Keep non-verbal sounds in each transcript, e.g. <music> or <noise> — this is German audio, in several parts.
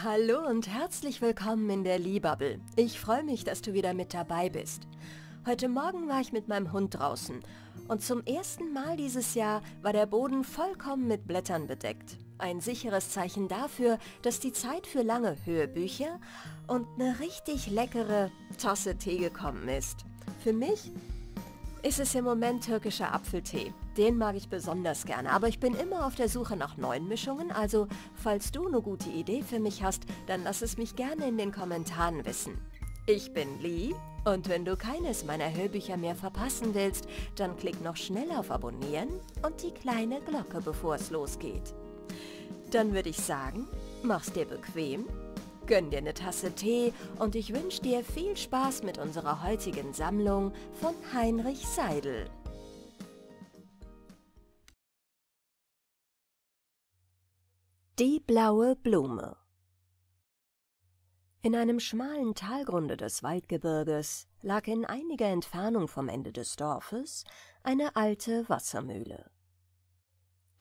Hallo und herzlich willkommen in der Liebabel. Ich freue mich, dass du wieder mit dabei bist. Heute Morgen war ich mit meinem Hund draußen und zum ersten Mal dieses Jahr war der Boden vollkommen mit Blättern bedeckt. Ein sicheres Zeichen dafür, dass die Zeit für lange Höhebücher und eine richtig leckere Tasse Tee gekommen ist. Für mich ist es im Moment türkischer Apfeltee. Den mag ich besonders gerne, aber ich bin immer auf der Suche nach neuen Mischungen, also falls du eine gute Idee für mich hast, dann lass es mich gerne in den Kommentaren wissen. Ich bin Lee und wenn du keines meiner Hörbücher mehr verpassen willst, dann klick noch schnell auf Abonnieren und die kleine Glocke, bevor es losgeht. Dann würde ich sagen, mach's dir bequem Gönn dir eine Tasse Tee und ich wünsche dir viel Spaß mit unserer heutigen Sammlung von Heinrich Seidel. Die blaue Blume In einem schmalen Talgrunde des Waldgebirges lag in einiger Entfernung vom Ende des Dorfes eine alte Wassermühle.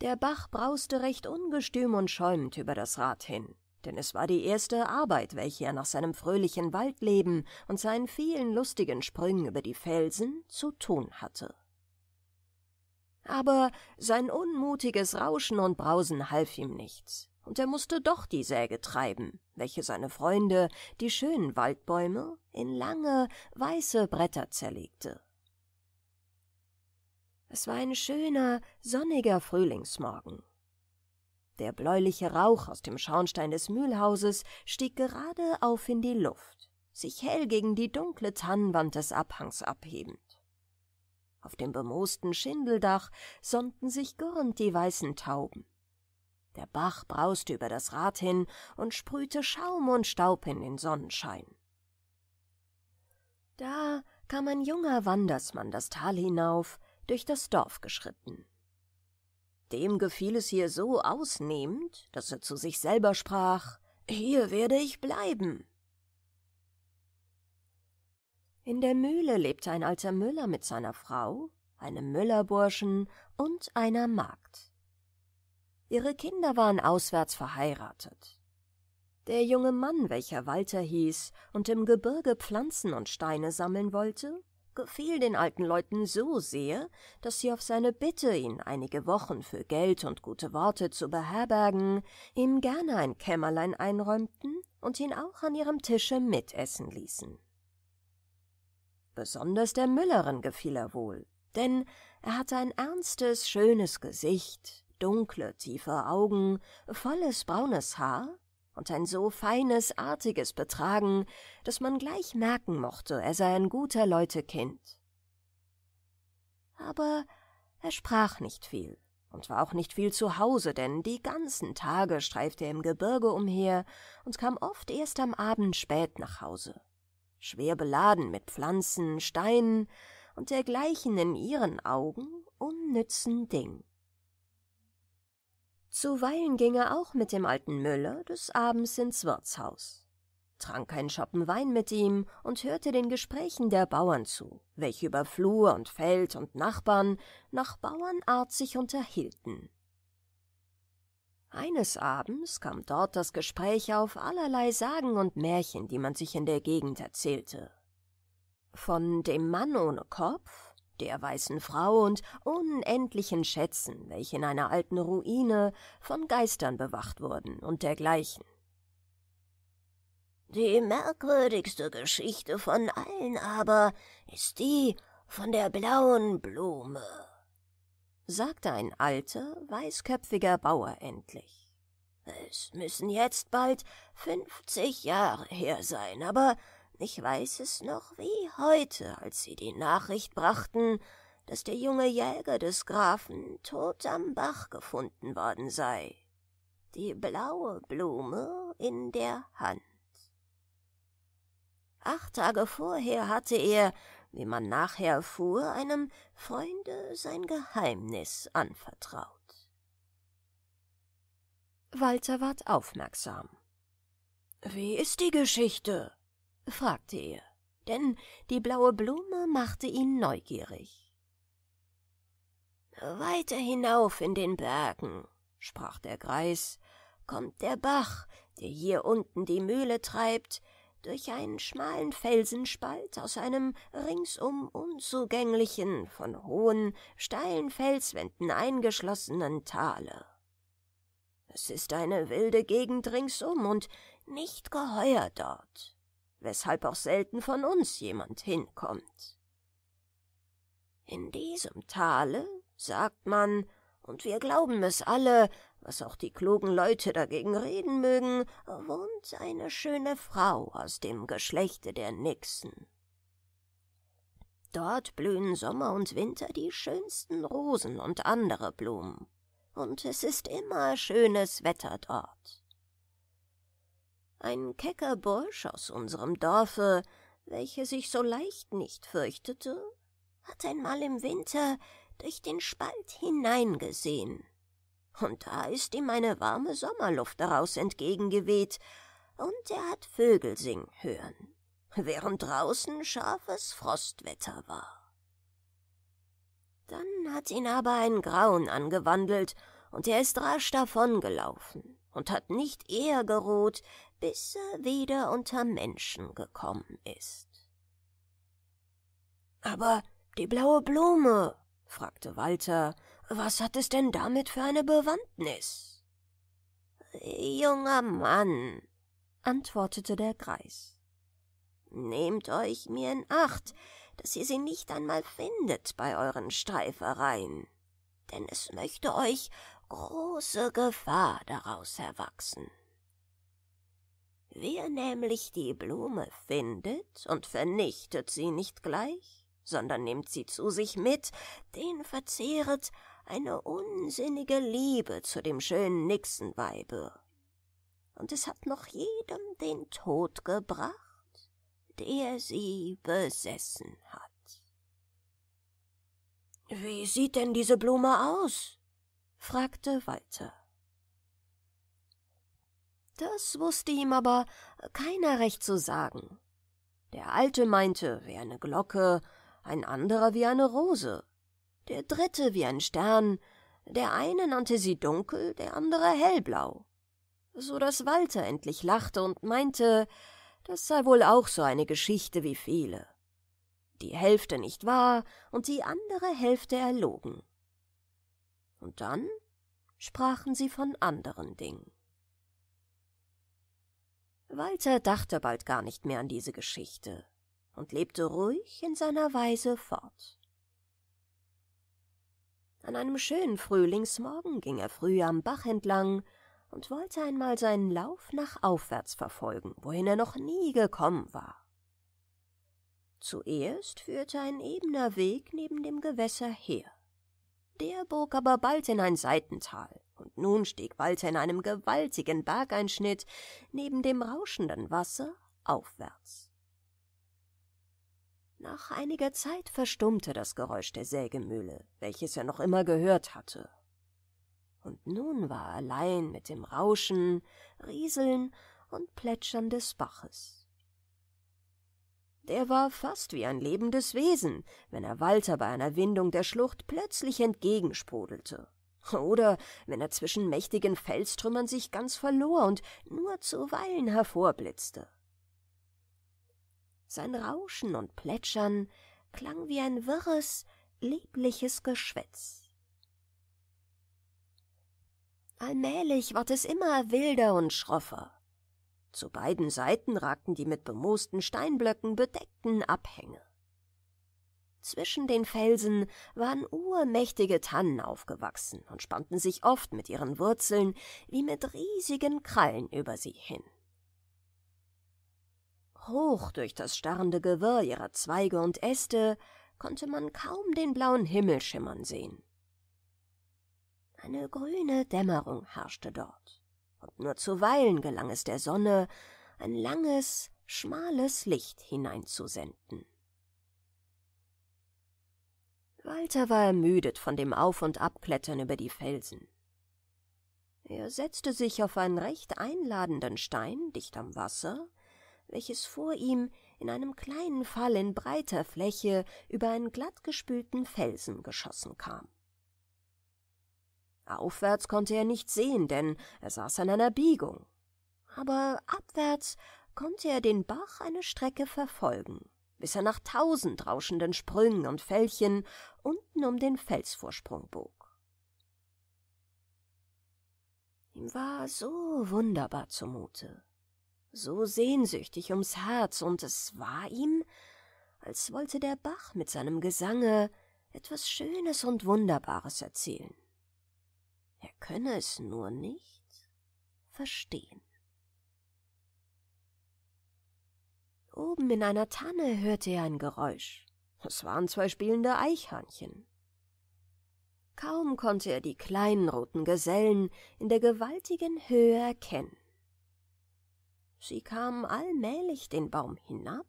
Der Bach brauste recht ungestüm und schäumend über das Rad hin denn es war die erste Arbeit, welche er nach seinem fröhlichen Waldleben und seinen vielen lustigen Sprüngen über die Felsen zu tun hatte. Aber sein unmutiges Rauschen und Brausen half ihm nichts, und er musste doch die Säge treiben, welche seine Freunde, die schönen Waldbäume, in lange, weiße Bretter zerlegte. Es war ein schöner, sonniger Frühlingsmorgen, der bläuliche Rauch aus dem Schornstein des Mühlhauses stieg gerade auf in die Luft, sich hell gegen die dunkle Tannenwand des Abhangs abhebend. Auf dem bemoosten Schindeldach sonnten sich gurrend die weißen Tauben. Der Bach brauste über das Rad hin und sprühte Schaum und Staub in den Sonnenschein. Da kam ein junger Wandersmann das Tal hinauf, durch das Dorf geschritten. Dem gefiel es hier so ausnehmend, dass er zu sich selber sprach Hier werde ich bleiben. In der Mühle lebte ein alter Müller mit seiner Frau, einem Müllerburschen und einer Magd. Ihre Kinder waren auswärts verheiratet. Der junge Mann, welcher Walter hieß und im Gebirge Pflanzen und Steine sammeln wollte, gefiel den alten Leuten so sehr, dass sie auf seine Bitte, ihn einige Wochen für Geld und gute Worte zu beherbergen, ihm gerne ein Kämmerlein einräumten und ihn auch an ihrem Tische mitessen ließen. Besonders der Müllerin gefiel er wohl, denn er hatte ein ernstes, schönes Gesicht, dunkle, tiefe Augen, volles braunes Haar und ein so feines, artiges Betragen, dass man gleich merken mochte, er sei ein guter Leute Kind. Aber er sprach nicht viel und war auch nicht viel zu Hause, denn die ganzen Tage streifte er im Gebirge umher und kam oft erst am Abend spät nach Hause, schwer beladen mit Pflanzen, Steinen und dergleichen in ihren Augen unnützen Dingen. Zuweilen ging er auch mit dem alten Müller des Abends ins Wirtshaus, trank einen Schoppen Wein mit ihm und hörte den Gesprächen der Bauern zu, welche über Flur und Feld und Nachbarn nach Bauernart sich unterhielten. Eines Abends kam dort das Gespräch auf allerlei Sagen und Märchen, die man sich in der Gegend erzählte. Von dem Mann ohne Kopf, der weißen Frau und unendlichen Schätzen, welche in einer alten Ruine von Geistern bewacht wurden und dergleichen. Die merkwürdigste Geschichte von allen aber ist die von der blauen Blume, sagte ein alter, weißköpfiger Bauer endlich. Es müssen jetzt bald fünfzig Jahre her sein, aber ich weiß es noch wie heute, als sie die Nachricht brachten, dass der junge Jäger des Grafen tot am Bach gefunden worden sei. Die blaue Blume in der Hand. Acht Tage vorher hatte er, wie man nachher erfuhr, einem Freunde sein Geheimnis anvertraut. Walter ward aufmerksam. Wie ist die Geschichte? fragte er, denn die blaue Blume machte ihn neugierig. Weiter hinauf in den Bergen, sprach der Greis, kommt der Bach, der hier unten die Mühle treibt, durch einen schmalen Felsenspalt aus einem ringsum unzugänglichen, von hohen, steilen Felswänden eingeschlossenen Tale. Es ist eine wilde Gegend ringsum und nicht geheuer dort weshalb auch selten von uns jemand hinkommt. In diesem Tale, sagt man, und wir glauben es alle, was auch die klugen Leute dagegen reden mögen, wohnt eine schöne Frau aus dem Geschlechte der Nixen. Dort blühen Sommer und Winter die schönsten Rosen und andere Blumen, und es ist immer schönes Wetter dort ein kecker Bursch aus unserem Dorfe, welcher sich so leicht nicht fürchtete, hat einmal im Winter durch den Spalt hineingesehen. Und da ist ihm eine warme Sommerluft daraus entgegengeweht, und er hat Vögel singen hören, während draußen scharfes Frostwetter war. Dann hat ihn aber ein Grauen angewandelt, und er ist rasch davongelaufen und hat nicht eher geruht, bis er wieder unter Menschen gekommen ist. Aber die blaue Blume, fragte Walter, was hat es denn damit für eine Bewandtnis? Junger Mann, antwortete der Greis, nehmt euch mir in Acht, dass ihr sie nicht einmal findet bei euren Streifereien, denn es möchte euch große Gefahr daraus erwachsen. Wer nämlich die Blume findet und vernichtet sie nicht gleich, sondern nimmt sie zu sich mit, den verzehret eine unsinnige Liebe zu dem schönen Nixenweibe. Und es hat noch jedem den Tod gebracht, der sie besessen hat. Wie sieht denn diese Blume aus? fragte Walter. Das wusste ihm aber keiner recht zu sagen. Der Alte meinte, wie eine Glocke, ein anderer wie eine Rose, der dritte wie ein Stern, der eine nannte sie dunkel, der andere hellblau. So dass Walter endlich lachte und meinte, das sei wohl auch so eine Geschichte wie viele. Die Hälfte nicht wahr und die andere Hälfte erlogen. Und dann sprachen sie von anderen Dingen. Walter dachte bald gar nicht mehr an diese Geschichte und lebte ruhig in seiner Weise fort. An einem schönen Frühlingsmorgen ging er früh am Bach entlang und wollte einmal seinen Lauf nach aufwärts verfolgen, wohin er noch nie gekommen war. Zuerst führte ein ebener Weg neben dem Gewässer her. Der bog aber bald in ein Seitental, und nun stieg Walter in einem gewaltigen Bergeinschnitt neben dem rauschenden Wasser aufwärts. Nach einiger Zeit verstummte das Geräusch der Sägemühle, welches er noch immer gehört hatte, und nun war er allein mit dem Rauschen, Rieseln und Plätschern des Baches. Der war fast wie ein lebendes Wesen, wenn er Walter bei einer Windung der Schlucht plötzlich entgegensprudelte. Oder wenn er zwischen mächtigen Felstrümmern sich ganz verlor und nur zuweilen hervorblitzte. Sein Rauschen und Plätschern klang wie ein wirres, liebliches Geschwätz. Allmählich ward es immer wilder und schroffer. Zu beiden Seiten ragten die mit bemoosten Steinblöcken bedeckten Abhänge. Zwischen den Felsen waren urmächtige Tannen aufgewachsen und spannten sich oft mit ihren Wurzeln wie mit riesigen Krallen über sie hin. Hoch durch das starrende Gewirr ihrer Zweige und Äste konnte man kaum den blauen Himmel schimmern sehen. Eine grüne Dämmerung herrschte dort und nur zuweilen gelang es der Sonne, ein langes, schmales Licht hineinzusenden. Walter war ermüdet von dem Auf- und Abklettern über die Felsen. Er setzte sich auf einen recht einladenden Stein dicht am Wasser, welches vor ihm in einem kleinen Fall in breiter Fläche über einen glattgespülten Felsen geschossen kam. Aufwärts konnte er nicht sehen, denn er saß an einer Biegung. Aber abwärts konnte er den Bach eine Strecke verfolgen, bis er nach tausend rauschenden Sprüngen und Fällchen unten um den Felsvorsprung bog. Ihm war so wunderbar zumute, so sehnsüchtig ums Herz, und es war ihm, als wollte der Bach mit seinem Gesange etwas Schönes und Wunderbares erzählen er könne es nur nicht verstehen. Oben in einer Tanne hörte er ein Geräusch. Es waren zwei spielende Eichhörnchen. Kaum konnte er die kleinen roten Gesellen in der gewaltigen Höhe erkennen. Sie kamen allmählich den Baum hinab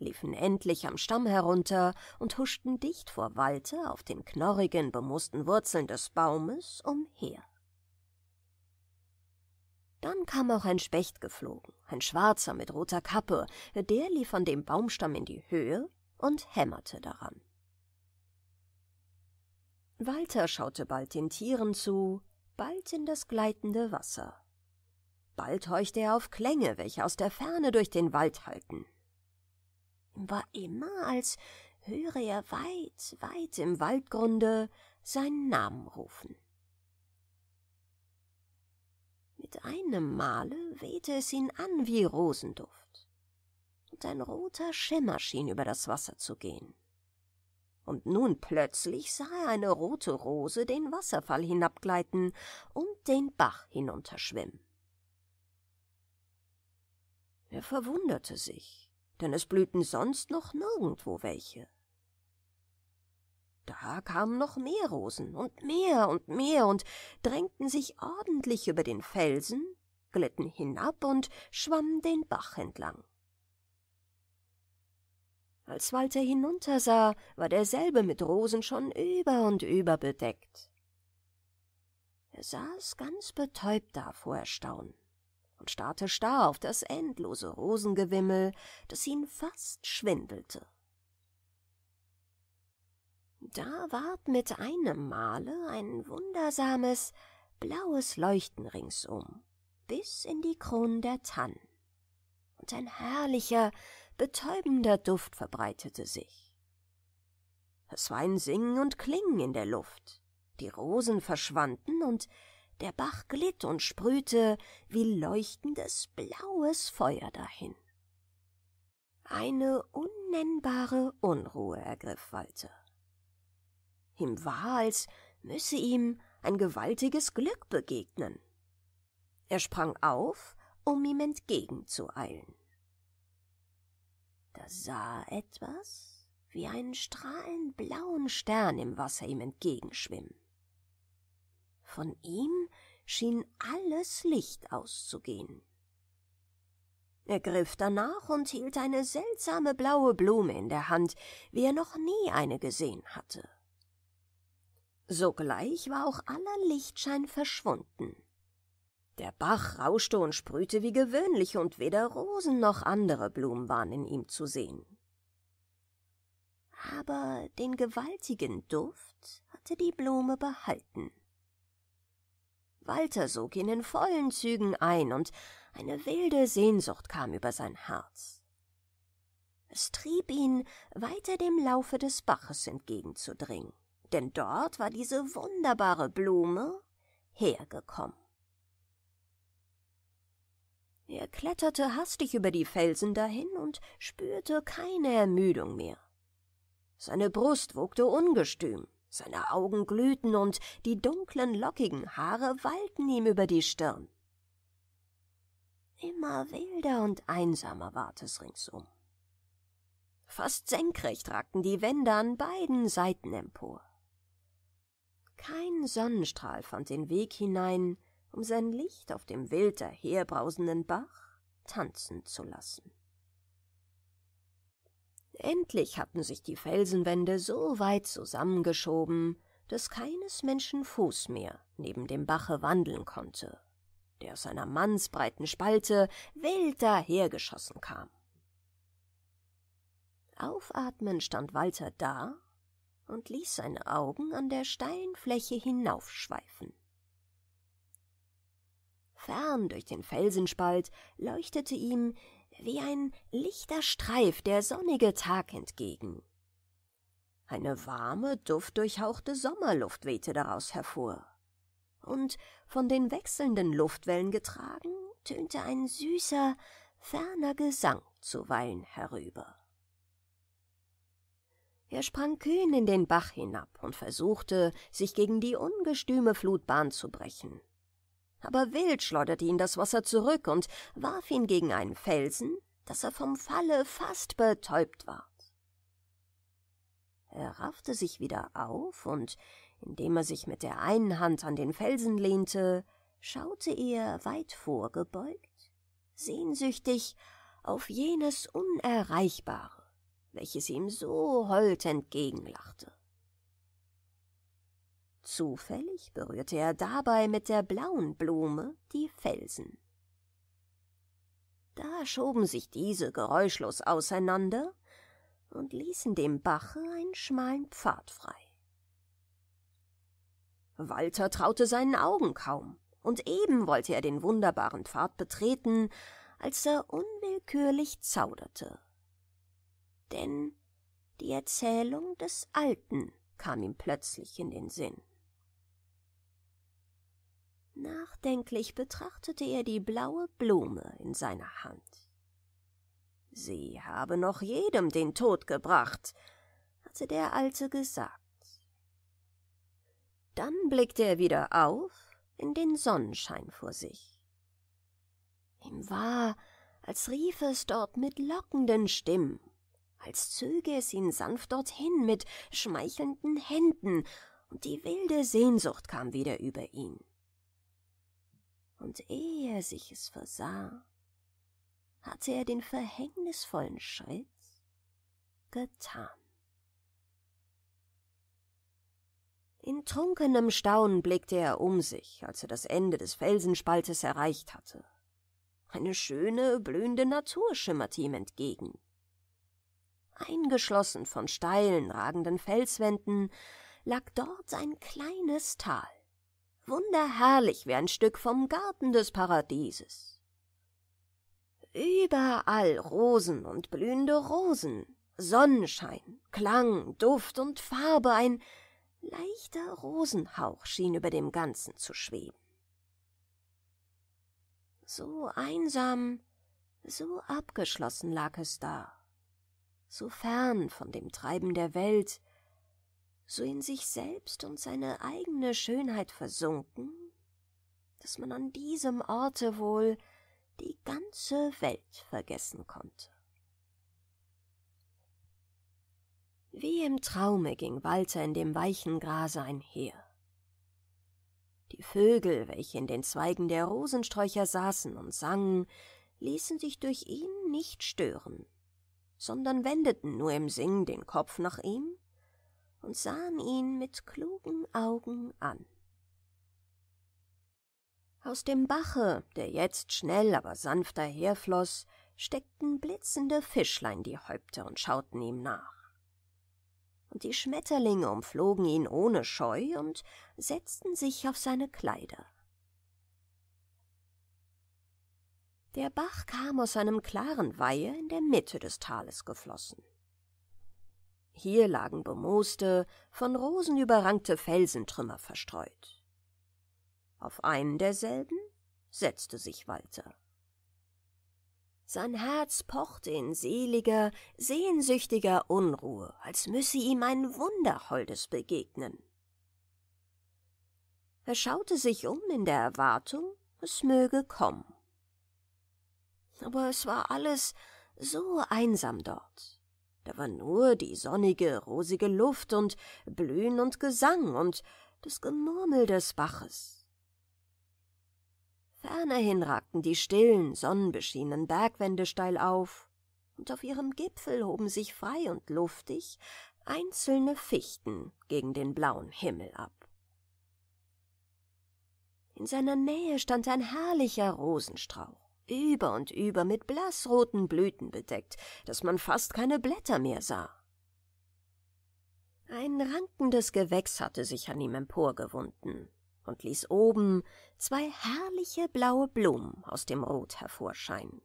liefen endlich am Stamm herunter und huschten dicht vor Walter auf den knorrigen, bemoosten Wurzeln des Baumes umher. Dann kam auch ein Specht geflogen, ein Schwarzer mit roter Kappe, der lief an dem Baumstamm in die Höhe und hämmerte daran. Walter schaute bald den Tieren zu, bald in das gleitende Wasser. Bald horchte er auf Klänge, welche aus der Ferne durch den Wald hallten war immer, als höre er weit, weit im Waldgrunde seinen Namen rufen. Mit einem Male wehte es ihn an wie Rosenduft, und ein roter Schimmer schien über das Wasser zu gehen. Und nun plötzlich sah er eine rote Rose den Wasserfall hinabgleiten und den Bach hinunterschwimmen. Er verwunderte sich, denn es blühten sonst noch nirgendwo welche. Da kamen noch mehr Rosen und mehr und mehr und drängten sich ordentlich über den Felsen, glitten hinab und schwammen den Bach entlang. Als Walter hinuntersah, war derselbe mit Rosen schon über und über bedeckt. Er saß ganz betäubt da vor Erstaunen und starrte starr auf das endlose Rosengewimmel, das ihn fast schwindelte. Da ward mit einem Male ein wundersames, blaues Leuchten ringsum, bis in die Kronen der Tannen, und ein herrlicher, betäubender Duft verbreitete sich. Es war ein Singen und Klingen in der Luft, die Rosen verschwanden und der Bach glitt und sprühte wie leuchtendes blaues Feuer dahin. Eine unnennbare Unruhe ergriff Walter. Ihm war, als müsse ihm ein gewaltiges Glück begegnen. Er sprang auf, um ihm entgegenzueilen. Da sah etwas wie einen strahlend blauen Stern im Wasser ihm entgegenschwimmen. Von ihm schien alles Licht auszugehen. Er griff danach und hielt eine seltsame blaue Blume in der Hand, wie er noch nie eine gesehen hatte. Sogleich war auch aller Lichtschein verschwunden. Der Bach rauschte und sprühte wie gewöhnlich, und weder Rosen noch andere Blumen waren in ihm zu sehen. Aber den gewaltigen Duft hatte die Blume behalten. Walter sog ihn in vollen Zügen ein, und eine wilde Sehnsucht kam über sein Herz. Es trieb ihn, weiter dem Laufe des Baches entgegenzudringen, denn dort war diese wunderbare Blume hergekommen. Er kletterte hastig über die Felsen dahin und spürte keine Ermüdung mehr. Seine Brust wogte ungestüm, seine Augen glühten und die dunklen, lockigen Haare wallten ihm über die Stirn. Immer wilder und einsamer ward es ringsum. Fast senkrecht ragten die Wände an beiden Seiten empor. Kein Sonnenstrahl fand den Weg hinein, um sein Licht auf dem wild daherbrausenden Bach tanzen zu lassen. Endlich hatten sich die Felsenwände so weit zusammengeschoben, dass keines Menschen Fuß mehr neben dem Bache wandeln konnte, der aus einer mannsbreiten Spalte wild dahergeschossen kam. Aufatmend stand Walter da und ließ seine Augen an der Steinfläche hinaufschweifen. Fern durch den Felsenspalt leuchtete ihm wie ein lichter Streif der sonnige Tag entgegen. Eine warme, duftdurchhauchte Sommerluft wehte daraus hervor. Und von den wechselnden Luftwellen getragen, tönte ein süßer, ferner Gesang zuweilen herüber. Er sprang kühn in den Bach hinab und versuchte, sich gegen die ungestüme Flutbahn zu brechen aber wild schleuderte ihn das Wasser zurück und warf ihn gegen einen Felsen, dass er vom Falle fast betäubt ward. Er raffte sich wieder auf und, indem er sich mit der einen Hand an den Felsen lehnte, schaute er weit vorgebeugt, sehnsüchtig auf jenes Unerreichbare, welches ihm so hold entgegenlachte. Zufällig berührte er dabei mit der blauen Blume die Felsen. Da schoben sich diese geräuschlos auseinander und ließen dem Bache einen schmalen Pfad frei. Walter traute seinen Augen kaum, und eben wollte er den wunderbaren Pfad betreten, als er unwillkürlich zauderte. Denn die Erzählung des Alten kam ihm plötzlich in den Sinn. Nachdenklich betrachtete er die blaue Blume in seiner Hand. Sie habe noch jedem den Tod gebracht, hatte der Alte gesagt. Dann blickte er wieder auf in den Sonnenschein vor sich. Ihm war, als rief es dort mit lockenden Stimmen, als zöge es ihn sanft dorthin mit schmeichelnden Händen, und die wilde Sehnsucht kam wieder über ihn und ehe er sich es versah, hatte er den verhängnisvollen Schritt getan. In trunkenem Staunen blickte er um sich, als er das Ende des Felsenspaltes erreicht hatte. Eine schöne, blühende Natur schimmerte ihm entgegen. Eingeschlossen von steilen, ragenden Felswänden lag dort ein kleines Tal wunderherrlich wie ein Stück vom Garten des Paradieses. Überall Rosen und blühende Rosen, Sonnenschein, Klang, Duft und Farbe, ein leichter Rosenhauch schien über dem Ganzen zu schweben. So einsam, so abgeschlossen lag es da, so fern von dem Treiben der Welt, so in sich selbst und seine eigene Schönheit versunken, dass man an diesem Orte wohl die ganze Welt vergessen konnte. Wie im Traume ging Walter in dem weichen Grase einher. Die Vögel, welche in den Zweigen der Rosensträucher saßen und sangen, ließen sich durch ihn nicht stören, sondern wendeten nur im Sing den Kopf nach ihm und sahen ihn mit klugen Augen an. Aus dem Bache, der jetzt schnell, aber sanft daherfloß, steckten blitzende Fischlein die Häupter und schauten ihm nach. Und die Schmetterlinge umflogen ihn ohne Scheu und setzten sich auf seine Kleider. Der Bach kam aus einem klaren Weihe in der Mitte des Tales geflossen. Hier lagen bemooste, von Rosen überrankte Felsentrümmer verstreut. Auf einen derselben setzte sich Walter. Sein Herz pochte in seliger, sehnsüchtiger Unruhe, als müsse ihm ein Wunderholdes begegnen. Er schaute sich um in der Erwartung, es möge kommen. Aber es war alles so einsam dort da war nur die sonnige, rosige Luft und Blühen und Gesang und das Gemurmel des Baches. Fernerhin ragten die stillen, sonnenbeschienenen Bergwände steil auf, und auf ihrem Gipfel hoben sich frei und luftig einzelne Fichten gegen den blauen Himmel ab. In seiner Nähe stand ein herrlicher Rosenstrauch über und über mit blassroten Blüten bedeckt, dass man fast keine Blätter mehr sah. Ein rankendes Gewächs hatte sich an ihm emporgewunden und ließ oben zwei herrliche blaue Blumen aus dem Rot hervorscheinen.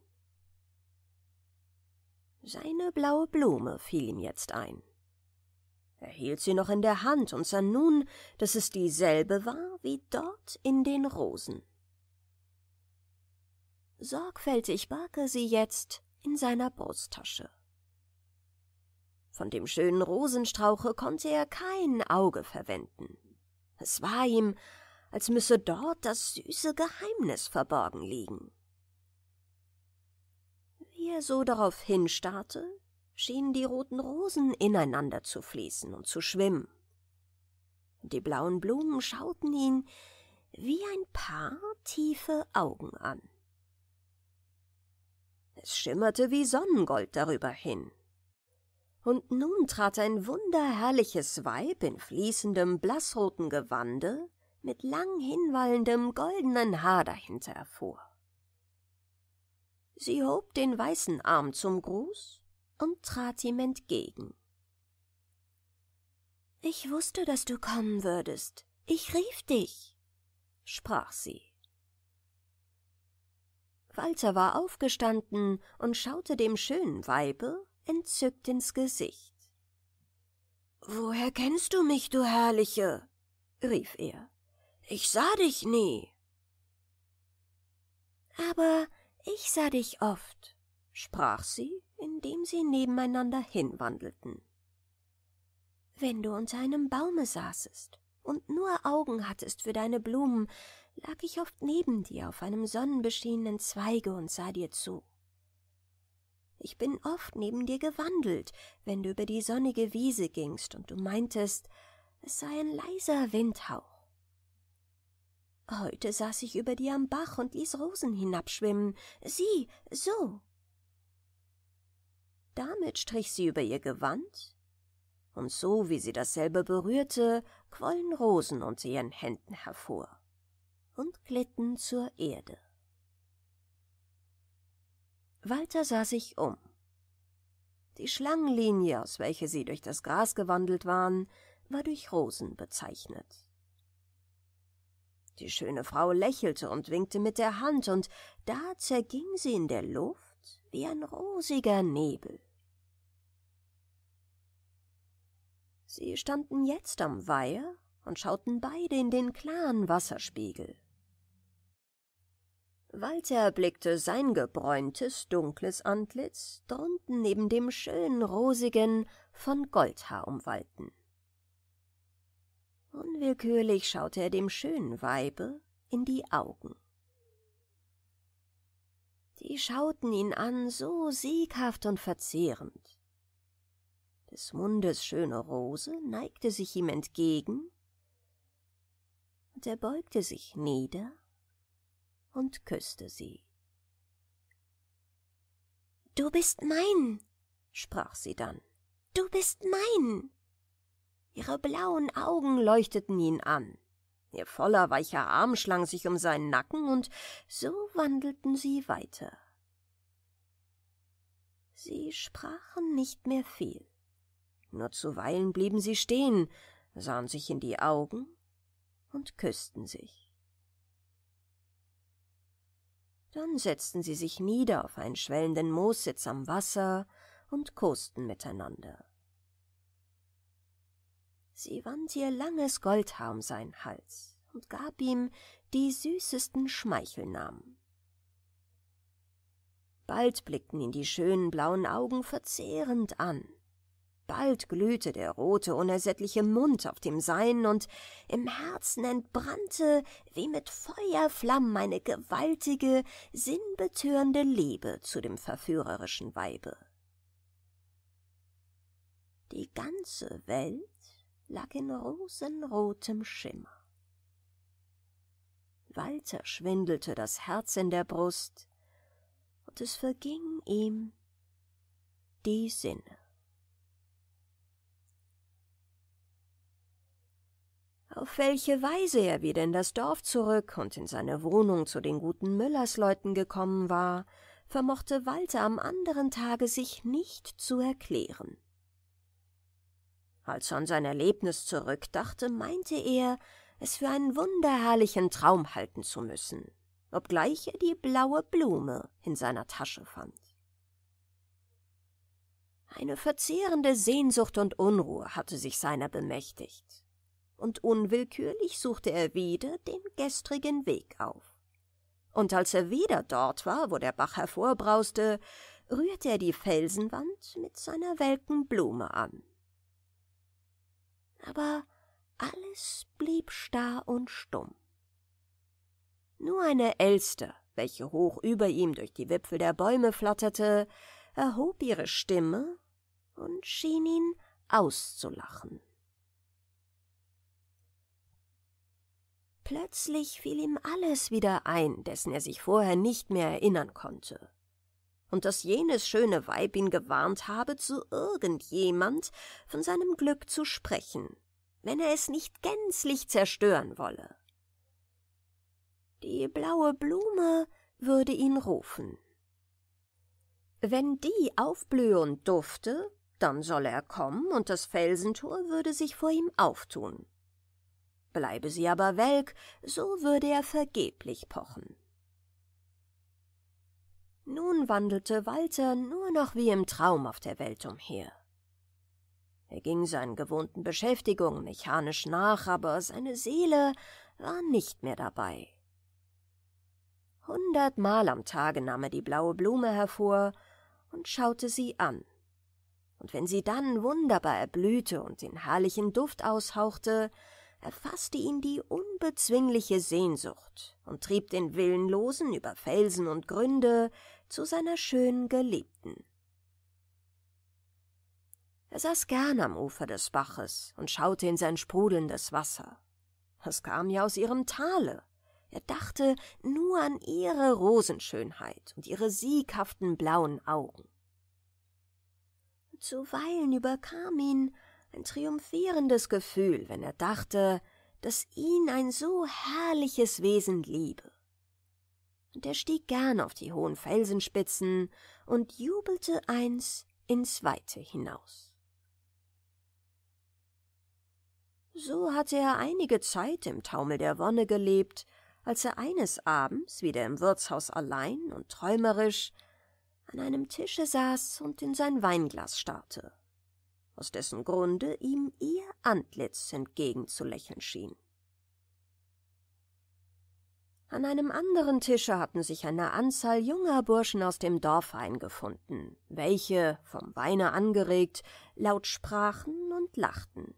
Seine blaue Blume fiel ihm jetzt ein. Er hielt sie noch in der Hand und sah nun, dass es dieselbe war wie dort in den Rosen. Sorgfältig barg er sie jetzt in seiner Brusttasche. Von dem schönen Rosenstrauche konnte er kein Auge verwenden. Es war ihm, als müsse dort das süße Geheimnis verborgen liegen. Wie er so darauf hinstarrte, schienen die roten Rosen ineinander zu fließen und zu schwimmen. Die blauen Blumen schauten ihn wie ein paar tiefe Augen an. Es schimmerte wie Sonnengold darüber hin. Und nun trat ein wunderherrliches Weib in fließendem blassroten Gewande mit lang hinwallendem goldenen Haar dahinter hervor. Sie hob den weißen Arm zum Gruß und trat ihm entgegen. Ich wusste, dass du kommen würdest. Ich rief dich, sprach sie. Walter war aufgestanden und schaute dem schönen Weibe entzückt ins Gesicht. Woher kennst du mich, du Herrliche? rief er. Ich sah dich nie. Aber ich sah dich oft, sprach sie, indem sie nebeneinander hinwandelten. Wenn du unter einem Baume saßest und nur Augen hattest für deine Blumen, lag ich oft neben dir auf einem sonnenbeschienenen Zweige und sah dir zu. Ich bin oft neben dir gewandelt, wenn du über die sonnige Wiese gingst und du meintest, es sei ein leiser Windhauch. Heute saß ich über dir am Bach und ließ Rosen hinabschwimmen. Sieh, so. Damit strich sie über ihr Gewand, und so wie sie dasselbe berührte, quollen Rosen unter ihren Händen hervor und glitten zur Erde. Walter sah sich um. Die Schlangenlinie, aus welcher sie durch das Gras gewandelt waren, war durch Rosen bezeichnet. Die schöne Frau lächelte und winkte mit der Hand, und da zerging sie in der Luft wie ein rosiger Nebel. Sie standen jetzt am Weiher und schauten beide in den klaren Wasserspiegel. Walter blickte sein gebräuntes, dunkles Antlitz drunten neben dem schönen, rosigen, von Goldhaar umwallten. Unwillkürlich schaute er dem schönen Weibe in die Augen. Die schauten ihn an, so sieghaft und verzehrend. Des Mundes schöne Rose neigte sich ihm entgegen, und er beugte sich nieder und küsste sie. Du bist mein, sprach sie dann, du bist mein. Ihre blauen Augen leuchteten ihn an. Ihr voller weicher Arm schlang sich um seinen Nacken, und so wandelten sie weiter. Sie sprachen nicht mehr viel. Nur zuweilen blieben sie stehen, sahen sich in die Augen und küssten sich. Dann setzten sie sich nieder auf einen schwellenden Moossitz am Wasser und kosten miteinander. Sie wand ihr langes Goldhaar um seinen Hals und gab ihm die süßesten Schmeichelnamen. Bald blickten ihn die schönen blauen Augen verzehrend an, Bald glühte der rote, unersättliche Mund auf dem Sein und im Herzen entbrannte wie mit Feuerflammen eine gewaltige, sinnbetörende Liebe zu dem verführerischen Weibe. Die ganze Welt lag in rosenrotem Schimmer. Walter schwindelte das Herz in der Brust, und es verging ihm die Sinne. Auf welche Weise er wieder in das Dorf zurück und in seine Wohnung zu den guten Müllersleuten gekommen war, vermochte Walter am anderen Tage sich nicht zu erklären. Als er an sein Erlebnis zurückdachte, meinte er, es für einen wunderherrlichen Traum halten zu müssen, obgleich er die blaue Blume in seiner Tasche fand. Eine verzehrende Sehnsucht und Unruhe hatte sich seiner bemächtigt und unwillkürlich suchte er wieder den gestrigen Weg auf. Und als er wieder dort war, wo der Bach hervorbrauste, rührte er die Felsenwand mit seiner welken Blume an. Aber alles blieb starr und stumm. Nur eine Elster, welche hoch über ihm durch die Wipfel der Bäume flatterte, erhob ihre Stimme und schien ihn auszulachen. Plötzlich fiel ihm alles wieder ein, dessen er sich vorher nicht mehr erinnern konnte. Und dass jenes schöne Weib ihn gewarnt habe, zu irgendjemand von seinem Glück zu sprechen, wenn er es nicht gänzlich zerstören wolle. Die blaue Blume würde ihn rufen. Wenn die aufblühe und dufte, dann solle er kommen und das Felsentor würde sich vor ihm auftun. Bleibe sie aber welk, so würde er vergeblich pochen. Nun wandelte Walter nur noch wie im Traum auf der Welt umher. Er ging seinen gewohnten Beschäftigungen mechanisch nach, aber seine Seele war nicht mehr dabei. Hundertmal am Tage nahm er die blaue Blume hervor und schaute sie an. Und wenn sie dann wunderbar erblühte und den herrlichen Duft aushauchte, erfasste ihn die unbezwingliche Sehnsucht und trieb den Willenlosen über Felsen und Gründe zu seiner schönen Geliebten. Er saß gern am Ufer des Baches und schaute in sein sprudelndes Wasser. Es kam ja aus ihrem Tale. Er dachte nur an ihre Rosenschönheit und ihre sieghaften blauen Augen. Zuweilen überkam ihn ein triumphierendes Gefühl, wenn er dachte, dass ihn ein so herrliches Wesen liebe. Und er stieg gern auf die hohen Felsenspitzen und jubelte eins ins Weite hinaus. So hatte er einige Zeit im Taumel der Wonne gelebt, als er eines Abends wieder im Wirtshaus allein und träumerisch an einem Tische saß und in sein Weinglas starrte aus dessen Grunde ihm ihr Antlitz entgegenzulächeln schien. An einem anderen Tische hatten sich eine Anzahl junger Burschen aus dem Dorf eingefunden, welche, vom Weine angeregt, laut sprachen und lachten.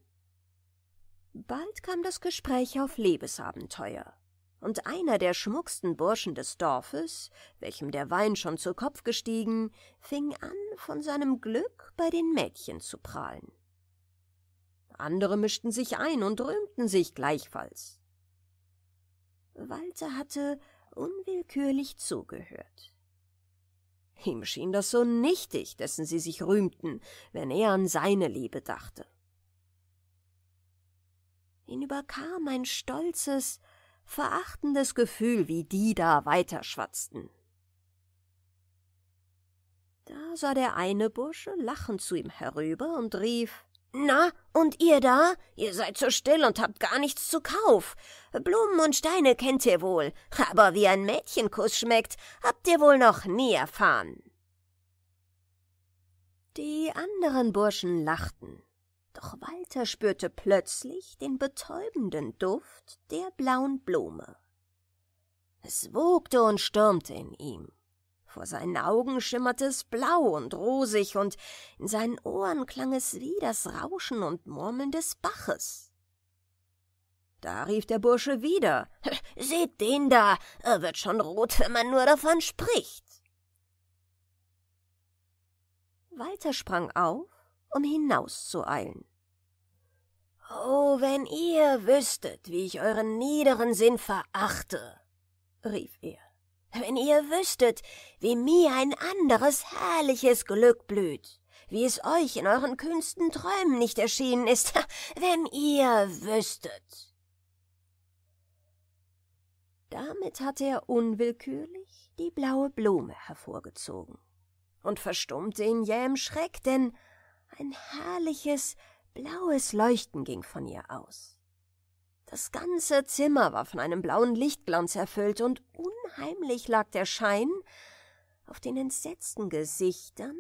Bald kam das Gespräch auf Lebesabenteuer, und einer der schmucksten Burschen des Dorfes, welchem der Wein schon zu Kopf gestiegen, fing an, von seinem Glück bei den Mädchen zu prahlen. Andere mischten sich ein und rühmten sich gleichfalls. Walter hatte unwillkürlich zugehört. Ihm schien das so nichtig, dessen sie sich rühmten, wenn er an seine Liebe dachte. Ihn überkam ein stolzes, verachtendes Gefühl, wie die da weiterschwatzten. Da sah der eine Bursche lachend zu ihm herüber und rief Na, und ihr da? Ihr seid so still und habt gar nichts zu Kauf. Blumen und Steine kennt ihr wohl, aber wie ein Mädchenkuss schmeckt, habt ihr wohl noch nie erfahren. Die anderen Burschen lachten. Doch Walter spürte plötzlich den betäubenden Duft der blauen Blume. Es wogte und stürmte in ihm. Vor seinen Augen schimmerte es blau und rosig, und in seinen Ohren klang es wie das Rauschen und Murmeln des Baches. Da rief der Bursche wieder <laughs> Seht den da, er wird schon rot, wenn man nur davon spricht. Walter sprang auf um hinauszueilen. Oh, wenn ihr wüsstet, wie ich euren niederen Sinn verachte, rief er, wenn ihr wüsstet, wie mir ein anderes herrliches Glück blüht, wie es euch in euren kühnsten Träumen nicht erschienen ist, <laughs> wenn ihr wüsstet. Damit hatte er unwillkürlich die blaue Blume hervorgezogen und verstummte in jähem Schreck, denn ein herrliches, blaues Leuchten ging von ihr aus. Das ganze Zimmer war von einem blauen Lichtglanz erfüllt und unheimlich lag der Schein auf den entsetzten Gesichtern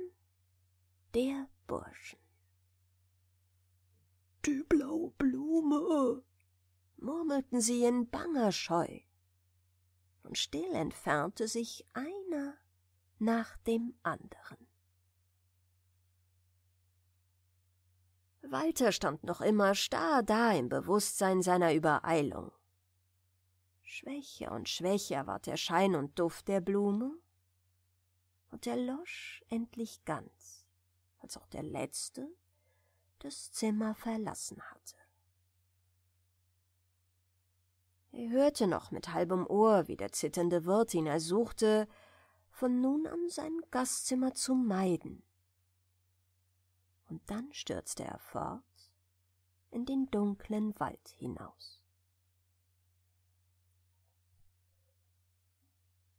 der Burschen. Die blaue Blume, murmelten sie in banger Scheu, und still entfernte sich einer nach dem anderen. Walter stand noch immer starr da im Bewusstsein seiner Übereilung. Schwächer und schwächer ward der Schein und Duft der Blume, und er losch endlich ganz, als auch der Letzte das Zimmer verlassen hatte. Er hörte noch mit halbem Ohr, wie der zitternde Wirt ihn ersuchte, von nun an sein Gastzimmer zu meiden, und dann stürzte er fort in den dunklen Wald hinaus.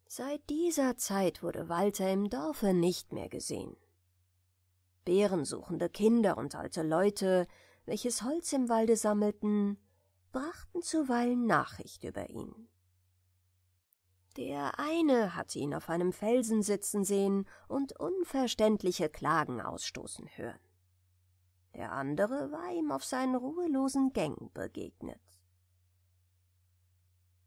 Seit dieser Zeit wurde Walter im Dorfe nicht mehr gesehen. Bärensuchende Kinder und alte Leute, welches Holz im Walde sammelten, brachten zuweilen Nachricht über ihn. Der eine hatte ihn auf einem Felsen sitzen sehen und unverständliche Klagen ausstoßen hören der andere war ihm auf seinen ruhelosen Gängen begegnet.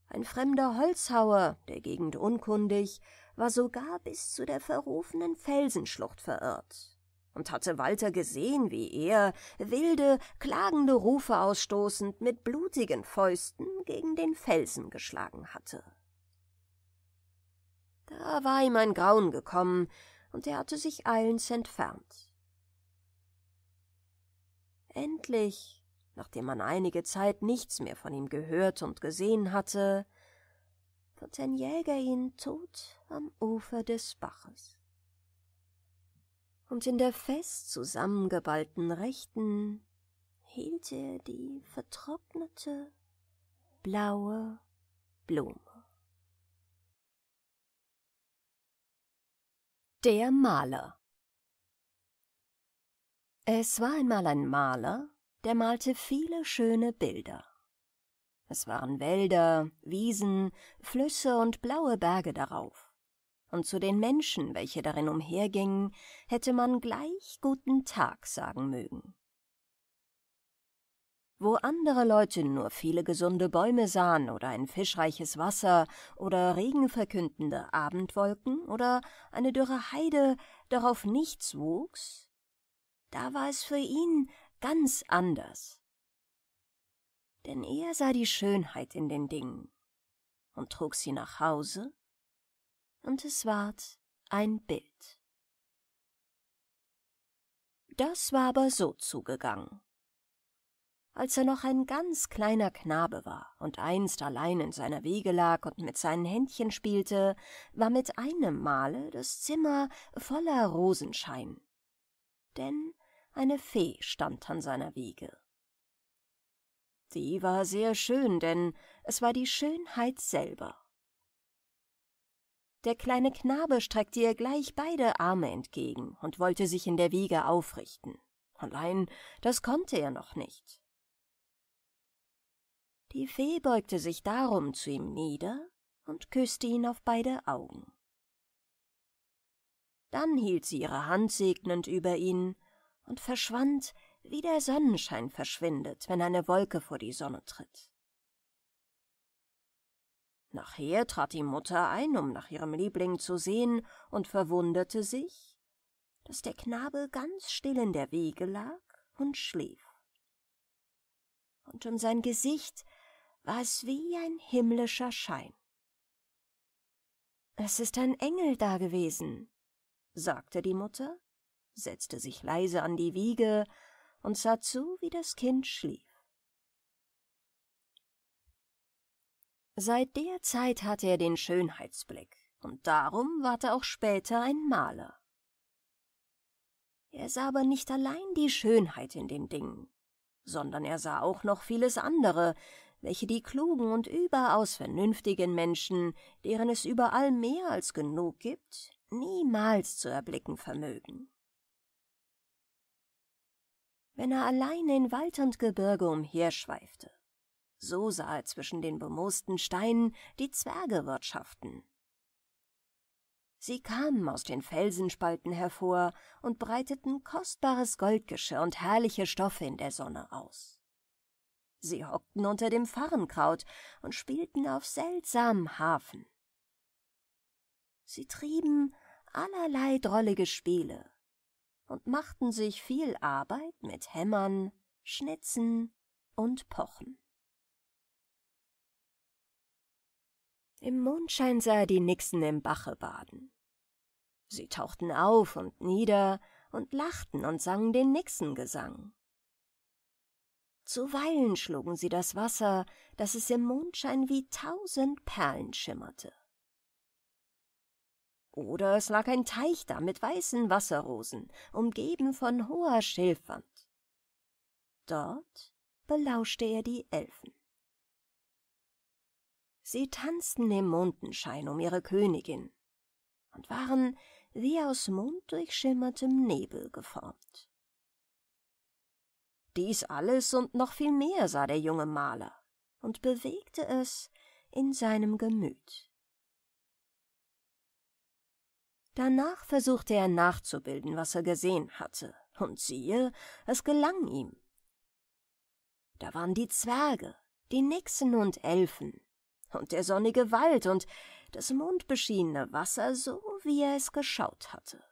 Ein fremder Holzhauer, der Gegend unkundig, war sogar bis zu der verrufenen Felsenschlucht verirrt und hatte Walter gesehen, wie er, wilde, klagende Rufe ausstoßend, mit blutigen Fäusten gegen den Felsen geschlagen hatte. Da war ihm ein Grauen gekommen, und er hatte sich eilends entfernt. Endlich, nachdem man einige Zeit nichts mehr von ihm gehört und gesehen hatte, fand ein Jäger ihn tot am Ufer des Baches. Und in der fest zusammengeballten Rechten hielt er die vertrocknete, blaue Blume. Der Maler es war einmal ein Maler, der malte viele schöne Bilder. Es waren Wälder, Wiesen, Flüsse und blaue Berge darauf. Und zu den Menschen, welche darin umhergingen, hätte man gleich guten Tag sagen mögen. Wo andere Leute nur viele gesunde Bäume sahen oder ein fischreiches Wasser oder regenverkündende Abendwolken oder eine dürre Heide, darauf nichts wuchs, da war es für ihn ganz anders. Denn er sah die Schönheit in den Dingen und trug sie nach Hause, und es ward ein Bild. Das war aber so zugegangen. Als er noch ein ganz kleiner Knabe war und einst allein in seiner Wege lag und mit seinen Händchen spielte, war mit einem Male das Zimmer voller Rosenschein. Denn eine Fee stand an seiner Wiege. Die war sehr schön, denn es war die Schönheit selber. Der kleine Knabe streckte ihr gleich beide Arme entgegen und wollte sich in der Wiege aufrichten. Allein das konnte er noch nicht. Die Fee beugte sich darum zu ihm nieder und küßte ihn auf beide Augen. Dann hielt sie ihre Hand segnend über ihn und verschwand, wie der Sonnenschein verschwindet, wenn eine Wolke vor die Sonne tritt. Nachher trat die Mutter ein, um nach ihrem Liebling zu sehen, und verwunderte sich, dass der Knabe ganz still in der Wiege lag und schlief. Und um sein Gesicht war es wie ein himmlischer Schein. Es ist ein Engel dagewesen, sagte die Mutter setzte sich leise an die Wiege und sah zu, wie das Kind schlief. Seit der Zeit hatte er den Schönheitsblick, und darum ward er auch später ein Maler. Er sah aber nicht allein die Schönheit in dem Ding, sondern er sah auch noch vieles andere, welche die klugen und überaus vernünftigen Menschen, deren es überall mehr als genug gibt, niemals zu erblicken vermögen wenn er allein in Wald und Gebirge umherschweifte. So sah er zwischen den bemoosten Steinen die Zwerge wirtschaften. Sie kamen aus den Felsenspalten hervor und breiteten kostbares Goldgeschirr und herrliche Stoffe in der Sonne aus. Sie hockten unter dem Farrenkraut und spielten auf seltsamen Hafen. Sie trieben allerlei drollige Spiele, und machten sich viel Arbeit mit Hämmern, Schnitzen und Pochen. Im Mondschein sah er die Nixen im Bache baden. Sie tauchten auf und nieder und lachten und sangen den Nixengesang. Zuweilen schlugen sie das Wasser, dass es im Mondschein wie tausend Perlen schimmerte. Oder es lag ein Teich da mit weißen Wasserrosen, umgeben von hoher Schilfwand. Dort belauschte er die Elfen. Sie tanzten im Mondenschein um ihre Königin und waren wie aus monddurchschimmertem Nebel geformt. Dies alles und noch viel mehr sah der junge Maler und bewegte es in seinem Gemüt. Danach versuchte er nachzubilden, was er gesehen hatte, und siehe, es gelang ihm. Da waren die Zwerge, die Nixen und Elfen, und der sonnige Wald und das mondbeschienene Wasser, so wie er es geschaut hatte.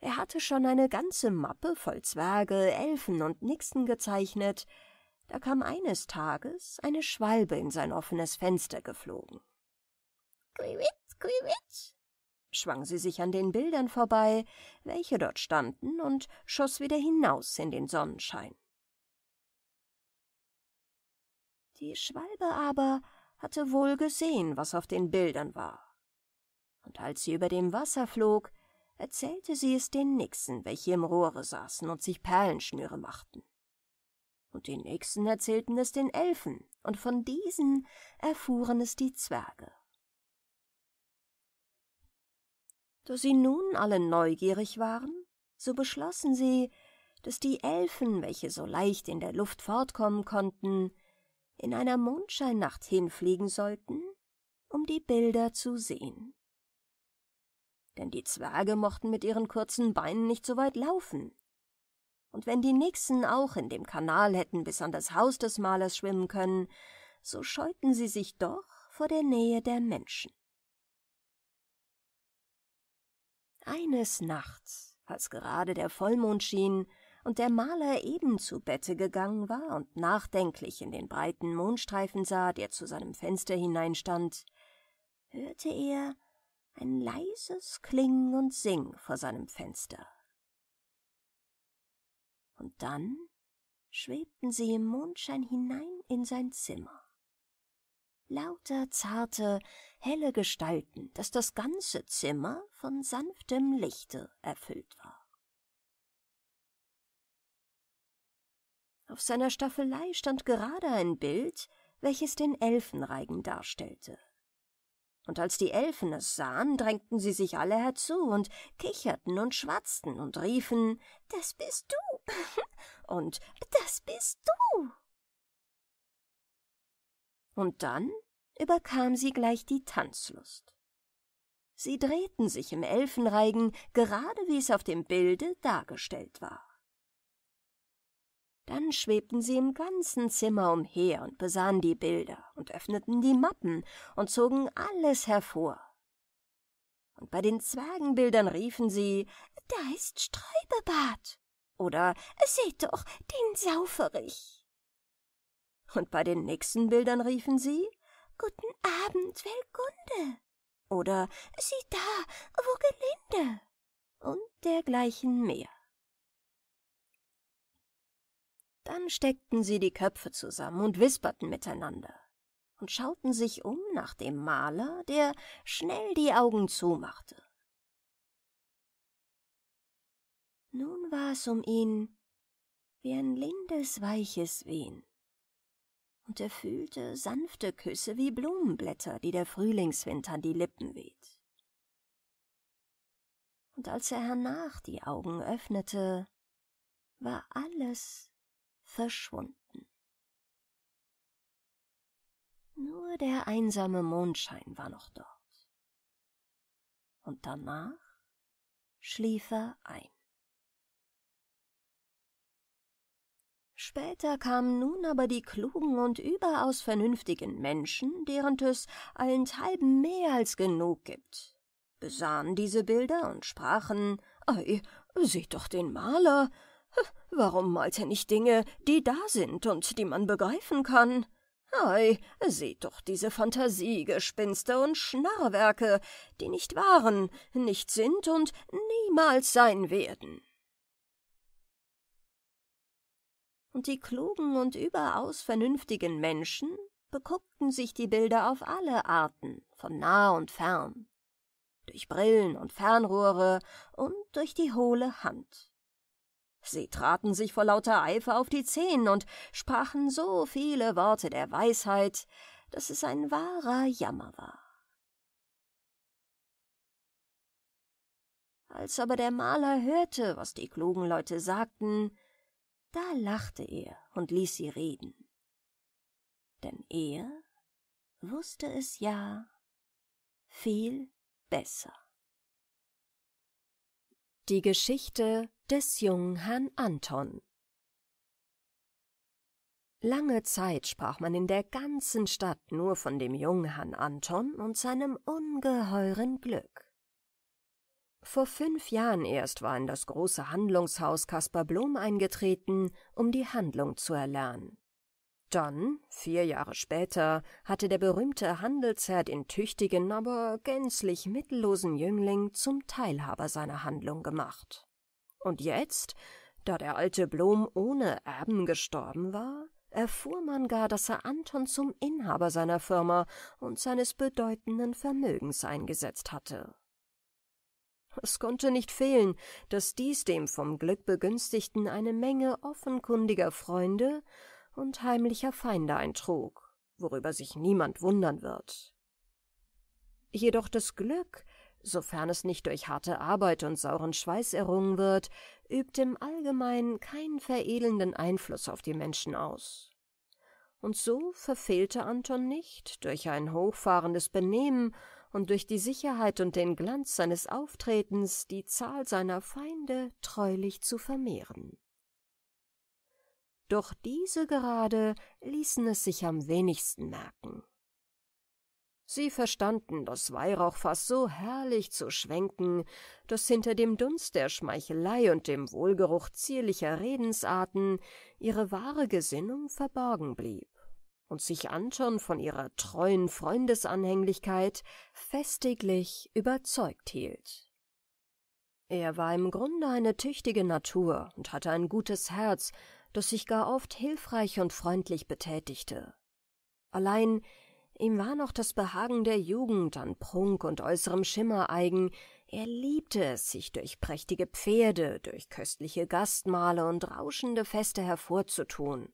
Er hatte schon eine ganze Mappe voll Zwerge, Elfen und Nixen gezeichnet, da kam eines Tages eine Schwalbe in sein offenes Fenster geflogen. Quiwitsch, quiwitsch, schwang sie sich an den Bildern vorbei, welche dort standen, und schoss wieder hinaus in den Sonnenschein. Die Schwalbe aber hatte wohl gesehen, was auf den Bildern war. Und als sie über dem Wasser flog, erzählte sie es den Nixen, welche im Rohre saßen und sich Perlenschnüre machten. Und die Nixen erzählten es den Elfen, und von diesen erfuhren es die Zwerge. Da sie nun alle neugierig waren, so beschlossen sie, dass die Elfen, welche so leicht in der Luft fortkommen konnten, in einer Mondscheinnacht hinfliegen sollten, um die Bilder zu sehen. Denn die Zwerge mochten mit ihren kurzen Beinen nicht so weit laufen. Und wenn die Nixen auch in dem Kanal hätten bis an das Haus des Malers schwimmen können, so scheuten sie sich doch vor der Nähe der Menschen. eines Nachts, als gerade der Vollmond schien und der Maler eben zu Bette gegangen war und nachdenklich in den breiten Mondstreifen sah, der zu seinem Fenster hineinstand, hörte er ein leises Klingen und Singen vor seinem Fenster. Und dann schwebten sie im Mondschein hinein in sein Zimmer lauter zarte, helle Gestalten, daß das ganze Zimmer von sanftem Lichte erfüllt war. Auf seiner Staffelei stand gerade ein Bild, welches den Elfenreigen darstellte. Und als die Elfen es sahen, drängten sie sich alle herzu und kicherten und schwatzten und riefen, »Das bist du!« <laughs> und »Das bist du!« und dann überkam sie gleich die Tanzlust. Sie drehten sich im Elfenreigen, gerade wie es auf dem Bilde dargestellt war. Dann schwebten sie im ganzen Zimmer umher und besahen die Bilder und öffneten die Mappen und zogen alles hervor. Und bei den Zwergenbildern riefen sie, da ist Sträubebart oder seht doch den Sauferich. Und bei den nächsten Bildern riefen sie Guten Abend, Welgunde. Oder Sieh da, wo gelinde. Und dergleichen mehr. Dann steckten sie die Köpfe zusammen und wisperten miteinander und schauten sich um nach dem Maler, der schnell die Augen zumachte. Nun war es um ihn wie ein lindes, weiches Wehen und er fühlte sanfte Küsse wie Blumenblätter, die der Frühlingswind an die Lippen weht. Und als er hernach die Augen öffnete, war alles verschwunden. Nur der einsame Mondschein war noch dort. Und danach schlief er ein. Später kamen nun aber die klugen und überaus vernünftigen Menschen, deren es allenthalben mehr als genug gibt, besahen diese Bilder und sprachen, »Ei, seht doch den Maler! Warum malt er nicht Dinge, die da sind und die man begreifen kann? Ei, seht doch diese Fantasiegespinste und Schnarrwerke, die nicht waren, nicht sind und niemals sein werden!« und die klugen und überaus vernünftigen Menschen beguckten sich die Bilder auf alle Arten, von nah und fern, durch Brillen und Fernrohre und durch die hohle Hand. Sie traten sich vor lauter Eifer auf die Zehen und sprachen so viele Worte der Weisheit, dass es ein wahrer Jammer war. Als aber der Maler hörte, was die klugen Leute sagten, da lachte er und ließ sie reden. Denn er wusste es ja viel besser. Die Geschichte des jungen Herrn Anton Lange Zeit sprach man in der ganzen Stadt nur von dem jungen Herrn Anton und seinem ungeheuren Glück. Vor fünf Jahren erst war in das große Handlungshaus Kaspar Blom eingetreten, um die Handlung zu erlernen. Dann, vier Jahre später, hatte der berühmte Handelsherr den tüchtigen, aber gänzlich mittellosen Jüngling zum Teilhaber seiner Handlung gemacht. Und jetzt, da der alte Blom ohne Erben gestorben war, erfuhr man gar, dass er Anton zum Inhaber seiner Firma und seines bedeutenden Vermögens eingesetzt hatte. Es konnte nicht fehlen, dass dies dem vom Glück begünstigten eine Menge offenkundiger Freunde und heimlicher Feinde eintrug, worüber sich niemand wundern wird. Jedoch das Glück, sofern es nicht durch harte Arbeit und sauren Schweiß errungen wird, übt im Allgemeinen keinen veredelnden Einfluss auf die Menschen aus. Und so verfehlte Anton nicht durch ein hochfahrendes Benehmen und durch die Sicherheit und den Glanz seines Auftretens die Zahl seiner Feinde treulich zu vermehren. Doch diese gerade ließen es sich am wenigsten merken. Sie verstanden, das Weihrauchfass so herrlich zu schwenken, dass hinter dem Dunst der Schmeichelei und dem Wohlgeruch zierlicher Redensarten ihre wahre Gesinnung verborgen blieb und sich Anton von ihrer treuen Freundesanhänglichkeit festiglich überzeugt hielt. Er war im Grunde eine tüchtige Natur und hatte ein gutes Herz, das sich gar oft hilfreich und freundlich betätigte. Allein ihm war noch das Behagen der Jugend an Prunk und äußerem Schimmer eigen, er liebte es, sich durch prächtige Pferde, durch köstliche Gastmahle und rauschende Feste hervorzutun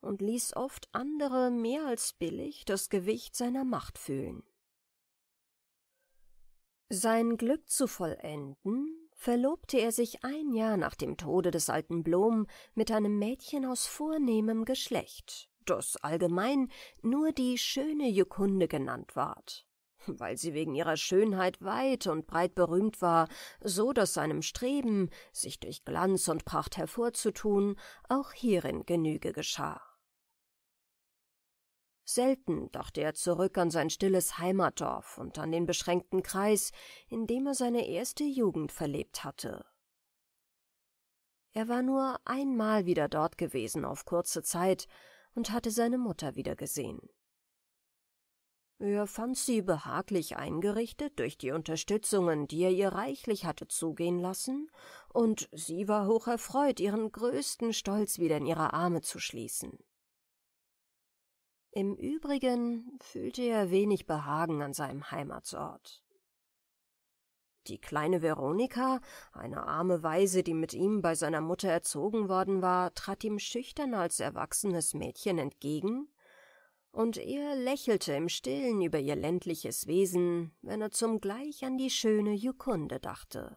und ließ oft andere mehr als billig das Gewicht seiner Macht fühlen. Sein Glück zu vollenden, verlobte er sich ein Jahr nach dem Tode des alten Blom mit einem Mädchen aus vornehmem Geschlecht, das allgemein nur die schöne Jukunde genannt ward weil sie wegen ihrer Schönheit weit und breit berühmt war, so dass seinem Streben, sich durch Glanz und Pracht hervorzutun, auch hierin Genüge geschah. Selten dachte er zurück an sein stilles Heimatdorf und an den beschränkten Kreis, in dem er seine erste Jugend verlebt hatte. Er war nur einmal wieder dort gewesen auf kurze Zeit und hatte seine Mutter wieder gesehen. Er fand sie behaglich eingerichtet durch die Unterstützungen, die er ihr reichlich hatte zugehen lassen, und sie war hocherfreut, ihren größten Stolz wieder in ihre Arme zu schließen. Im Übrigen fühlte er wenig Behagen an seinem Heimatsort. Die kleine Veronika, eine arme Waise, die mit ihm bei seiner Mutter erzogen worden war, trat ihm schüchtern als erwachsenes Mädchen entgegen, und er lächelte im Stillen über ihr ländliches Wesen, wenn er zugleich an die schöne Jukunde dachte.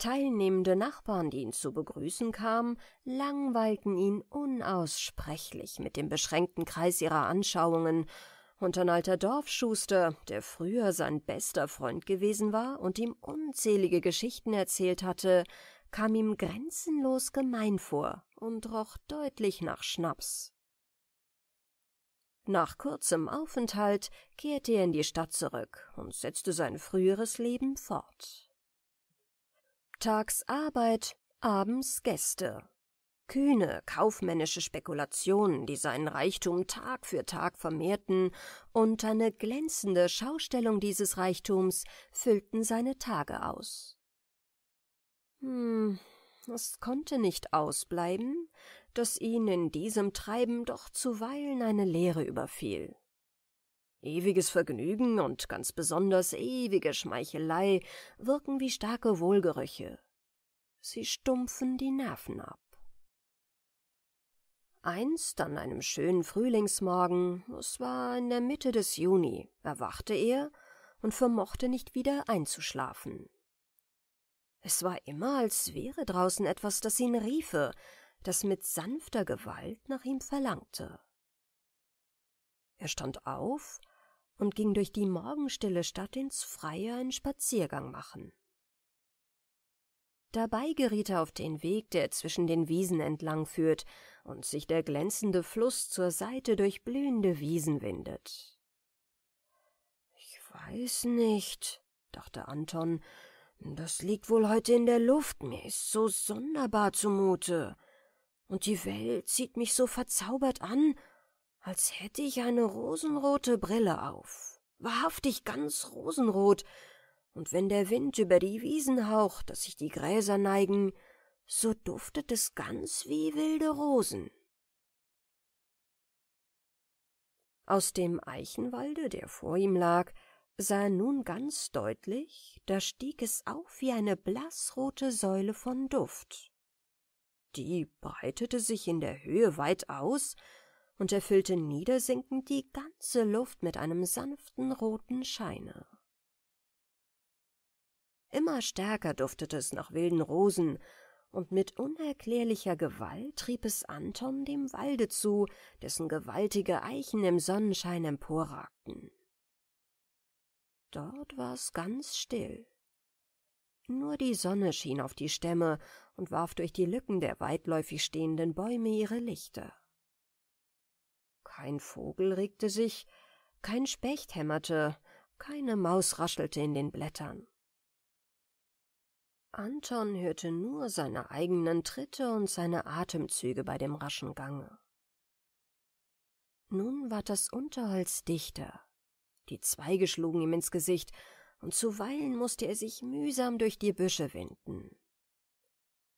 Teilnehmende Nachbarn, die ihn zu begrüßen kamen, langweilten ihn unaussprechlich mit dem beschränkten Kreis ihrer Anschauungen, und ein alter Dorfschuster, der früher sein bester Freund gewesen war und ihm unzählige Geschichten erzählt hatte, kam ihm grenzenlos gemein vor und roch deutlich nach Schnaps. Nach kurzem Aufenthalt kehrte er in die Stadt zurück und setzte sein früheres Leben fort. Tags Arbeit, abends Gäste. Kühne, kaufmännische Spekulationen, die seinen Reichtum Tag für Tag vermehrten, und eine glänzende Schaustellung dieses Reichtums füllten seine Tage aus. Hm, es konnte nicht ausbleiben, dass ihn in diesem Treiben doch zuweilen eine Leere überfiel. Ewiges Vergnügen und ganz besonders ewige Schmeichelei wirken wie starke Wohlgerüche. Sie stumpfen die Nerven ab. Einst an einem schönen Frühlingsmorgen, es war in der Mitte des Juni, erwachte er und vermochte nicht wieder einzuschlafen. Es war immer, als wäre draußen etwas, das ihn riefe, das mit sanfter Gewalt nach ihm verlangte. Er stand auf, und ging durch die morgenstille Stadt ins Freie einen Spaziergang machen. Dabei geriet er auf den Weg, der zwischen den Wiesen entlang führt und sich der glänzende Fluss zur Seite durch blühende Wiesen windet. Ich weiß nicht, dachte Anton, das liegt wohl heute in der Luft, mir ist so sonderbar zumute. Und die Welt zieht mich so verzaubert an, als hätte ich eine rosenrote Brille auf, wahrhaftig ganz rosenrot, und wenn der Wind über die Wiesen haucht, dass sich die Gräser neigen, so duftet es ganz wie wilde Rosen. Aus dem Eichenwalde, der vor ihm lag, sah er nun ganz deutlich, da stieg es auf wie eine blassrote Säule von Duft. Die breitete sich in der Höhe weit aus, und erfüllte niedersinkend die ganze Luft mit einem sanften roten Scheine. Immer stärker duftete es nach wilden Rosen, und mit unerklärlicher Gewalt trieb es Anton dem Walde zu, dessen gewaltige Eichen im Sonnenschein emporragten. Dort war es ganz still. Nur die Sonne schien auf die Stämme und warf durch die Lücken der weitläufig stehenden Bäume ihre Lichter. Kein Vogel regte sich, kein Specht hämmerte, keine Maus raschelte in den Blättern. Anton hörte nur seine eigenen Tritte und seine Atemzüge bei dem raschen Gange. Nun war das Unterholz dichter. Die Zweige schlugen ihm ins Gesicht, und zuweilen musste er sich mühsam durch die Büsche winden.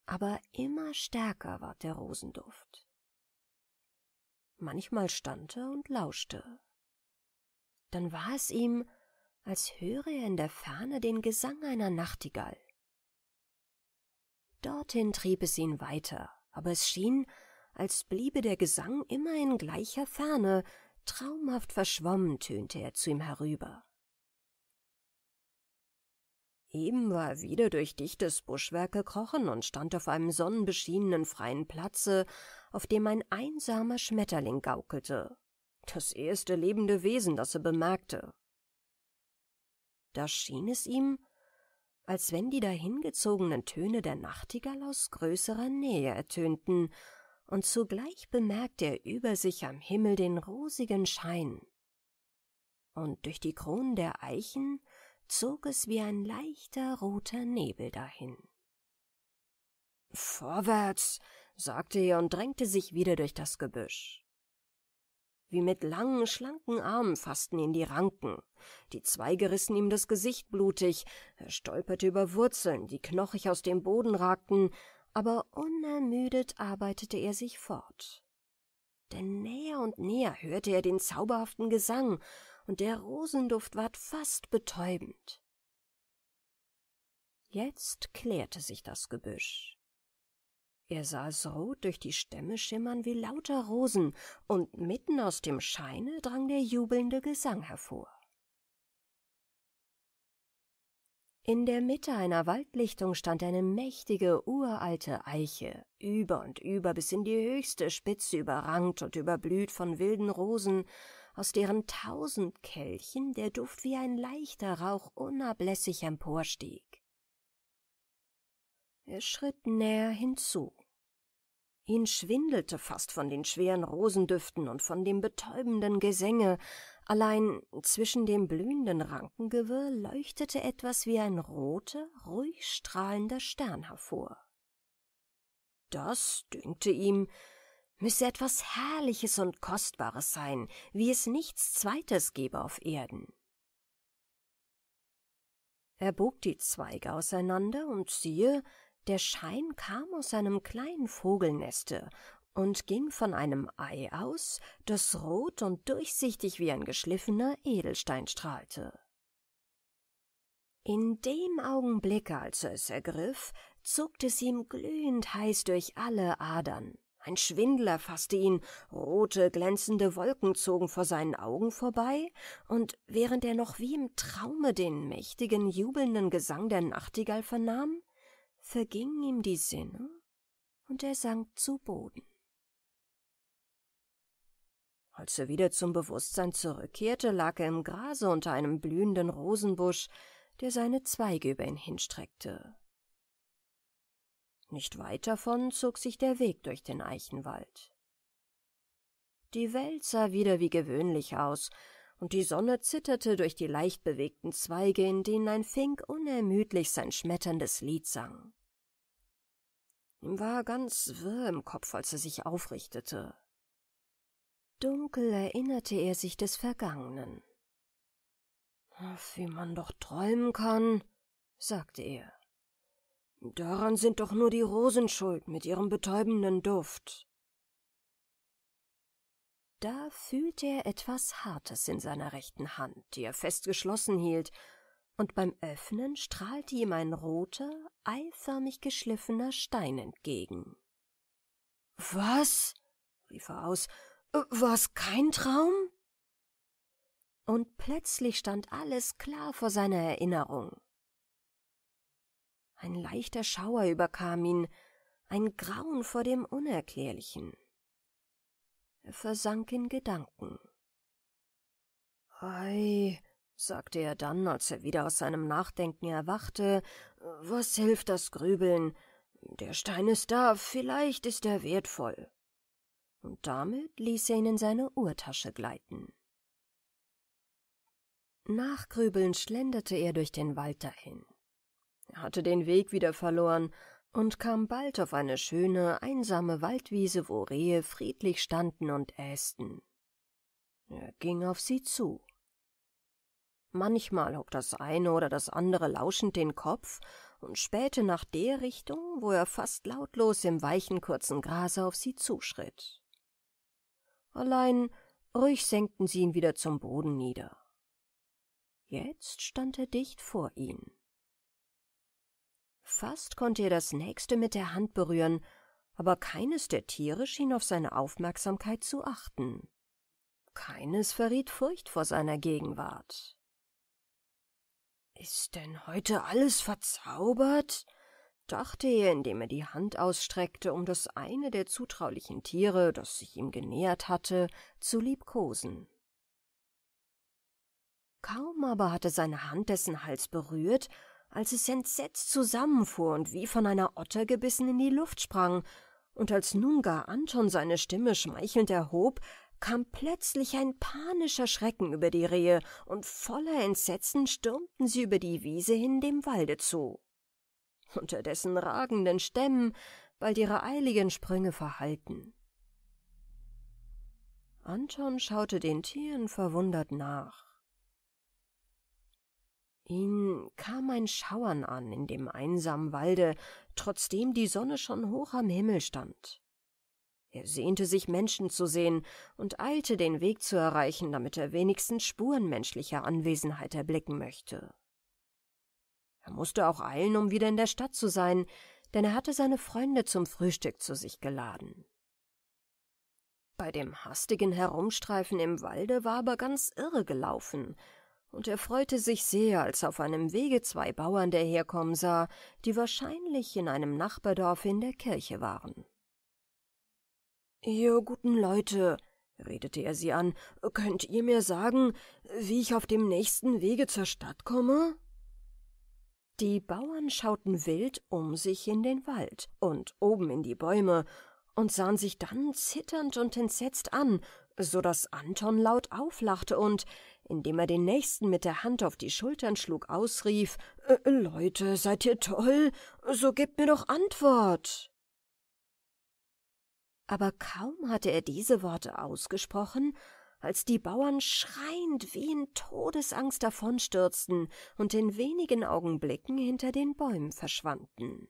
Aber immer stärker ward der Rosenduft. Manchmal stand er und lauschte. Dann war es ihm, als höre er in der Ferne den Gesang einer Nachtigall. Dorthin trieb es ihn weiter, aber es schien, als bliebe der Gesang immer in gleicher Ferne, traumhaft verschwommen tönte er zu ihm herüber. Eben war er wieder durch dichtes Buschwerk gekrochen und stand auf einem sonnenbeschienenen freien Platze, auf dem ein einsamer Schmetterling gaukelte. Das erste lebende Wesen, das er bemerkte. Da schien es ihm, als wenn die dahingezogenen Töne der Nachtigall aus größerer Nähe ertönten, und zugleich bemerkte er über sich am Himmel den rosigen Schein. Und durch die Kronen der Eichen zog es wie ein leichter roter Nebel dahin. Vorwärts, sagte er und drängte sich wieder durch das Gebüsch. Wie mit langen, schlanken Armen fassten ihn die Ranken. Die Zweige rissen ihm das Gesicht blutig, er stolperte über Wurzeln, die knochig aus dem Boden ragten, aber unermüdet arbeitete er sich fort. Denn näher und näher hörte er den zauberhaften Gesang, und der Rosenduft ward fast betäubend. Jetzt klärte sich das Gebüsch er sah es rot durch die Stämme schimmern wie lauter Rosen, und mitten aus dem Scheine drang der jubelnde Gesang hervor. In der Mitte einer Waldlichtung stand eine mächtige, uralte Eiche, über und über bis in die höchste Spitze überrankt und überblüht von wilden Rosen, aus deren tausend Kelchen der Duft wie ein leichter Rauch unablässig emporstieg. Er schritt näher hinzu Ihn schwindelte fast von den schweren Rosendüften und von dem betäubenden Gesänge. Allein zwischen dem blühenden Rankengewirr leuchtete etwas wie ein roter, ruhig strahlender Stern hervor. Das dünkte ihm, müsse etwas Herrliches und Kostbares sein, wie es nichts Zweites gebe auf Erden. Er bog die Zweige auseinander und siehe, der Schein kam aus einem kleinen Vogelneste und ging von einem Ei aus, das rot und durchsichtig wie ein geschliffener Edelstein strahlte. In dem Augenblick, als er es ergriff, zuckte es ihm glühend heiß durch alle Adern. Ein Schwindel erfaßte ihn, rote, glänzende Wolken zogen vor seinen Augen vorbei, und während er noch wie im Traume den mächtigen, jubelnden Gesang der Nachtigall vernahm, vergingen ihm die Sinne und er sank zu Boden. Als er wieder zum Bewusstsein zurückkehrte, lag er im Grase unter einem blühenden Rosenbusch, der seine Zweige über ihn hinstreckte. Nicht weit davon zog sich der Weg durch den Eichenwald. Die Welt sah wieder wie gewöhnlich aus, und die Sonne zitterte durch die leicht bewegten Zweige, in denen ein Fink unermüdlich sein schmetterndes Lied sang war ganz wirr im Kopf, als er sich aufrichtete. Dunkel erinnerte er sich des Vergangenen. Wie man doch träumen kann, sagte er. Daran sind doch nur die Rosen schuld mit ihrem betäubenden Duft. Da fühlte er etwas Hartes in seiner rechten Hand, die er fest geschlossen hielt, und beim Öffnen strahlte ihm ein roter, eiförmig geschliffener Stein entgegen. Was? rief er aus. Äh, war's kein Traum? Und plötzlich stand alles klar vor seiner Erinnerung. Ein leichter Schauer überkam ihn, ein Grauen vor dem Unerklärlichen. Er versank in Gedanken. Ei, sagte er dann, als er wieder aus seinem Nachdenken erwachte, was hilft das Grübeln? Der Stein ist da, vielleicht ist er wertvoll. Und damit ließ er ihn in seine Uhrtasche gleiten. Nachgrübelnd schlenderte er durch den Wald dahin. Er hatte den Weg wieder verloren und kam bald auf eine schöne, einsame Waldwiese, wo Rehe friedlich standen und ästen. Er ging auf sie zu. Manchmal hob das eine oder das andere lauschend den Kopf und spähte nach der Richtung, wo er fast lautlos im weichen, kurzen Grase auf sie zuschritt. Allein ruhig senkten sie ihn wieder zum Boden nieder. Jetzt stand er dicht vor ihnen. Fast konnte er das nächste mit der Hand berühren, aber keines der Tiere schien auf seine Aufmerksamkeit zu achten. Keines verriet Furcht vor seiner Gegenwart. Ist denn heute alles verzaubert? dachte er, indem er die Hand ausstreckte, um das eine der zutraulichen Tiere, das sich ihm genähert hatte, zu liebkosen. Kaum aber hatte seine Hand dessen Hals berührt, als es entsetzt zusammenfuhr und wie von einer Otter gebissen in die Luft sprang, und als nun gar Anton seine Stimme schmeichelnd erhob, kam plötzlich ein panischer Schrecken über die Rehe, und voller Entsetzen stürmten sie über die Wiese hin dem Walde zu. Unter dessen ragenden Stämmen bald ihre eiligen Sprünge verhallten. Anton schaute den Tieren verwundert nach. Ihn kam ein Schauern an in dem einsamen Walde, trotzdem die Sonne schon hoch am Himmel stand. Er sehnte sich, Menschen zu sehen und eilte, den Weg zu erreichen, damit er wenigstens Spuren menschlicher Anwesenheit erblicken möchte. Er musste auch eilen, um wieder in der Stadt zu sein, denn er hatte seine Freunde zum Frühstück zu sich geladen. Bei dem hastigen Herumstreifen im Walde war aber ganz irre gelaufen, und er freute sich sehr, als er auf einem Wege zwei Bauern daherkommen sah, die wahrscheinlich in einem Nachbardorf in der Kirche waren. Ihr guten Leute, redete er sie an, könnt ihr mir sagen, wie ich auf dem nächsten Wege zur Stadt komme? Die Bauern schauten wild um sich in den Wald und oben in die Bäume und sahen sich dann zitternd und entsetzt an, so daß Anton laut auflachte und, indem er den Nächsten mit der Hand auf die Schultern schlug, ausrief, äh, Leute, seid ihr toll? So gebt mir doch Antwort! aber kaum hatte er diese Worte ausgesprochen, als die Bauern schreiend wie in Todesangst davonstürzten und in wenigen Augenblicken hinter den Bäumen verschwanden.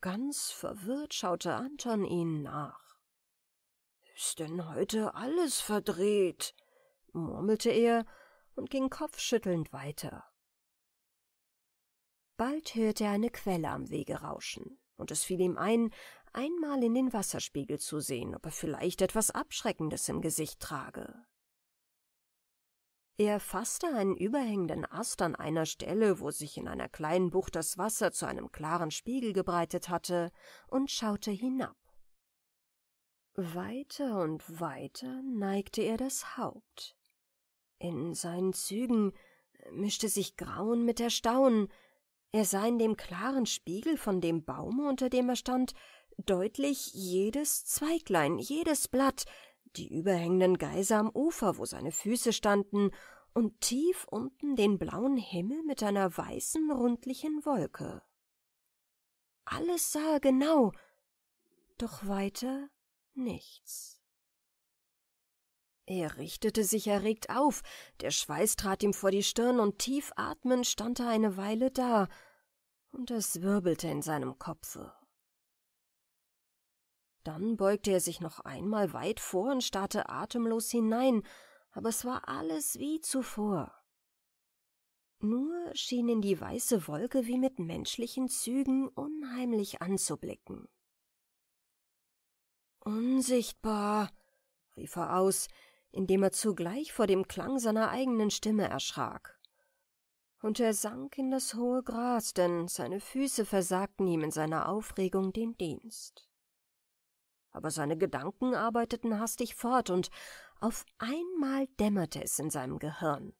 Ganz verwirrt schaute Anton ihnen nach. Ist denn heute alles verdreht? murmelte er und ging kopfschüttelnd weiter. Bald hörte er eine Quelle am Wege rauschen, und es fiel ihm ein, einmal in den Wasserspiegel zu sehen, ob er vielleicht etwas Abschreckendes im Gesicht trage. Er fasste einen überhängenden Ast an einer Stelle, wo sich in einer kleinen Bucht das Wasser zu einem klaren Spiegel gebreitet hatte, und schaute hinab. Weiter und weiter neigte er das Haupt. In seinen Zügen mischte sich Grauen mit Erstaunen. Er sah in dem klaren Spiegel von dem Baume, unter dem er stand, deutlich jedes Zweiglein, jedes Blatt, die überhängenden Geiser am Ufer, wo seine Füße standen, und tief unten den blauen Himmel mit einer weißen, rundlichen Wolke. Alles sah er genau, doch weiter nichts. Er richtete sich erregt auf, der Schweiß trat ihm vor die Stirn und tief atmend stand er eine Weile da, und es wirbelte in seinem Kopfe. Dann beugte er sich noch einmal weit vor und starrte atemlos hinein, aber es war alles wie zuvor. Nur schien ihn die weiße Wolke wie mit menschlichen Zügen unheimlich anzublicken. Unsichtbar, rief er aus, indem er zugleich vor dem Klang seiner eigenen Stimme erschrak. Und er sank in das hohe Gras, denn seine Füße versagten ihm in seiner Aufregung den Dienst aber seine Gedanken arbeiteten hastig fort, und auf einmal dämmerte es in seinem Gehirn.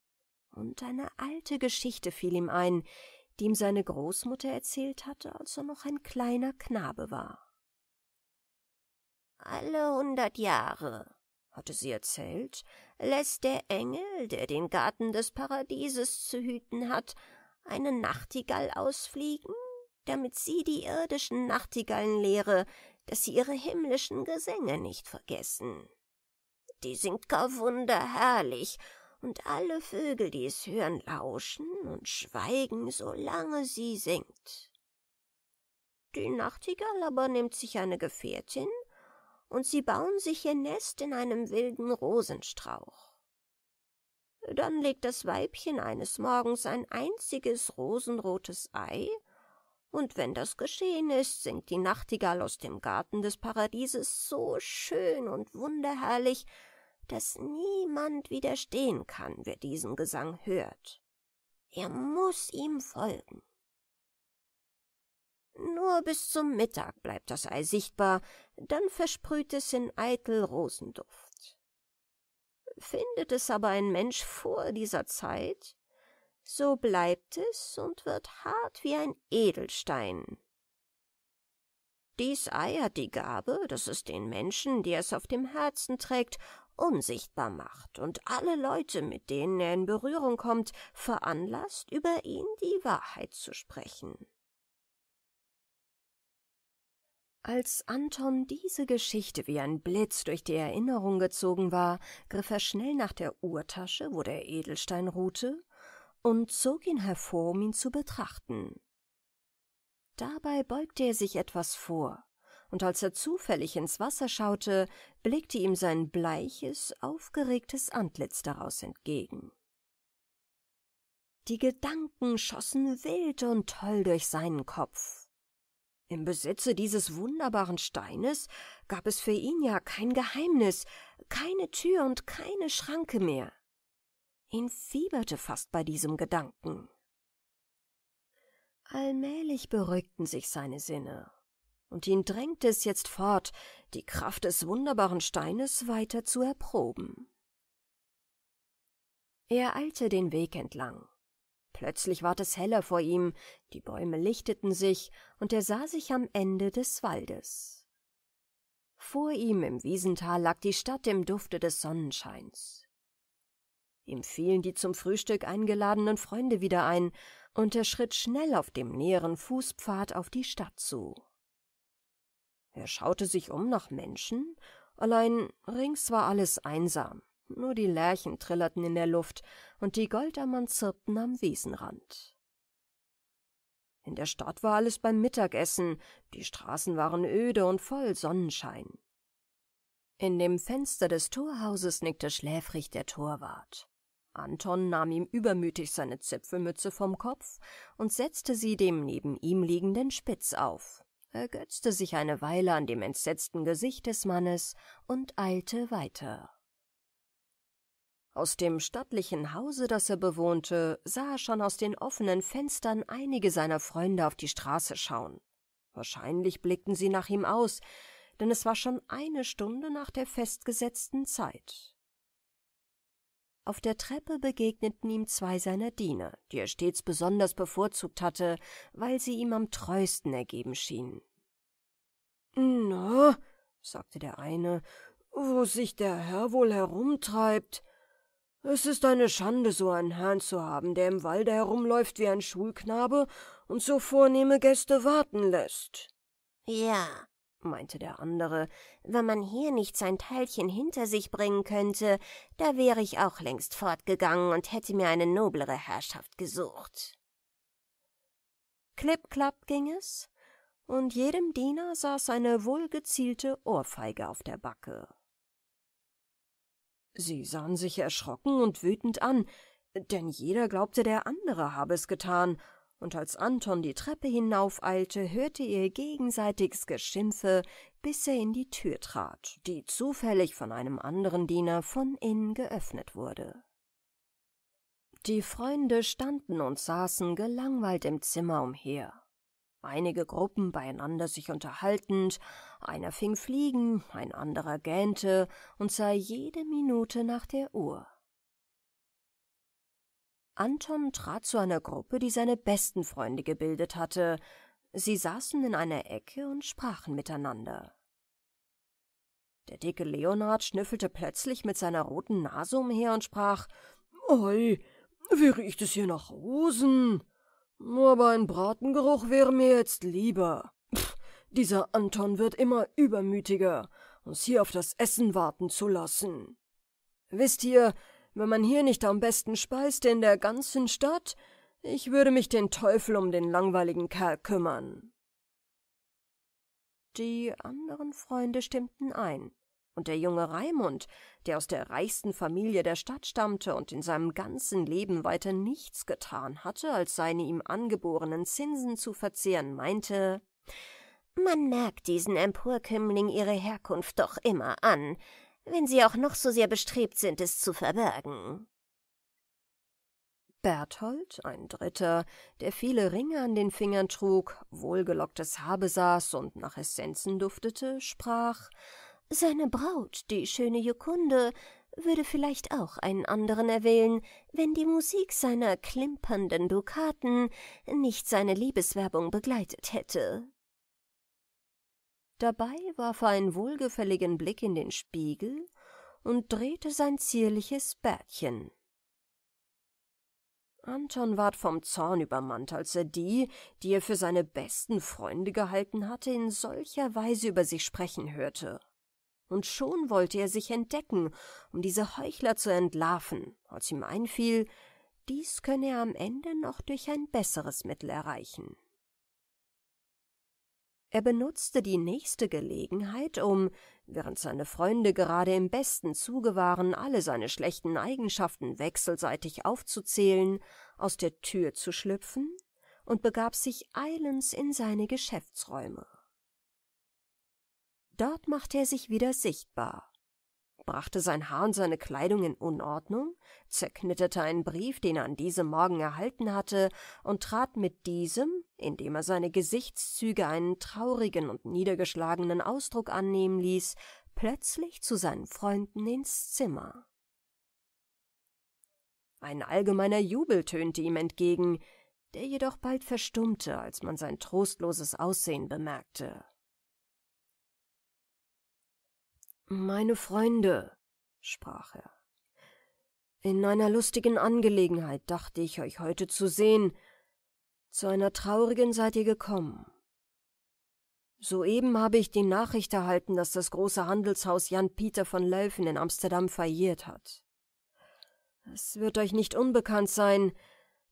Und eine alte Geschichte fiel ihm ein, die ihm seine Großmutter erzählt hatte, als er noch ein kleiner Knabe war. Alle hundert Jahre, hatte sie erzählt, lässt der Engel, der den Garten des Paradieses zu hüten hat, eine Nachtigall ausfliegen, damit sie die irdischen Nachtigallen lehre, dass sie ihre himmlischen Gesänge nicht vergessen. Die singt gar wunderherrlich, und alle Vögel, die es hören, lauschen und schweigen, solange sie singt. Die Nachtigall aber nimmt sich eine Gefährtin, und sie bauen sich ihr Nest in einem wilden Rosenstrauch. Dann legt das Weibchen eines Morgens ein einziges rosenrotes Ei, und wenn das geschehen ist, singt die Nachtigall aus dem Garten des Paradieses so schön und wunderherrlich, dass niemand widerstehen kann, wer diesen Gesang hört. Er muß ihm folgen. Nur bis zum Mittag bleibt das Ei sichtbar, dann versprüht es in eitel Rosenduft. Findet es aber ein Mensch vor dieser Zeit, so bleibt es und wird hart wie ein Edelstein. Dies Ei hat die Gabe, dass es den Menschen, die es auf dem Herzen trägt, unsichtbar macht und alle Leute, mit denen er in Berührung kommt, veranlasst, über ihn die Wahrheit zu sprechen. Als Anton diese Geschichte wie ein Blitz durch die Erinnerung gezogen war, griff er schnell nach der Uhrtasche, wo der Edelstein ruhte, und zog ihn hervor, um ihn zu betrachten. Dabei beugte er sich etwas vor, und als er zufällig ins Wasser schaute, blickte ihm sein bleiches, aufgeregtes Antlitz daraus entgegen. Die Gedanken schossen wild und toll durch seinen Kopf. Im Besitze dieses wunderbaren Steines gab es für ihn ja kein Geheimnis, keine Tür und keine Schranke mehr. Ihn fieberte fast bei diesem Gedanken. Allmählich beruhigten sich seine Sinne, und ihn drängte es jetzt fort, die Kraft des wunderbaren Steines weiter zu erproben. Er eilte den Weg entlang. Plötzlich ward es heller vor ihm, die Bäume lichteten sich, und er sah sich am Ende des Waldes. Vor ihm im Wiesental lag die Stadt im Dufte des Sonnenscheins. Ihm fielen die zum Frühstück eingeladenen Freunde wieder ein, und er schritt schnell auf dem näheren Fußpfad auf die Stadt zu. Er schaute sich um nach Menschen, allein rings war alles einsam, nur die Lerchen trillerten in der Luft und die Goldammern zirpten am Wiesenrand. In der Stadt war alles beim Mittagessen, die Straßen waren öde und voll Sonnenschein. In dem Fenster des Torhauses nickte schläfrig der Torwart. Anton nahm ihm übermütig seine Zipfelmütze vom Kopf und setzte sie dem neben ihm liegenden Spitz auf. Er götzte sich eine Weile an dem entsetzten Gesicht des Mannes und eilte weiter. Aus dem stattlichen Hause, das er bewohnte, sah er schon aus den offenen Fenstern einige seiner Freunde auf die Straße schauen. Wahrscheinlich blickten sie nach ihm aus, denn es war schon eine Stunde nach der festgesetzten Zeit. Auf der Treppe begegneten ihm zwei seiner Diener, die er stets besonders bevorzugt hatte, weil sie ihm am treuesten ergeben schienen. Na, sagte der eine, wo sich der Herr wohl herumtreibt. Es ist eine Schande, so einen Herrn zu haben, der im Walde herumläuft wie ein Schulknabe und so vornehme Gäste warten lässt. Ja, meinte der andere, wenn man hier nicht sein Teilchen hinter sich bringen könnte, da wäre ich auch längst fortgegangen und hätte mir eine noblere Herrschaft gesucht. Klipp-klapp ging es, und jedem Diener saß eine wohlgezielte Ohrfeige auf der Backe. Sie sahen sich erschrocken und wütend an, denn jeder glaubte, der andere habe es getan und als Anton die Treppe hinaufeilte, hörte ihr gegenseitiges Geschimpfe, bis er in die Tür trat, die zufällig von einem anderen Diener von innen geöffnet wurde. Die Freunde standen und saßen gelangweilt im Zimmer umher. Einige Gruppen beieinander sich unterhaltend, einer fing Fliegen, ein anderer gähnte und sah jede Minute nach der Uhr. Anton trat zu einer Gruppe, die seine besten Freunde gebildet hatte. Sie saßen in einer Ecke und sprachen miteinander. Der dicke Leonard schnüffelte plötzlich mit seiner roten Nase umher und sprach: Oi, wie riecht es hier nach Rosen? Aber ein Bratengeruch wäre mir jetzt lieber. Pff, dieser Anton wird immer übermütiger, uns hier auf das Essen warten zu lassen. Wisst ihr, wenn man hier nicht am besten speist in der ganzen Stadt, ich würde mich den Teufel um den langweiligen Kerl kümmern. Die anderen Freunde stimmten ein, und der junge Raimund, der aus der reichsten Familie der Stadt stammte und in seinem ganzen Leben weiter nichts getan hatte, als seine ihm angeborenen Zinsen zu verzehren, meinte man merkt diesen Emporkömmling ihre Herkunft doch immer an wenn Sie auch noch so sehr bestrebt sind, es zu verbergen. Berthold, ein Dritter, der viele Ringe an den Fingern trug, wohlgelocktes Haar besaß und nach Essenzen duftete, sprach Seine Braut, die schöne Jukunde, würde vielleicht auch einen anderen erwählen, wenn die Musik seiner klimpernden Dukaten nicht seine Liebeswerbung begleitet hätte. Dabei warf er einen wohlgefälligen Blick in den Spiegel und drehte sein zierliches Bärtchen. Anton ward vom Zorn übermannt, als er die, die er für seine besten Freunde gehalten hatte, in solcher Weise über sich sprechen hörte. Und schon wollte er sich entdecken, um diese Heuchler zu entlarven, als ihm einfiel, dies könne er am Ende noch durch ein besseres Mittel erreichen. Er benutzte die nächste Gelegenheit, um, während seine Freunde gerade im besten Zuge waren, alle seine schlechten Eigenschaften wechselseitig aufzuzählen, aus der Tür zu schlüpfen und begab sich eilends in seine Geschäftsräume. Dort machte er sich wieder sichtbar, brachte sein Haar und seine Kleidung in Unordnung, zerknitterte einen Brief, den er an diesem Morgen erhalten hatte, und trat mit diesem, indem er seine Gesichtszüge einen traurigen und niedergeschlagenen Ausdruck annehmen ließ, plötzlich zu seinen Freunden ins Zimmer. Ein allgemeiner Jubel tönte ihm entgegen, der jedoch bald verstummte, als man sein trostloses Aussehen bemerkte. Meine Freunde, sprach er, in einer lustigen Angelegenheit dachte ich euch heute zu sehen, zu einer traurigen seid ihr gekommen. Soeben habe ich die Nachricht erhalten, dass das große Handelshaus Jan Pieter von Leuven in Amsterdam failliert hat. Es wird euch nicht unbekannt sein,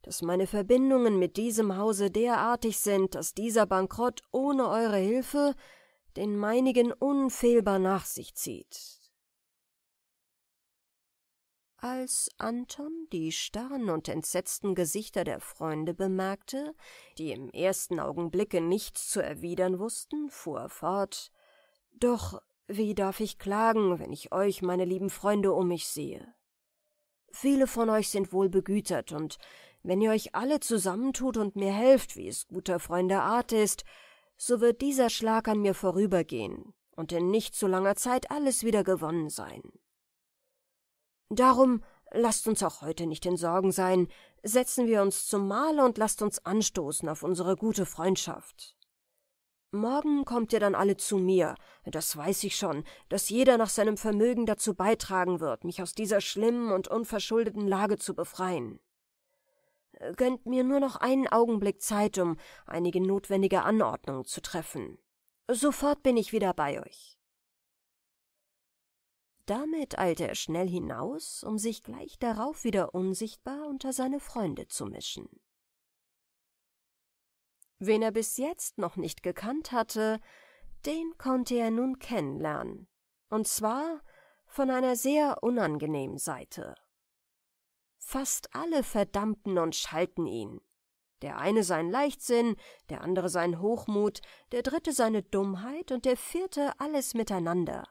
dass meine Verbindungen mit diesem Hause derartig sind, dass dieser Bankrott ohne eure Hilfe den meinigen unfehlbar nach sich zieht. Als Anton die starren und entsetzten Gesichter der Freunde bemerkte, die im ersten Augenblicke nichts zu erwidern wussten, fuhr er fort Doch wie darf ich klagen, wenn ich euch, meine lieben Freunde, um mich sehe? Viele von euch sind wohl begütert, und wenn ihr euch alle zusammentut und mir helft, wie es guter Freunde Art ist, so wird dieser Schlag an mir vorübergehen und in nicht zu langer Zeit alles wieder gewonnen sein. Darum lasst uns auch heute nicht in Sorgen sein, setzen wir uns zum Mahle und lasst uns anstoßen auf unsere gute Freundschaft. Morgen kommt ihr dann alle zu mir, das weiß ich schon, dass jeder nach seinem Vermögen dazu beitragen wird, mich aus dieser schlimmen und unverschuldeten Lage zu befreien. Gönnt mir nur noch einen Augenblick Zeit, um einige notwendige Anordnungen zu treffen. Sofort bin ich wieder bei euch. Damit eilte er schnell hinaus, um sich gleich darauf wieder unsichtbar unter seine Freunde zu mischen. Wen er bis jetzt noch nicht gekannt hatte, den konnte er nun kennenlernen, und zwar von einer sehr unangenehmen Seite. Fast alle verdammten und schalten ihn. Der eine seinen Leichtsinn, der andere seinen Hochmut, der dritte seine Dummheit und der vierte alles miteinander.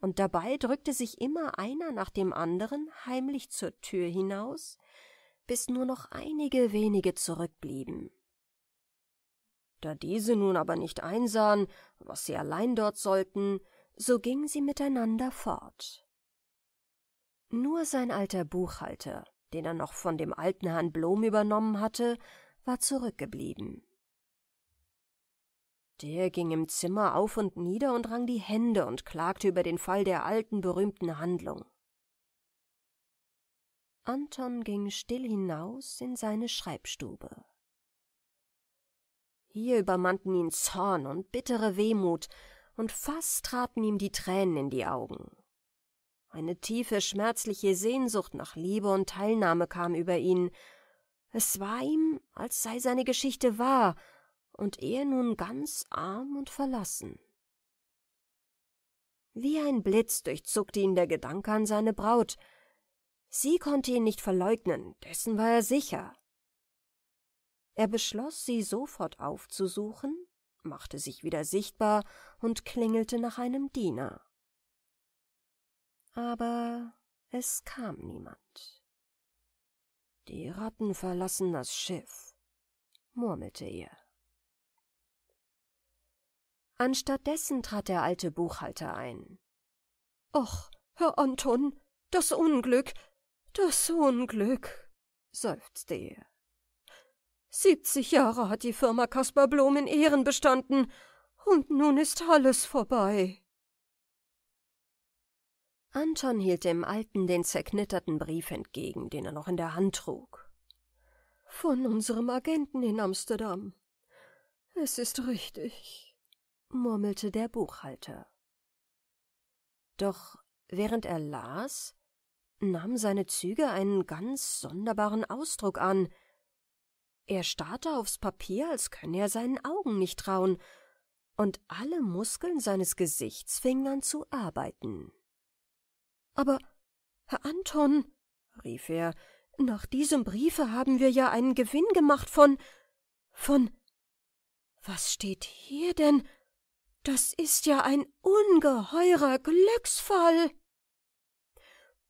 Und dabei drückte sich immer einer nach dem anderen heimlich zur Tür hinaus, bis nur noch einige wenige zurückblieben. Da diese nun aber nicht einsahen, was sie allein dort sollten, so gingen sie miteinander fort. Nur sein alter Buchhalter, den er noch von dem alten Herrn Blom übernommen hatte, war zurückgeblieben. Der ging im Zimmer auf und nieder und rang die Hände und klagte über den Fall der alten berühmten Handlung. Anton ging still hinaus in seine Schreibstube. Hier übermannten ihn Zorn und bittere Wehmut, und fast traten ihm die Tränen in die Augen. Eine tiefe, schmerzliche Sehnsucht nach Liebe und Teilnahme kam über ihn. Es war ihm, als sei seine Geschichte wahr und er nun ganz arm und verlassen. Wie ein Blitz durchzuckte ihn der Gedanke an seine Braut. Sie konnte ihn nicht verleugnen, dessen war er sicher. Er beschloss, sie sofort aufzusuchen, machte sich wieder sichtbar und klingelte nach einem Diener aber es kam niemand. Die Ratten verlassen das Schiff, murmelte er. Anstattdessen trat der alte Buchhalter ein. Och, Herr Anton, das Unglück, das Unglück, seufzte er. Siebzig Jahre hat die Firma Kaspar Blom in Ehren bestanden, und nun ist alles vorbei. Anton hielt dem Alten den zerknitterten Brief entgegen, den er noch in der Hand trug. Von unserem Agenten in Amsterdam. Es ist richtig, murmelte der Buchhalter. Doch während er las, nahm seine Züge einen ganz sonderbaren Ausdruck an. Er starrte aufs Papier, als könne er seinen Augen nicht trauen, und alle Muskeln seines Gesichts fingen an zu arbeiten. Aber, Herr Anton, rief er, nach diesem Briefe haben wir ja einen Gewinn gemacht von. von. Was steht hier denn? Das ist ja ein ungeheurer Glücksfall.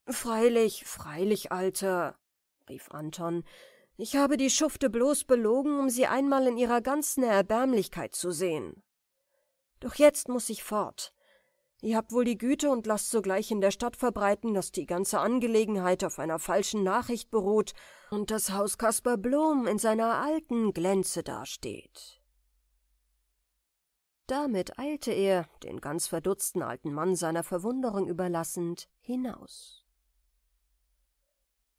Freilich, freilich, Alter, rief Anton. Ich habe die Schufte bloß belogen, um sie einmal in ihrer ganzen Erbärmlichkeit zu sehen. Doch jetzt muß ich fort. Ihr habt wohl die Güte und lasst sogleich in der Stadt verbreiten, dass die ganze Angelegenheit auf einer falschen Nachricht beruht und das Haus Kaspar Blom in seiner alten Glänze dasteht. Damit eilte er, den ganz verdutzten alten Mann seiner Verwunderung überlassend, hinaus.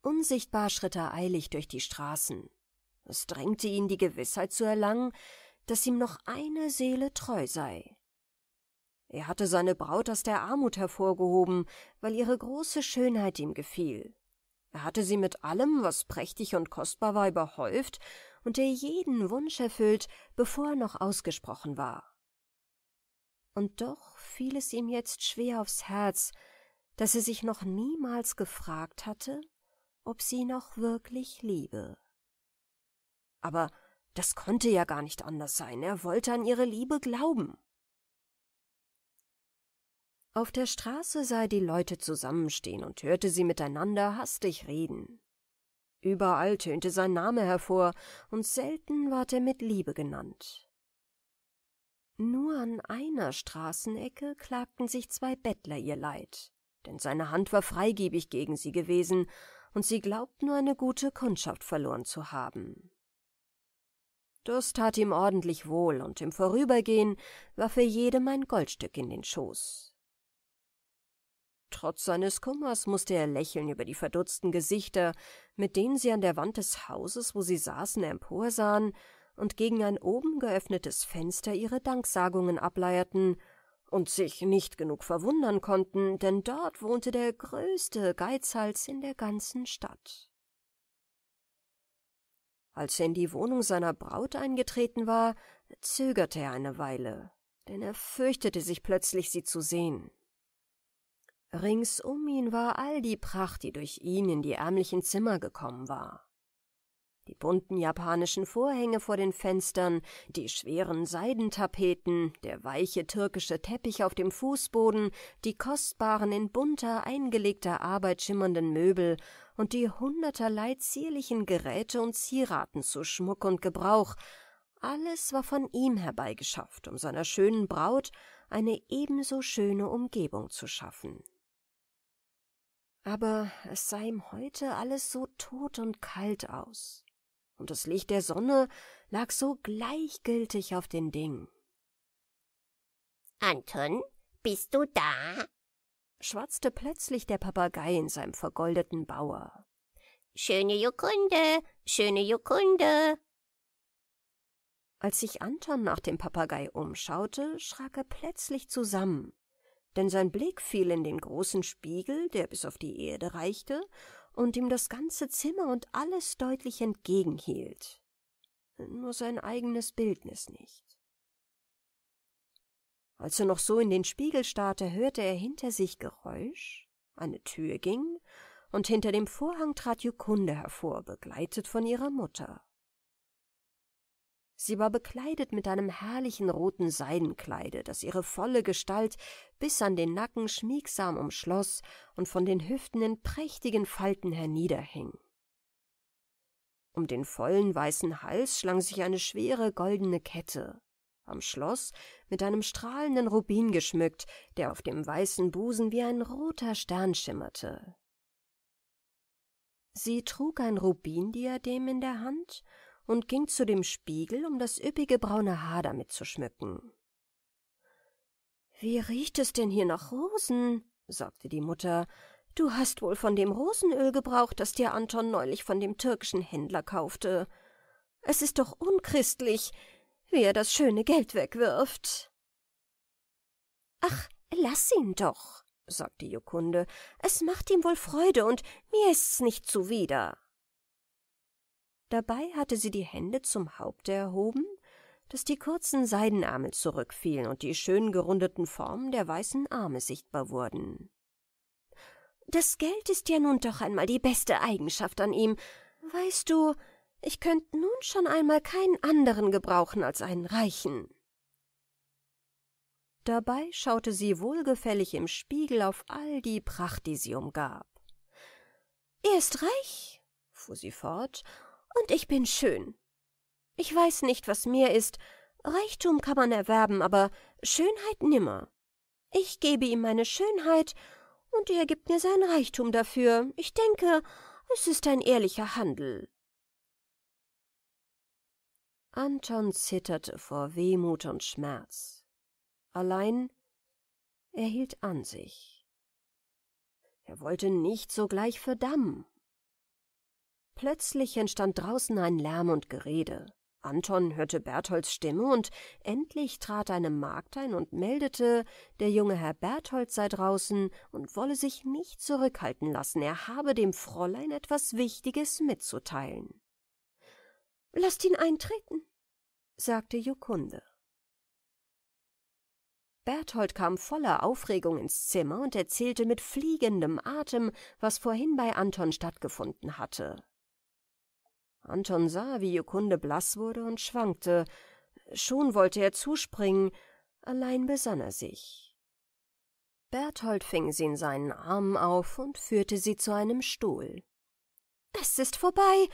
Unsichtbar schritt er eilig durch die Straßen. Es drängte ihn die Gewissheit zu erlangen, dass ihm noch eine Seele treu sei, er hatte seine Braut aus der Armut hervorgehoben, weil ihre große Schönheit ihm gefiel. Er hatte sie mit allem, was prächtig und kostbar war, überhäuft und ihr jeden Wunsch erfüllt, bevor er noch ausgesprochen war. Und doch fiel es ihm jetzt schwer aufs Herz, dass er sich noch niemals gefragt hatte, ob sie noch wirklich liebe. Aber das konnte ja gar nicht anders sein, er wollte an ihre Liebe glauben. Auf der Straße sah er die Leute zusammenstehen und hörte sie miteinander hastig reden. Überall tönte sein Name hervor, und selten ward er mit Liebe genannt. Nur an einer Straßenecke klagten sich zwei Bettler ihr Leid, denn seine Hand war freigebig gegen sie gewesen, und sie glaubten nur eine gute Kundschaft verloren zu haben. Das tat ihm ordentlich wohl, und im Vorübergehen warf er jedem ein Goldstück in den Schoß. Trotz seines Kummers musste er lächeln über die verdutzten Gesichter, mit denen sie an der Wand des Hauses, wo sie saßen, emporsahen und gegen ein oben geöffnetes Fenster ihre Danksagungen ableierten und sich nicht genug verwundern konnten, denn dort wohnte der größte Geizhals in der ganzen Stadt. Als er in die Wohnung seiner Braut eingetreten war, zögerte er eine Weile, denn er fürchtete sich plötzlich, sie zu sehen. Rings um ihn war all die Pracht, die durch ihn in die ärmlichen Zimmer gekommen war. Die bunten japanischen Vorhänge vor den Fenstern, die schweren Seidentapeten, der weiche türkische Teppich auf dem Fußboden, die kostbaren in bunter, eingelegter Arbeit schimmernden Möbel und die hunderterlei zierlichen Geräte und Zieraten zu Schmuck und Gebrauch, alles war von ihm herbeigeschafft, um seiner schönen Braut eine ebenso schöne Umgebung zu schaffen aber es sah ihm heute alles so tot und kalt aus, und das Licht der Sonne lag so gleichgültig auf den Dingen. Anton, bist du da? schwatzte plötzlich der Papagei in seinem vergoldeten Bauer. Schöne Jukunde, schöne Jukunde!« Als sich Anton nach dem Papagei umschaute, schrak er plötzlich zusammen denn sein Blick fiel in den großen Spiegel, der bis auf die Erde reichte und ihm das ganze Zimmer und alles deutlich entgegenhielt. Nur sein eigenes Bildnis nicht. Als er noch so in den Spiegel starrte, hörte er hinter sich Geräusch, eine Tür ging, und hinter dem Vorhang trat Jukunde hervor, begleitet von ihrer Mutter. Sie war bekleidet mit einem herrlichen roten Seidenkleide, das ihre volle Gestalt bis an den Nacken schmiegsam umschloss und von den Hüften in prächtigen Falten herniederhing. Um den vollen weißen Hals schlang sich eine schwere goldene Kette, am Schloss mit einem strahlenden Rubin geschmückt, der auf dem weißen Busen wie ein roter Stern schimmerte. Sie trug ein Rubindiadem in der Hand und ging zu dem Spiegel, um das üppige braune Haar damit zu schmücken. Wie riecht es denn hier nach Rosen? sagte die Mutter. Du hast wohl von dem Rosenöl gebraucht, das dir Anton neulich von dem türkischen Händler kaufte. Es ist doch unchristlich, wie er das schöne Geld wegwirft. Ach, lass ihn doch, sagte Jukunde. Es macht ihm wohl Freude und mir ist's nicht zuwider. Dabei hatte sie die Hände zum Haupte erhoben, dass die kurzen Seidenärmel zurückfielen und die schön gerundeten Formen der weißen Arme sichtbar wurden. Das Geld ist ja nun doch einmal die beste Eigenschaft an ihm. Weißt du, ich könnte nun schon einmal keinen anderen gebrauchen als einen Reichen. Dabei schaute sie wohlgefällig im Spiegel auf all die Pracht, die sie umgab. Er ist reich, fuhr sie fort, und ich bin schön. Ich weiß nicht, was mir ist. Reichtum kann man erwerben, aber Schönheit nimmer. Ich gebe ihm meine Schönheit, und er gibt mir seinen Reichtum dafür. Ich denke, es ist ein ehrlicher Handel. Anton zitterte vor Wehmut und Schmerz. Allein er hielt an sich. Er wollte nicht sogleich verdammen. Plötzlich entstand draußen ein Lärm und Gerede. Anton hörte Bertholds Stimme und endlich trat eine Magd ein und meldete, der junge Herr Berthold sei draußen und wolle sich nicht zurückhalten lassen, er habe dem Fräulein etwas Wichtiges mitzuteilen. Lasst ihn eintreten, sagte Jukunde. Berthold kam voller Aufregung ins Zimmer und erzählte mit fliegendem Atem, was vorhin bei Anton stattgefunden hatte. Anton sah, wie Jokunde blass wurde und schwankte. Schon wollte er zuspringen, allein besann er sich. Berthold fing sie in seinen Armen auf und führte sie zu einem Stuhl. Es ist vorbei,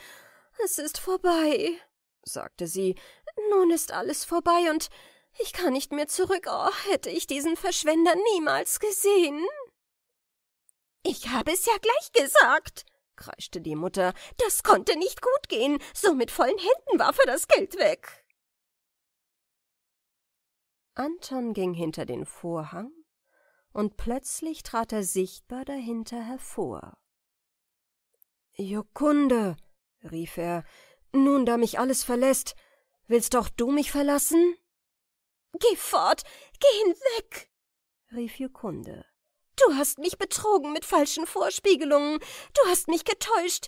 es ist vorbei, sagte sie. Nun ist alles vorbei und ich kann nicht mehr zurück. Oh, hätte ich diesen Verschwender niemals gesehen. Ich habe es ja gleich gesagt, kreischte die Mutter. Das konnte nicht gut gehen. So mit vollen Händen warf er das Geld weg. Anton ging hinter den Vorhang, und plötzlich trat er sichtbar dahinter hervor. Jokunde, rief er, nun da mich alles verlässt, willst doch du mich verlassen? Geh fort, geh hinweg, rief Jokunde. Du hast mich betrogen mit falschen Vorspiegelungen. Du hast mich getäuscht.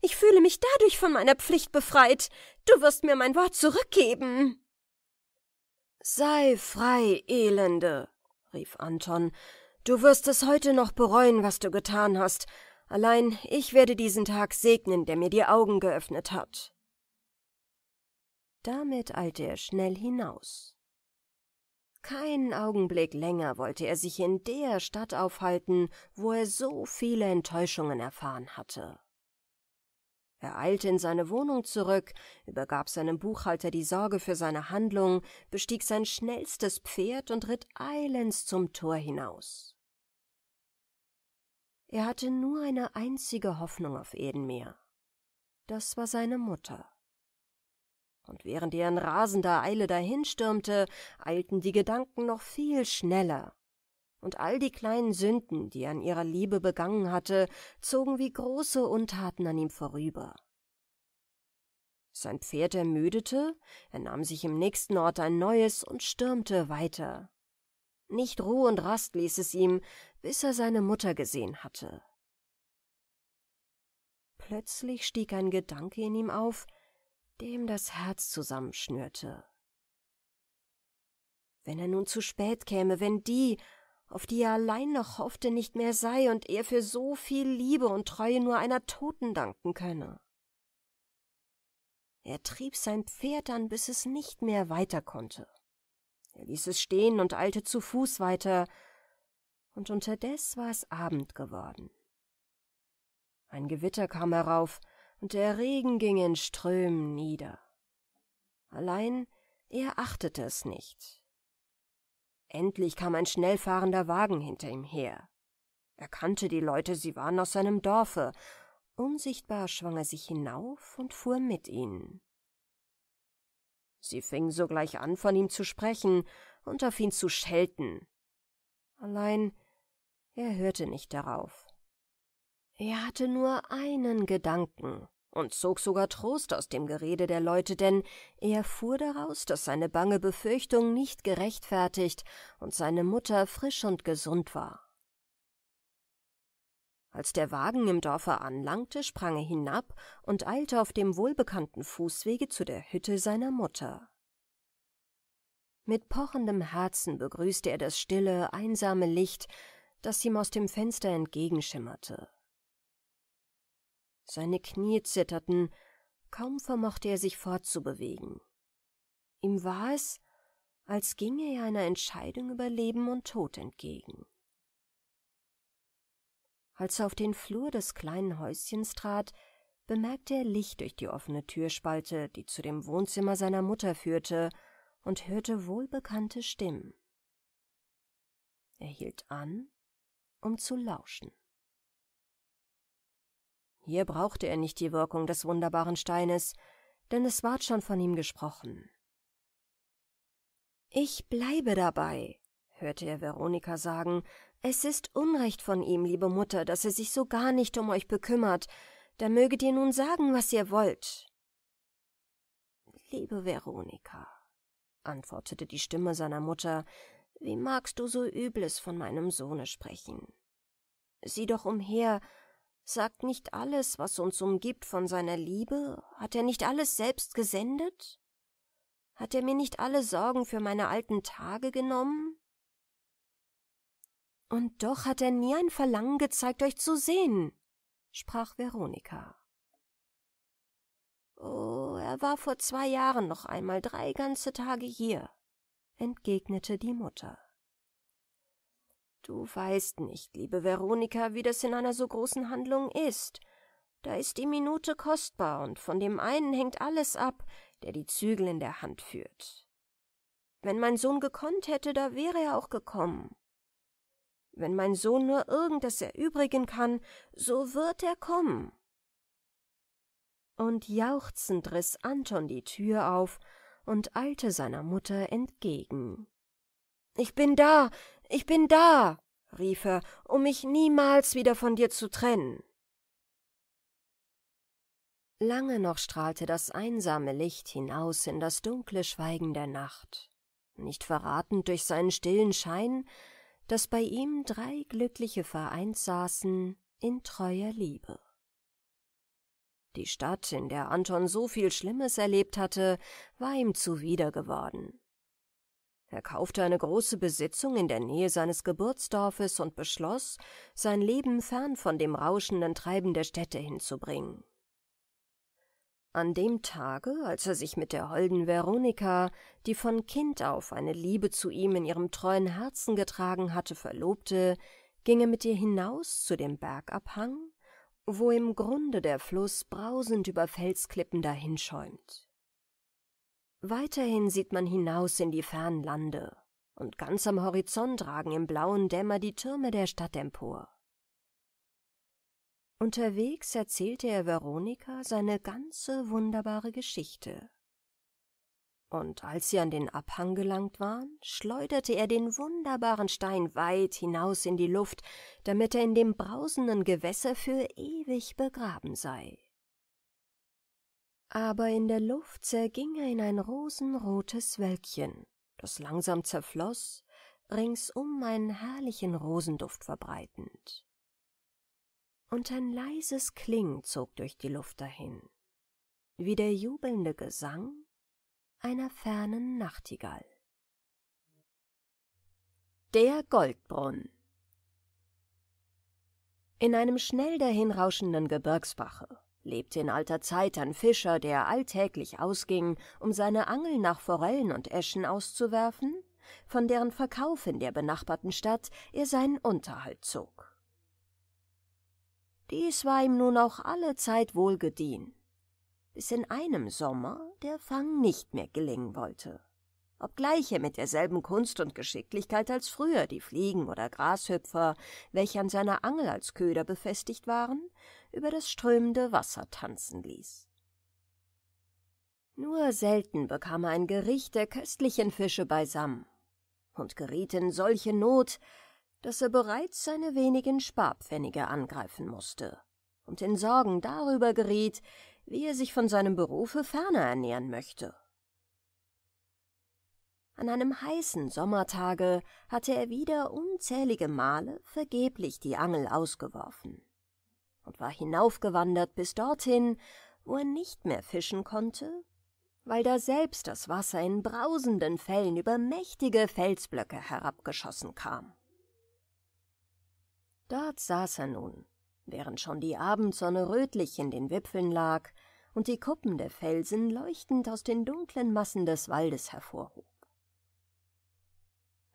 Ich fühle mich dadurch von meiner Pflicht befreit. Du wirst mir mein Wort zurückgeben. Sei frei, Elende, rief Anton. Du wirst es heute noch bereuen, was du getan hast. Allein ich werde diesen Tag segnen, der mir die Augen geöffnet hat. Damit eilte er schnell hinaus. Keinen Augenblick länger wollte er sich in der Stadt aufhalten, wo er so viele Enttäuschungen erfahren hatte. Er eilte in seine Wohnung zurück, übergab seinem Buchhalter die Sorge für seine Handlung, bestieg sein schnellstes Pferd und ritt eilends zum Tor hinaus. Er hatte nur eine einzige Hoffnung auf Edenmeer. Das war seine Mutter und während er in rasender Eile dahinstürmte, eilten die Gedanken noch viel schneller. Und all die kleinen Sünden, die er an ihrer Liebe begangen hatte, zogen wie große Untaten an ihm vorüber. Sein Pferd ermüdete, er nahm sich im nächsten Ort ein neues und stürmte weiter. Nicht Ruhe und Rast ließ es ihm, bis er seine Mutter gesehen hatte. Plötzlich stieg ein Gedanke in ihm auf, dem das Herz zusammenschnürte. Wenn er nun zu spät käme, wenn die, auf die er allein noch hoffte, nicht mehr sei und er für so viel Liebe und Treue nur einer Toten danken könne. Er trieb sein Pferd an, bis es nicht mehr weiter konnte. Er ließ es stehen und eilte zu Fuß weiter, und unterdessen war es Abend geworden. Ein Gewitter kam herauf, und der Regen ging in Strömen nieder. Allein er achtete es nicht. Endlich kam ein schnellfahrender Wagen hinter ihm her. Er kannte die Leute, sie waren aus seinem Dorfe. Unsichtbar schwang er sich hinauf und fuhr mit ihnen. Sie fing sogleich an, von ihm zu sprechen und auf ihn zu schelten. Allein er hörte nicht darauf. Er hatte nur einen Gedanken und zog sogar Trost aus dem Gerede der Leute, denn er fuhr daraus, dass seine bange Befürchtung nicht gerechtfertigt und seine Mutter frisch und gesund war. Als der Wagen im Dorfe anlangte, sprang er hinab und eilte auf dem wohlbekannten Fußwege zu der Hütte seiner Mutter. Mit pochendem Herzen begrüßte er das stille, einsame Licht, das ihm aus dem Fenster entgegenschimmerte. Seine Knie zitterten, kaum vermochte er sich fortzubewegen. Ihm war es, als ginge er einer Entscheidung über Leben und Tod entgegen. Als er auf den Flur des kleinen Häuschens trat, bemerkte er Licht durch die offene Türspalte, die zu dem Wohnzimmer seiner Mutter führte, und hörte wohlbekannte Stimmen. Er hielt an, um zu lauschen. Hier brauchte er nicht die Wirkung des wunderbaren Steines, denn es ward schon von ihm gesprochen. Ich bleibe dabei, hörte er Veronika sagen. Es ist Unrecht von ihm, liebe Mutter, dass er sich so gar nicht um euch bekümmert. Da möget ihr nun sagen, was ihr wollt. Liebe Veronika, antwortete die Stimme seiner Mutter, wie magst du so Übles von meinem Sohne sprechen? Sieh doch umher, Sagt nicht alles, was uns umgibt, von seiner Liebe? Hat er nicht alles selbst gesendet? Hat er mir nicht alle Sorgen für meine alten Tage genommen? Und doch hat er nie ein Verlangen gezeigt, euch zu sehen, sprach Veronika. Oh, er war vor zwei Jahren noch einmal drei ganze Tage hier, entgegnete die Mutter. Du weißt nicht, liebe Veronika, wie das in einer so großen Handlung ist. Da ist die Minute kostbar und von dem einen hängt alles ab, der die Zügel in der Hand führt. Wenn mein Sohn gekonnt hätte, da wäre er auch gekommen. Wenn mein Sohn nur irgendes erübrigen kann, so wird er kommen. Und jauchzend riss Anton die Tür auf und eilte seiner Mutter entgegen. Ich bin da, ich bin da, rief er, um mich niemals wieder von dir zu trennen. Lange noch strahlte das einsame Licht hinaus in das dunkle Schweigen der Nacht, nicht verratend durch seinen stillen Schein, dass bei ihm drei Glückliche vereint saßen in treuer Liebe. Die Stadt, in der Anton so viel Schlimmes erlebt hatte, war ihm zuwider geworden. Er kaufte eine große Besitzung in der Nähe seines Geburtsdorfes und beschloss, sein Leben fern von dem rauschenden Treiben der Städte hinzubringen. An dem Tage, als er sich mit der holden Veronika, die von Kind auf eine Liebe zu ihm in ihrem treuen Herzen getragen hatte, verlobte, ging er mit ihr hinaus zu dem Bergabhang, wo im Grunde der Fluss brausend über Felsklippen dahinschäumt. Weiterhin sieht man hinaus in die fernen Lande, und ganz am Horizont ragen im blauen Dämmer die Türme der Stadt empor. Unterwegs erzählte er Veronika seine ganze wunderbare Geschichte. Und als sie an den Abhang gelangt waren, schleuderte er den wunderbaren Stein weit hinaus in die Luft, damit er in dem brausenden Gewässer für ewig begraben sei aber in der Luft zerging er in ein rosenrotes Wölkchen, das langsam zerfloß, ringsum einen herrlichen Rosenduft verbreitend. Und ein leises Kling zog durch die Luft dahin, wie der jubelnde Gesang einer fernen Nachtigall. Der Goldbrunn In einem schnell dahinrauschenden Gebirgsbache lebte in alter Zeit ein Fischer, der alltäglich ausging, um seine Angel nach Forellen und Eschen auszuwerfen, von deren Verkauf in der benachbarten Stadt er seinen Unterhalt zog. Dies war ihm nun auch alle Zeit wohlgedien, bis in einem Sommer der Fang nicht mehr gelingen wollte, obgleich er mit derselben Kunst und Geschicklichkeit als früher die Fliegen oder Grashüpfer, welche an seiner Angel als Köder befestigt waren, über das strömende Wasser tanzen ließ. Nur selten bekam er ein Gericht der köstlichen Fische beisammen und geriet in solche Not, dass er bereits seine wenigen Sparpfennige angreifen musste und in Sorgen darüber geriet, wie er sich von seinem Berufe ferner ernähren möchte. An einem heißen Sommertage hatte er wieder unzählige Male vergeblich die Angel ausgeworfen und war hinaufgewandert bis dorthin, wo er nicht mehr fischen konnte, weil daselbst das Wasser in brausenden Fällen über mächtige Felsblöcke herabgeschossen kam. Dort saß er nun, während schon die Abendsonne rötlich in den Wipfeln lag und die Kuppen der Felsen leuchtend aus den dunklen Massen des Waldes hervorhob.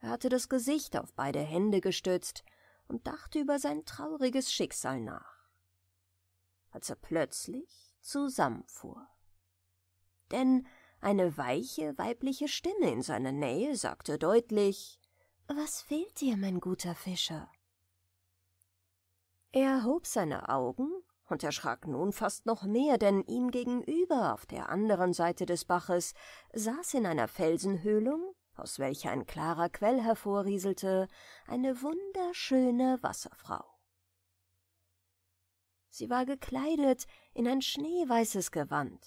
Er hatte das Gesicht auf beide Hände gestützt und dachte über sein trauriges Schicksal nach als er plötzlich zusammenfuhr. Denn eine weiche weibliche Stimme in seiner Nähe sagte deutlich Was fehlt dir, mein guter Fischer? Er hob seine Augen und erschrak nun fast noch mehr, denn ihm gegenüber, auf der anderen Seite des Baches, saß in einer Felsenhöhlung, aus welcher ein klarer Quell hervorrieselte, eine wunderschöne Wasserfrau. Sie war gekleidet in ein schneeweißes Gewand,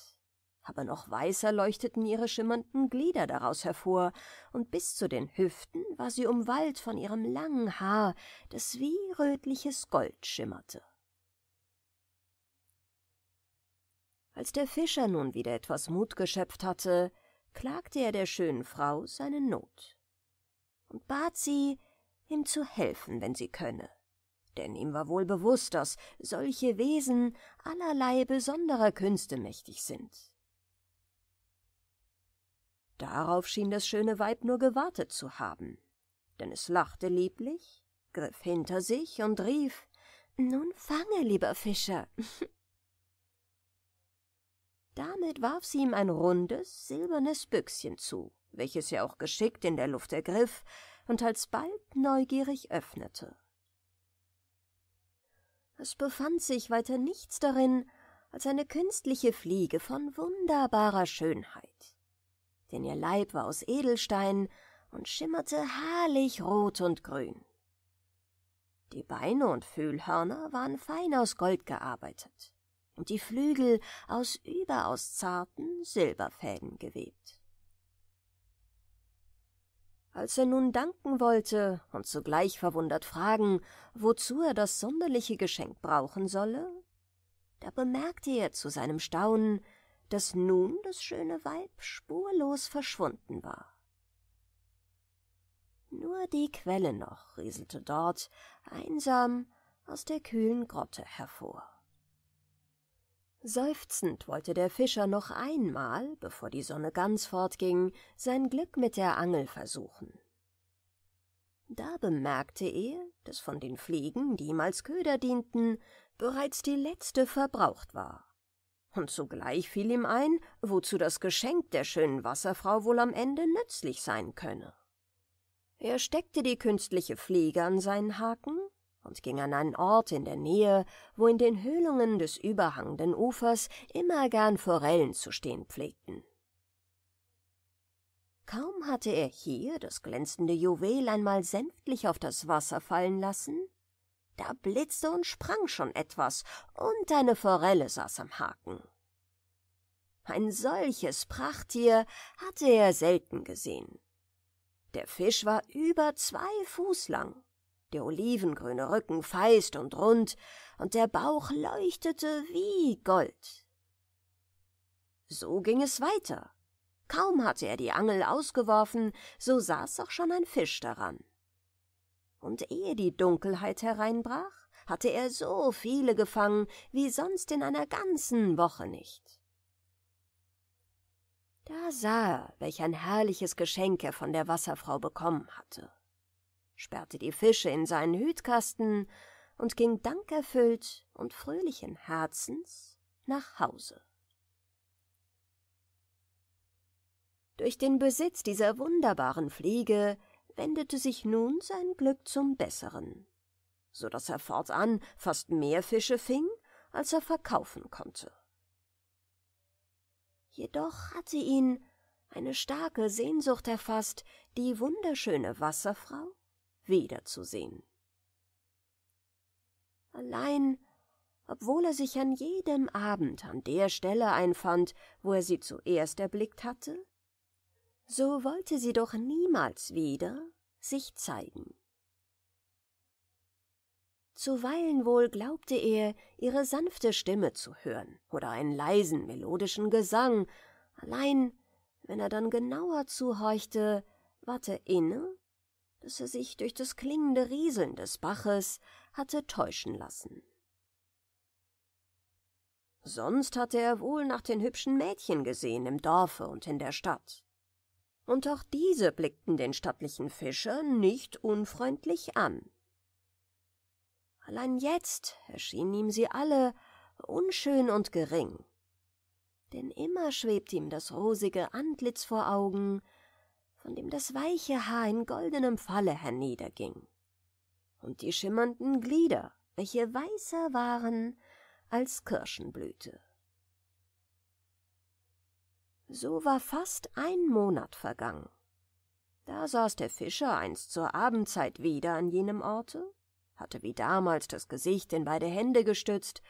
aber noch weißer leuchteten ihre schimmernden Glieder daraus hervor, und bis zu den Hüften war sie umwallt von ihrem langen Haar, das wie rötliches Gold schimmerte. Als der Fischer nun wieder etwas Mut geschöpft hatte, klagte er der schönen Frau seine Not und bat sie, ihm zu helfen, wenn sie könne denn ihm war wohl bewusst, dass solche Wesen allerlei besonderer Künste mächtig sind. Darauf schien das schöne Weib nur gewartet zu haben, denn es lachte lieblich, griff hinter sich und rief Nun fange, lieber Fischer. <laughs> Damit warf sie ihm ein rundes, silbernes Büchschen zu, welches er auch geschickt in der Luft ergriff und alsbald neugierig öffnete. Es befand sich weiter nichts darin als eine künstliche Fliege von wunderbarer Schönheit. Denn ihr Leib war aus Edelstein und schimmerte herrlich rot und grün. Die Beine und Fühlhörner waren fein aus Gold gearbeitet und die Flügel aus überaus zarten Silberfäden gewebt. Als er nun danken wollte und zugleich verwundert fragen, wozu er das sonderliche Geschenk brauchen solle, da bemerkte er zu seinem Staunen, dass nun das schöne Weib spurlos verschwunden war. Nur die Quelle noch rieselte dort, einsam, aus der kühlen Grotte hervor. Seufzend wollte der Fischer noch einmal, bevor die Sonne ganz fortging, sein Glück mit der Angel versuchen. Da bemerkte er, dass von den Fliegen, die ihm als Köder dienten, bereits die letzte verbraucht war. Und zugleich fiel ihm ein, wozu das Geschenk der schönen Wasserfrau wohl am Ende nützlich sein könne. Er steckte die künstliche Fliege an seinen Haken und ging an einen Ort in der Nähe, wo in den Höhlungen des überhangenden Ufers immer gern Forellen zu stehen pflegten. Kaum hatte er hier das glänzende Juwel einmal sämtlich auf das Wasser fallen lassen, da blitzte und sprang schon etwas, und eine Forelle saß am Haken. Ein solches Prachttier hatte er selten gesehen. Der Fisch war über zwei Fuß lang der olivengrüne Rücken feist und rund, und der Bauch leuchtete wie Gold. So ging es weiter. Kaum hatte er die Angel ausgeworfen, so saß auch schon ein Fisch daran. Und ehe die Dunkelheit hereinbrach, hatte er so viele gefangen, wie sonst in einer ganzen Woche nicht. Da sah er, welch ein herrliches Geschenk er von der Wasserfrau bekommen hatte sperrte die Fische in seinen Hütkasten und ging dankerfüllt und fröhlichen Herzens nach Hause. Durch den Besitz dieser wunderbaren Fliege wendete sich nun sein Glück zum Besseren, so daß er fortan fast mehr Fische fing, als er verkaufen konnte. Jedoch hatte ihn eine starke Sehnsucht erfasst, die wunderschöne Wasserfrau wiederzusehen. Allein, obwohl er sich an jedem Abend an der Stelle einfand, wo er sie zuerst erblickt hatte, so wollte sie doch niemals wieder sich zeigen. Zuweilen wohl glaubte er, ihre sanfte Stimme zu hören oder einen leisen, melodischen Gesang, allein, wenn er dann genauer zuhorchte, ward er inne dass er sich durch das klingende Rieseln des Baches hatte täuschen lassen. Sonst hatte er wohl nach den hübschen Mädchen gesehen im Dorfe und in der Stadt. Und auch diese blickten den stattlichen Fischer nicht unfreundlich an. Allein jetzt erschienen ihm sie alle unschön und gering. Denn immer schwebt ihm das rosige Antlitz vor Augen von dem das weiche Haar in goldenem Falle herniederging, und die schimmernden Glieder, welche weißer waren als Kirschenblüte. So war fast ein Monat vergangen. Da saß der Fischer einst zur Abendzeit wieder an jenem Orte, hatte wie damals das Gesicht in beide Hände gestützt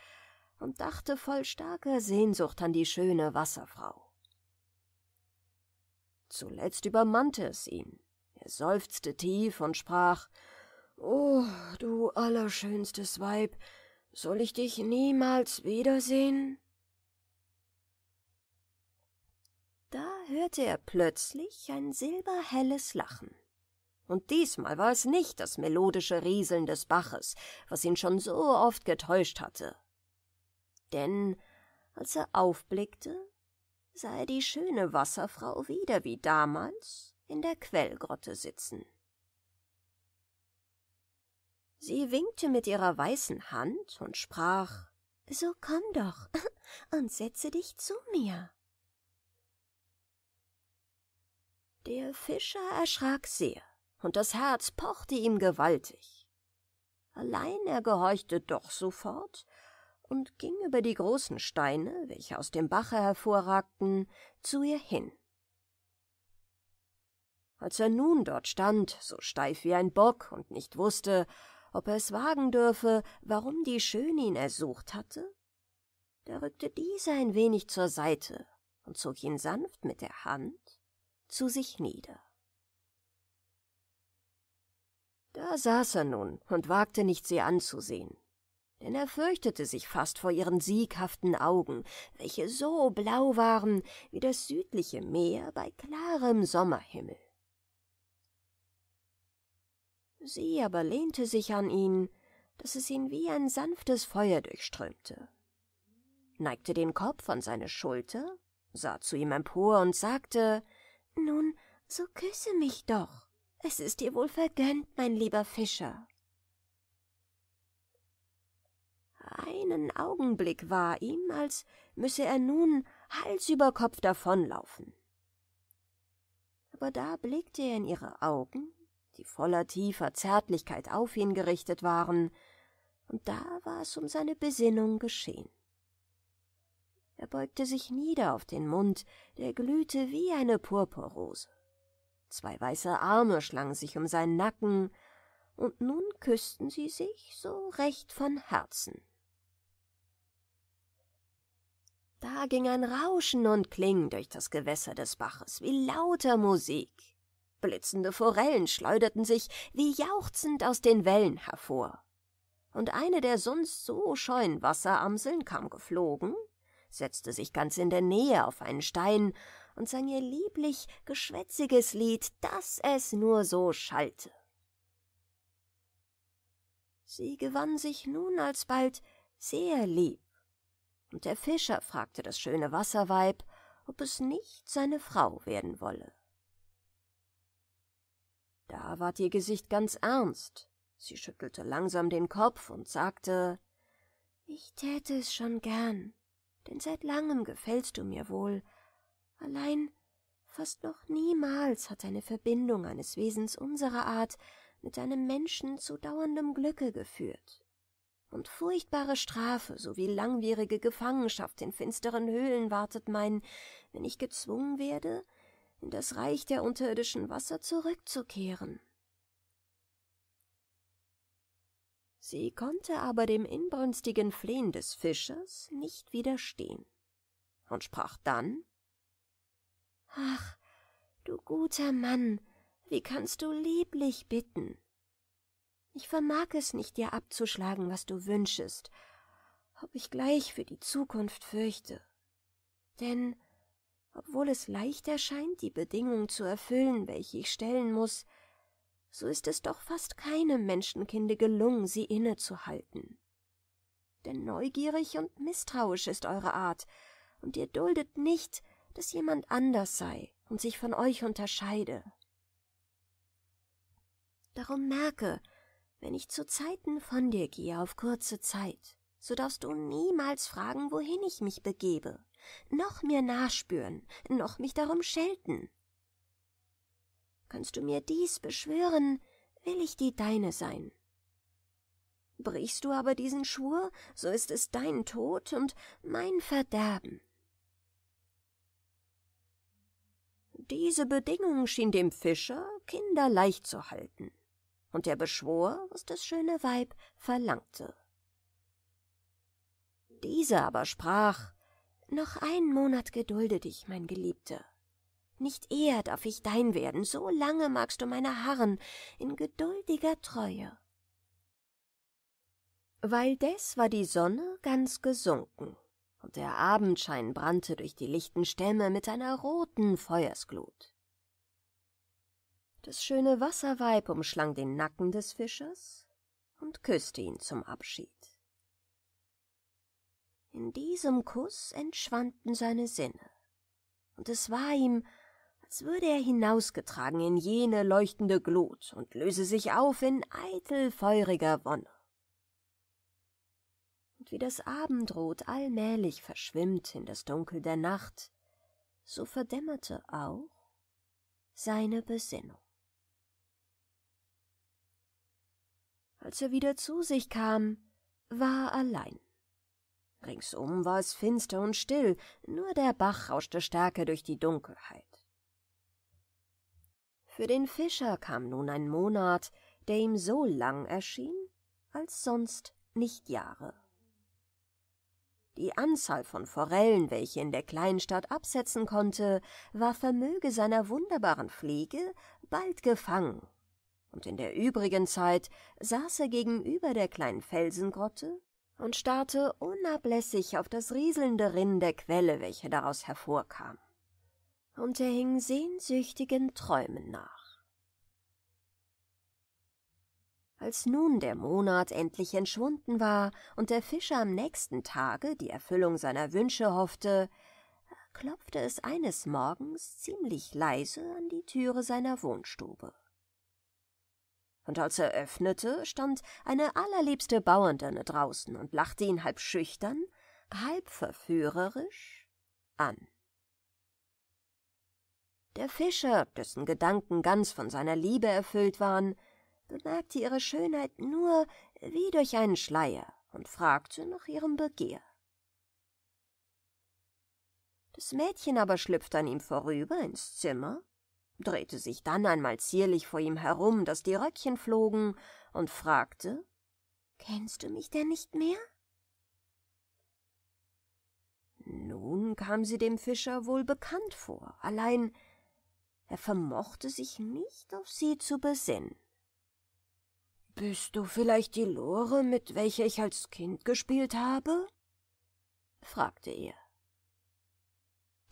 und dachte voll starker Sehnsucht an die schöne Wasserfrau. Zuletzt übermannte es ihn. Er seufzte tief und sprach Oh, du allerschönstes Weib, soll ich dich niemals wiedersehen? Da hörte er plötzlich ein silberhelles Lachen. Und diesmal war es nicht das melodische Rieseln des Baches, was ihn schon so oft getäuscht hatte. Denn als er aufblickte, sah er die schöne Wasserfrau wieder wie damals in der Quellgrotte sitzen. Sie winkte mit ihrer weißen Hand und sprach So komm doch <laughs> und setze dich zu mir. Der Fischer erschrak sehr, und das Herz pochte ihm gewaltig. Allein er gehorchte doch sofort und ging über die großen Steine, welche aus dem Bache hervorragten, zu ihr hin. Als er nun dort stand, so steif wie ein Bock und nicht wusste, ob er es wagen dürfe, warum die Schön ihn ersucht hatte, da rückte dieser ein wenig zur Seite und zog ihn sanft mit der Hand zu sich nieder. Da saß er nun und wagte nicht, sie anzusehen, denn er fürchtete sich fast vor ihren sieghaften Augen, welche so blau waren wie das südliche Meer bei klarem Sommerhimmel. Sie aber lehnte sich an ihn, dass es ihn wie ein sanftes Feuer durchströmte, neigte den Kopf an seine Schulter, sah zu ihm empor und sagte Nun, so küsse mich doch. Es ist dir wohl vergönnt, mein lieber Fischer. Einen Augenblick war ihm, als müsse er nun Hals über Kopf davonlaufen. Aber da blickte er in ihre Augen, die voller tiefer Zärtlichkeit auf ihn gerichtet waren, und da war es um seine Besinnung geschehen. Er beugte sich nieder auf den Mund, der glühte wie eine Purpurrose. Zwei weiße Arme schlangen sich um seinen Nacken, und nun küssten sie sich so recht von Herzen. Da ging ein Rauschen und Klingen durch das Gewässer des Baches, wie lauter Musik. Blitzende Forellen schleuderten sich wie jauchzend aus den Wellen hervor. Und eine der sonst so scheuen Wasseramseln kam geflogen, setzte sich ganz in der Nähe auf einen Stein und sang ihr lieblich geschwätziges Lied, dass es nur so schallte. Sie gewann sich nun alsbald sehr lieb und der Fischer fragte das schöne Wasserweib, ob es nicht seine Frau werden wolle. Da ward ihr Gesicht ganz ernst, sie schüttelte langsam den Kopf und sagte Ich täte es schon gern, denn seit langem gefällst du mir wohl, allein fast noch niemals hat eine Verbindung eines Wesens unserer Art mit einem Menschen zu dauerndem Glücke geführt und furchtbare Strafe sowie langwierige Gefangenschaft in finsteren Höhlen wartet mein, wenn ich gezwungen werde, in das Reich der unterirdischen Wasser zurückzukehren. Sie konnte aber dem inbrünstigen Flehen des Fischers nicht widerstehen und sprach dann Ach, du guter Mann, wie kannst du lieblich bitten? Ich vermag es nicht, dir abzuschlagen, was du wünschest, ob ich gleich für die Zukunft fürchte. Denn, obwohl es leicht erscheint, die Bedingung zu erfüllen, welche ich stellen muss, so ist es doch fast keinem Menschenkinde gelungen, sie innezuhalten. Denn neugierig und misstrauisch ist eure Art, und ihr duldet nicht, dass jemand anders sei und sich von euch unterscheide. Darum merke, wenn ich zu Zeiten von dir gehe auf kurze Zeit, so darfst du niemals fragen, wohin ich mich begebe, noch mir nachspüren, noch mich darum schelten. Kannst du mir dies beschwören, will ich die deine sein. Brichst du aber diesen Schwur, so ist es dein Tod und mein Verderben. Diese Bedingung schien dem Fischer Kinder leicht zu halten und er beschwor, was das schöne Weib verlangte. Diese aber sprach, noch einen Monat gedulde dich, mein Geliebter. Nicht eher darf ich dein werden, so lange magst du meiner harren, in geduldiger Treue. Weil des war die Sonne ganz gesunken, und der Abendschein brannte durch die lichten Stämme mit einer roten Feuersglut. Das schöne Wasserweib umschlang den Nacken des Fischers und küßte ihn zum Abschied. In diesem Kuss entschwanden seine Sinne, und es war ihm, als würde er hinausgetragen in jene leuchtende Glut und löse sich auf in eitel feuriger Wonne. Und wie das Abendrot allmählich verschwimmt in das Dunkel der Nacht, so verdämmerte auch seine Besinnung. Als er wieder zu sich kam, war er allein. Ringsum war es finster und still, nur der Bach rauschte stärker durch die Dunkelheit. Für den Fischer kam nun ein Monat, der ihm so lang erschien, als sonst nicht Jahre. Die Anzahl von Forellen, welche in der Kleinstadt absetzen konnte, war Vermöge seiner wunderbaren Pflege bald gefangen und in der übrigen Zeit saß er gegenüber der kleinen Felsengrotte und starrte unablässig auf das rieselnde Rinn der Quelle, welche daraus hervorkam. Und er hing sehnsüchtigen Träumen nach. Als nun der Monat endlich entschwunden war und der Fischer am nächsten Tage die Erfüllung seiner Wünsche hoffte, klopfte es eines Morgens ziemlich leise an die Türe seiner Wohnstube und als er öffnete, stand eine allerliebste Bauerndirne draußen und lachte ihn halb schüchtern, halb verführerisch an. Der Fischer, dessen Gedanken ganz von seiner Liebe erfüllt waren, bemerkte ihre Schönheit nur wie durch einen Schleier und fragte nach ihrem Begehr. Das Mädchen aber schlüpfte an ihm vorüber ins Zimmer drehte sich dann einmal zierlich vor ihm herum, daß die Röckchen flogen, und fragte Kennst du mich denn nicht mehr? Nun kam sie dem Fischer wohl bekannt vor, allein er vermochte sich nicht auf sie zu besinnen. Bist du vielleicht die Lore, mit welcher ich als Kind gespielt habe? fragte er.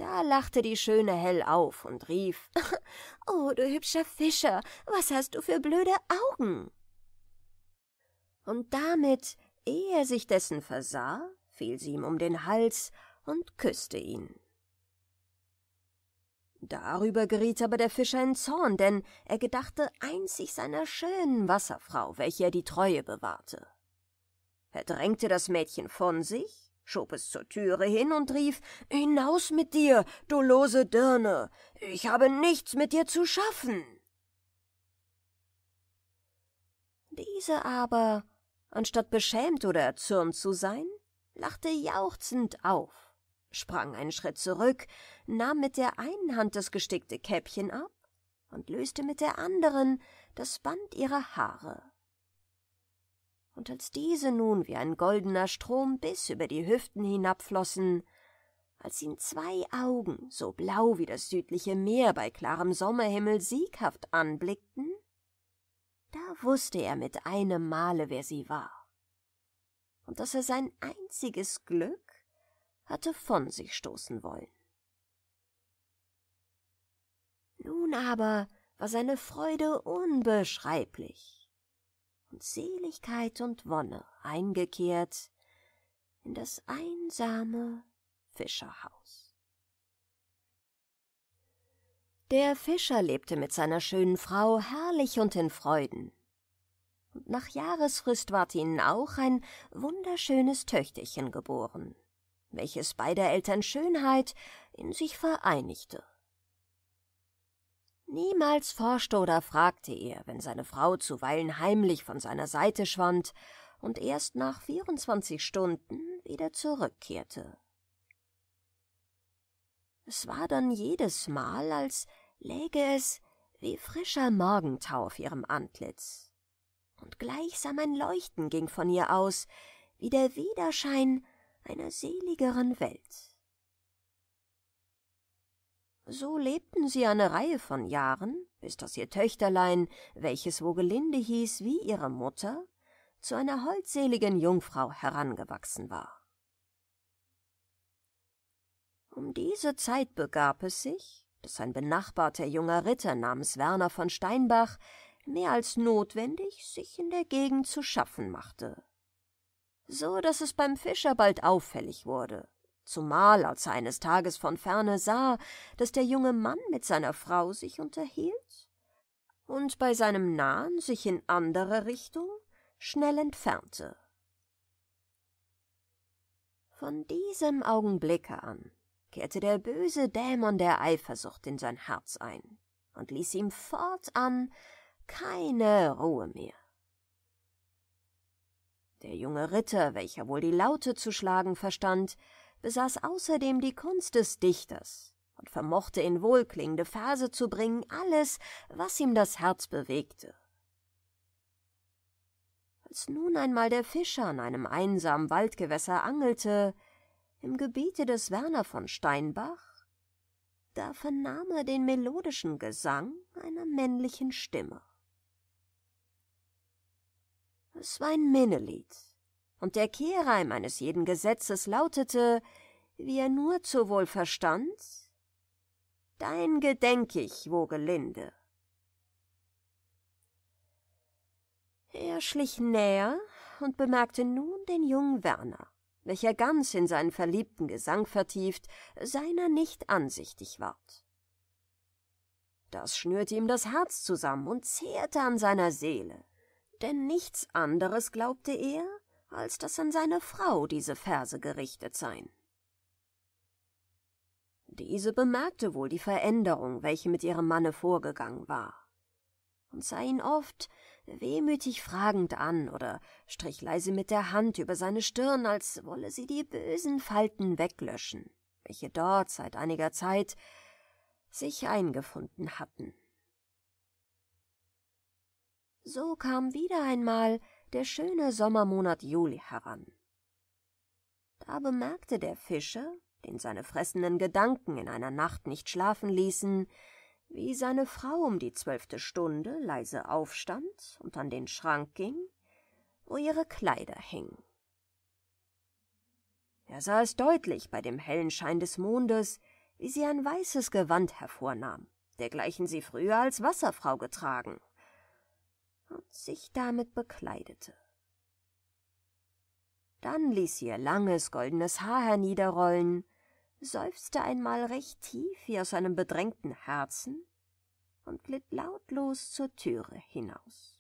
Da lachte die Schöne hell auf und rief, <laughs> »Oh, du hübscher Fischer, was hast du für blöde Augen?« Und damit, ehe er sich dessen versah, fiel sie ihm um den Hals und küßte ihn. Darüber geriet aber der Fischer in Zorn, denn er gedachte einzig seiner schönen Wasserfrau, welche er die Treue bewahrte. Er drängte das Mädchen von sich, schob es zur Türe hin und rief Hinaus mit dir, du lose Dirne, ich habe nichts mit dir zu schaffen. Diese aber, anstatt beschämt oder erzürnt zu sein, lachte jauchzend auf, sprang einen Schritt zurück, nahm mit der einen Hand das gestickte Käppchen ab und löste mit der anderen das Band ihrer Haare und als diese nun wie ein goldener Strom bis über die Hüften hinabflossen, als ihn zwei Augen, so blau wie das südliche Meer bei klarem Sommerhimmel, sieghaft anblickten, da wußte er mit einem Male, wer sie war, und daß er sein einziges Glück hatte von sich stoßen wollen. Nun aber war seine Freude unbeschreiblich und Seligkeit und Wonne eingekehrt in das einsame Fischerhaus. Der Fischer lebte mit seiner schönen Frau herrlich und in Freuden. Und nach Jahresfrist ward ihnen auch ein wunderschönes Töchterchen geboren, welches beider Eltern Schönheit in sich vereinigte. Niemals forschte oder fragte er, wenn seine Frau zuweilen heimlich von seiner Seite schwand und erst nach 24 Stunden wieder zurückkehrte. Es war dann jedes Mal, als läge es wie frischer Morgentau auf ihrem Antlitz. Und gleichsam ein Leuchten ging von ihr aus, wie der Widerschein einer seligeren Welt. So lebten sie eine Reihe von Jahren, bis das ihr Töchterlein, welches Wogelinde hieß wie ihre Mutter, zu einer holdseligen Jungfrau herangewachsen war. Um diese Zeit begab es sich, dass ein benachbarter junger Ritter namens Werner von Steinbach mehr als notwendig sich in der Gegend zu schaffen machte. So dass es beim Fischer bald auffällig wurde zumal als er eines Tages von ferne sah, dass der junge Mann mit seiner Frau sich unterhielt und bei seinem Nahen sich in andere Richtung schnell entfernte. Von diesem Augenblicke an kehrte der böse Dämon der Eifersucht in sein Herz ein und ließ ihm fortan keine Ruhe mehr. Der junge Ritter, welcher wohl die Laute zu schlagen verstand, besaß außerdem die Kunst des Dichters und vermochte in wohlklingende Verse zu bringen alles, was ihm das Herz bewegte. Als nun einmal der Fischer an einem einsamen Waldgewässer angelte, im Gebiete des Werner von Steinbach, da vernahm er den melodischen Gesang einer männlichen Stimme. Es war ein Minnelied, und der Kehrreim eines jeden Gesetzes lautete, wie er nur zu wohl verstand, dein gedenk ich, wo gelinde. Er schlich näher und bemerkte nun den jungen Werner, welcher ganz in seinen verliebten Gesang vertieft, seiner nicht ansichtig ward. Das schnürte ihm das Herz zusammen und zehrte an seiner Seele, denn nichts anderes glaubte er, als dass an seine Frau diese Verse gerichtet seien. Diese bemerkte wohl die Veränderung, welche mit ihrem Manne vorgegangen war, und sah ihn oft wehmütig fragend an oder strich leise mit der Hand über seine Stirn, als wolle sie die bösen Falten weglöschen, welche dort seit einiger Zeit sich eingefunden hatten. So kam wieder einmal der schöne Sommermonat Juli heran. Da bemerkte der Fischer, den seine fressenden Gedanken in einer Nacht nicht schlafen ließen, wie seine Frau um die zwölfte Stunde leise aufstand und an den Schrank ging, wo ihre Kleider hingen. Er sah es deutlich bei dem hellen Schein des Mondes, wie sie ein weißes Gewand hervornahm, dergleichen sie früher als Wasserfrau getragen und sich damit bekleidete. Dann ließ sie ihr langes, goldenes Haar herniederrollen, seufzte einmal recht tief wie aus einem bedrängten Herzen und glitt lautlos zur Türe hinaus.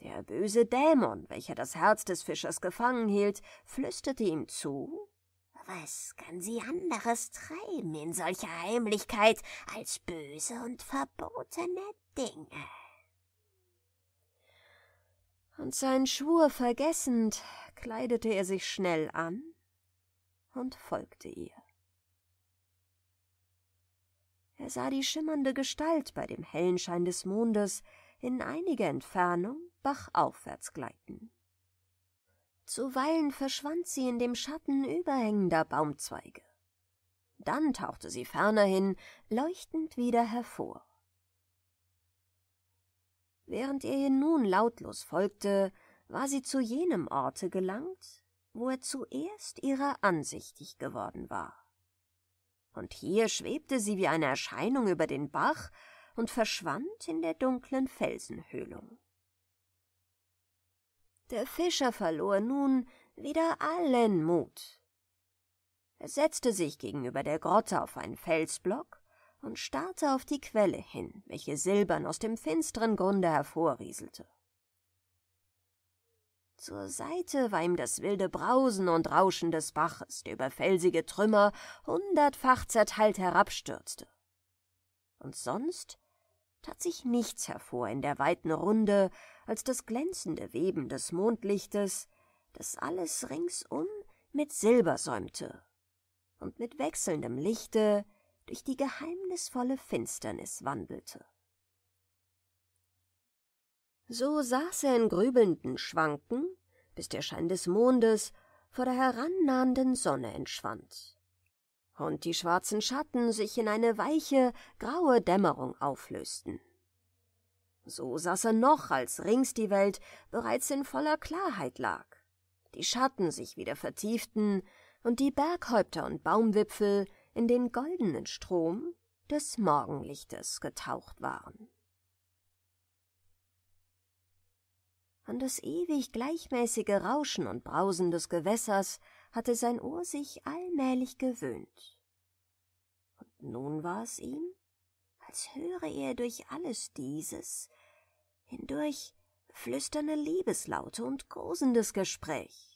Der böse Dämon, welcher das Herz des Fischers gefangen hielt, flüsterte ihm zu, was kann sie anderes treiben in solcher Heimlichkeit als böse und verbotene Dinge. Und seinen Schwur vergessend, kleidete er sich schnell an und folgte ihr. Er sah die schimmernde Gestalt bei dem hellen Schein des Mondes in einiger Entfernung bachaufwärts gleiten. Zuweilen verschwand sie in dem Schatten überhängender Baumzweige. Dann tauchte sie ferner hin, leuchtend wieder hervor. Während er ihr nun lautlos folgte, war sie zu jenem Orte gelangt, wo er zuerst ihrer ansichtig geworden war. Und hier schwebte sie wie eine Erscheinung über den Bach und verschwand in der dunklen Felsenhöhlung. Der Fischer verlor nun wieder allen Mut. Er setzte sich gegenüber der Grotte auf einen Felsblock und starrte auf die Quelle hin, welche silbern aus dem finsteren Grunde hervorrieselte. Zur Seite war ihm das wilde Brausen und Rauschen des Baches, der über felsige Trümmer hundertfach zerteilt herabstürzte. Und sonst tat sich nichts hervor in der weiten Runde als das glänzende Weben des Mondlichtes, das alles ringsum mit Silber säumte und mit wechselndem Lichte durch die geheimnisvolle Finsternis wandelte. So saß er in grübelnden Schwanken, bis der Schein des Mondes vor der herannahenden Sonne entschwand und die schwarzen Schatten sich in eine weiche, graue Dämmerung auflösten. So saß er noch, als rings die Welt bereits in voller Klarheit lag, die Schatten sich wieder vertieften und die Berghäupter und Baumwipfel in den goldenen Strom des Morgenlichtes getaucht waren. An das ewig gleichmäßige Rauschen und Brausen des Gewässers hatte sein Ohr sich allmählich gewöhnt. Und nun war es ihm, als höre er durch alles dieses hindurch flüsternde Liebeslaute und kosendes Gespräch.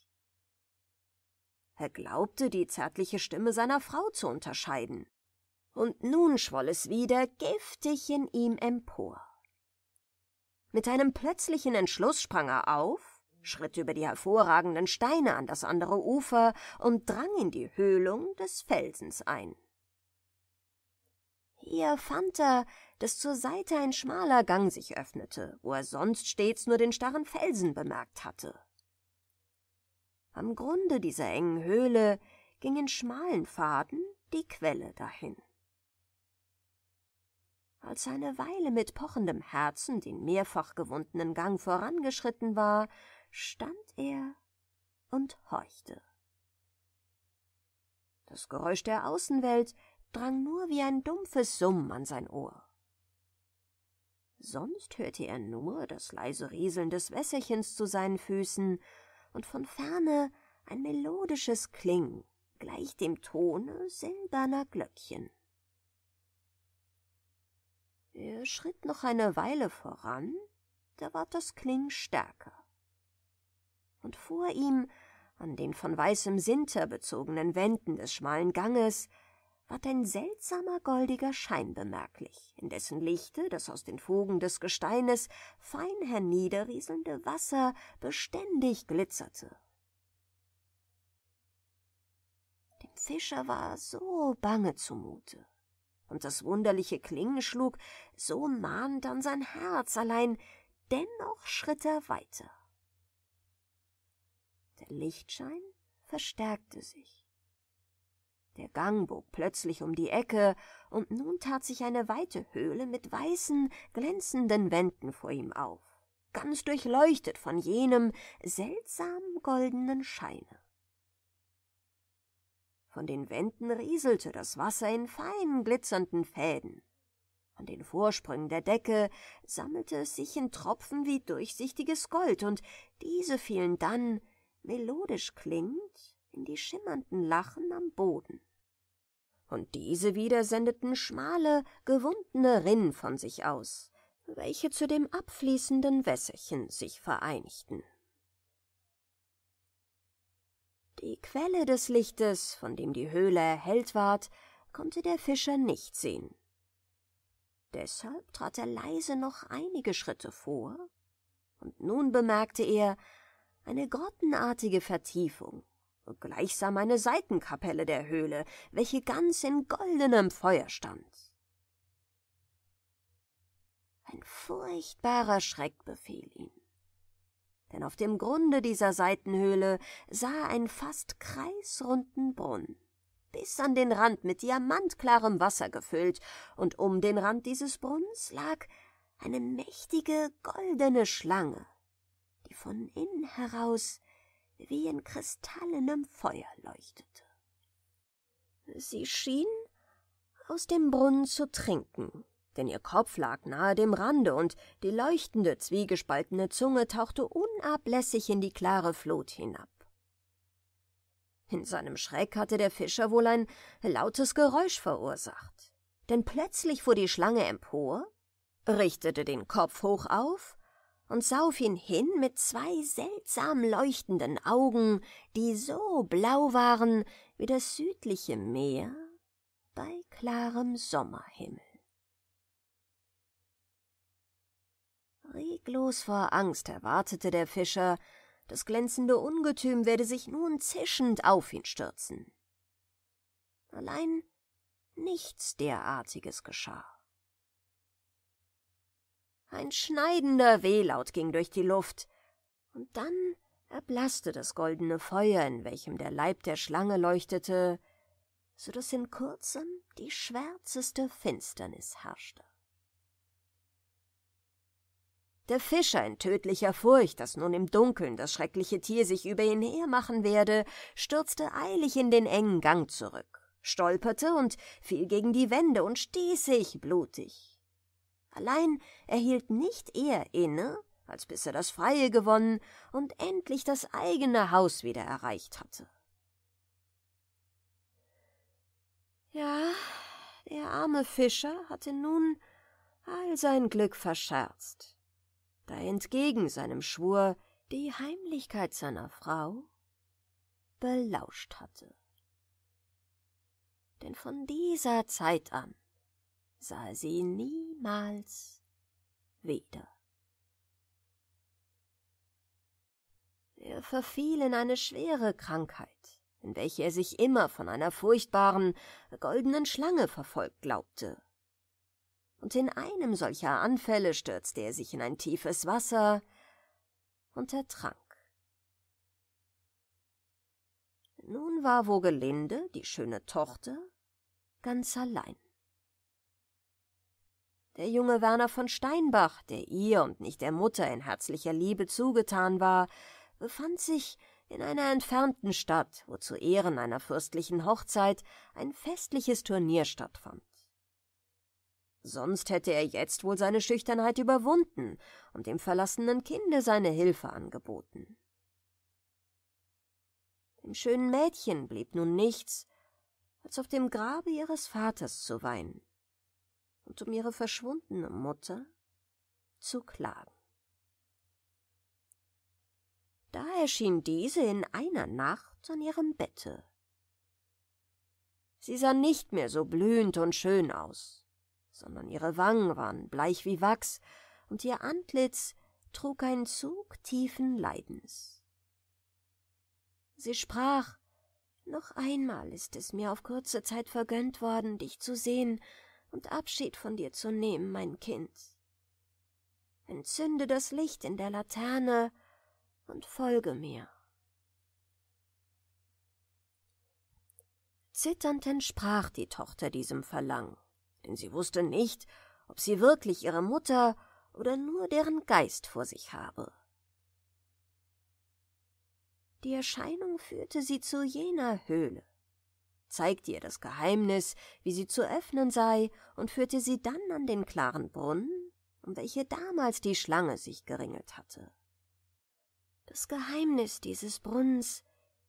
Er glaubte, die zärtliche Stimme seiner Frau zu unterscheiden. Und nun schwoll es wieder giftig in ihm empor. Mit einem plötzlichen Entschluss sprang er auf, schritt über die hervorragenden Steine an das andere Ufer und drang in die Höhlung des Felsens ein. Hier fand er, dass zur Seite ein schmaler Gang sich öffnete, wo er sonst stets nur den starren Felsen bemerkt hatte. Am Grunde dieser engen Höhle ging in schmalen Faden die Quelle dahin. Als eine Weile mit pochendem Herzen den mehrfach gewundenen Gang vorangeschritten war, stand er und horchte. Das Geräusch der Außenwelt drang nur wie ein dumpfes Summen an sein Ohr. Sonst hörte er nur das leise Rieseln des Wässerchens zu seinen Füßen und von ferne ein melodisches Kling, gleich dem Tone silberner Glöckchen. Er schritt noch eine Weile voran, da ward das Kling stärker. Und vor ihm, an den von weißem Sinter bezogenen Wänden des schmalen Ganges, ward ein seltsamer goldiger Schein bemerklich, in dessen Lichte das aus den Fugen des Gesteines fein herniederrieselnde Wasser beständig glitzerte. Dem Fischer war so bange zumute, und das wunderliche Klingen schlug so mahnend an sein Herz, allein dennoch schritt er weiter. Der Lichtschein verstärkte sich der Gang bog plötzlich um die Ecke, und nun tat sich eine weite Höhle mit weißen, glänzenden Wänden vor ihm auf, ganz durchleuchtet von jenem seltsam goldenen Scheine. Von den Wänden rieselte das Wasser in feinen, glitzernden Fäden. An den Vorsprüngen der Decke sammelte es sich in Tropfen wie durchsichtiges Gold, und diese fielen dann, melodisch klingend, in die schimmernden Lachen am Boden und diese wieder sendeten schmale, gewundene Rinnen von sich aus, welche zu dem abfließenden Wässerchen sich vereinigten. Die Quelle des Lichtes, von dem die Höhle erhellt ward, konnte der Fischer nicht sehen. Deshalb trat er leise noch einige Schritte vor, und nun bemerkte er eine grottenartige Vertiefung, gleichsam eine Seitenkapelle der Höhle, welche ganz in goldenem Feuer stand. Ein furchtbarer Schreck befiel ihn. Denn auf dem Grunde dieser Seitenhöhle sah er einen fast kreisrunden Brunnen, bis an den Rand mit diamantklarem Wasser gefüllt, und um den Rand dieses Brunnens lag eine mächtige goldene Schlange, die von innen heraus wie in kristallenem Feuer leuchtete. Sie schien aus dem Brunnen zu trinken, denn ihr Kopf lag nahe dem Rande und die leuchtende, zwiegespaltene Zunge tauchte unablässig in die klare Flut hinab. In seinem Schreck hatte der Fischer wohl ein lautes Geräusch verursacht, denn plötzlich fuhr die Schlange empor, richtete den Kopf hoch auf und sah auf ihn hin mit zwei seltsam leuchtenden Augen, die so blau waren wie das südliche Meer bei klarem Sommerhimmel. Reglos vor Angst erwartete der Fischer, das glänzende Ungetüm werde sich nun zischend auf ihn stürzen. Allein nichts derartiges geschah. Ein schneidender Wehlaut ging durch die Luft, und dann erblaßte das goldene Feuer, in welchem der Leib der Schlange leuchtete, so daß in kurzem die schwärzeste Finsternis herrschte. Der Fischer in tödlicher Furcht, daß nun im Dunkeln das schreckliche Tier sich über ihn hermachen werde, stürzte eilig in den engen Gang zurück, stolperte und fiel gegen die Wände und stieß sich blutig allein er hielt nicht eher inne, als bis er das Freie gewonnen und endlich das eigene Haus wieder erreicht hatte. Ja, der arme Fischer hatte nun all sein Glück verscherzt, da entgegen seinem Schwur die Heimlichkeit seiner Frau belauscht hatte. Denn von dieser Zeit an sah sie niemals wieder. Er verfiel in eine schwere Krankheit, in welche er sich immer von einer furchtbaren, goldenen Schlange verfolgt glaubte. Und in einem solcher Anfälle stürzte er sich in ein tiefes Wasser und ertrank. Nun war Vogelinde, die schöne Tochter, ganz allein. Der junge Werner von Steinbach, der ihr und nicht der Mutter in herzlicher Liebe zugetan war, befand sich in einer entfernten Stadt, wo zu Ehren einer fürstlichen Hochzeit ein festliches Turnier stattfand. Sonst hätte er jetzt wohl seine Schüchternheit überwunden und dem verlassenen Kinde seine Hilfe angeboten. Dem schönen Mädchen blieb nun nichts, als auf dem Grabe ihres Vaters zu weinen und um ihre verschwundene Mutter zu klagen. Da erschien diese in einer Nacht an ihrem Bette. Sie sah nicht mehr so blühend und schön aus, sondern ihre Wangen waren bleich wie Wachs und ihr Antlitz trug einen Zug tiefen Leidens. Sie sprach, noch einmal ist es mir auf kurze Zeit vergönnt worden, dich zu sehen, und Abschied von dir zu nehmen, mein Kind. Entzünde das Licht in der Laterne und folge mir. Zitternd entsprach die Tochter diesem Verlangen, denn sie wusste nicht, ob sie wirklich ihre Mutter oder nur deren Geist vor sich habe. Die Erscheinung führte sie zu jener Höhle, zeigte ihr das Geheimnis, wie sie zu öffnen sei, und führte sie dann an den klaren Brunnen, um welche damals die Schlange sich geringelt hatte. Das Geheimnis dieses Brunnens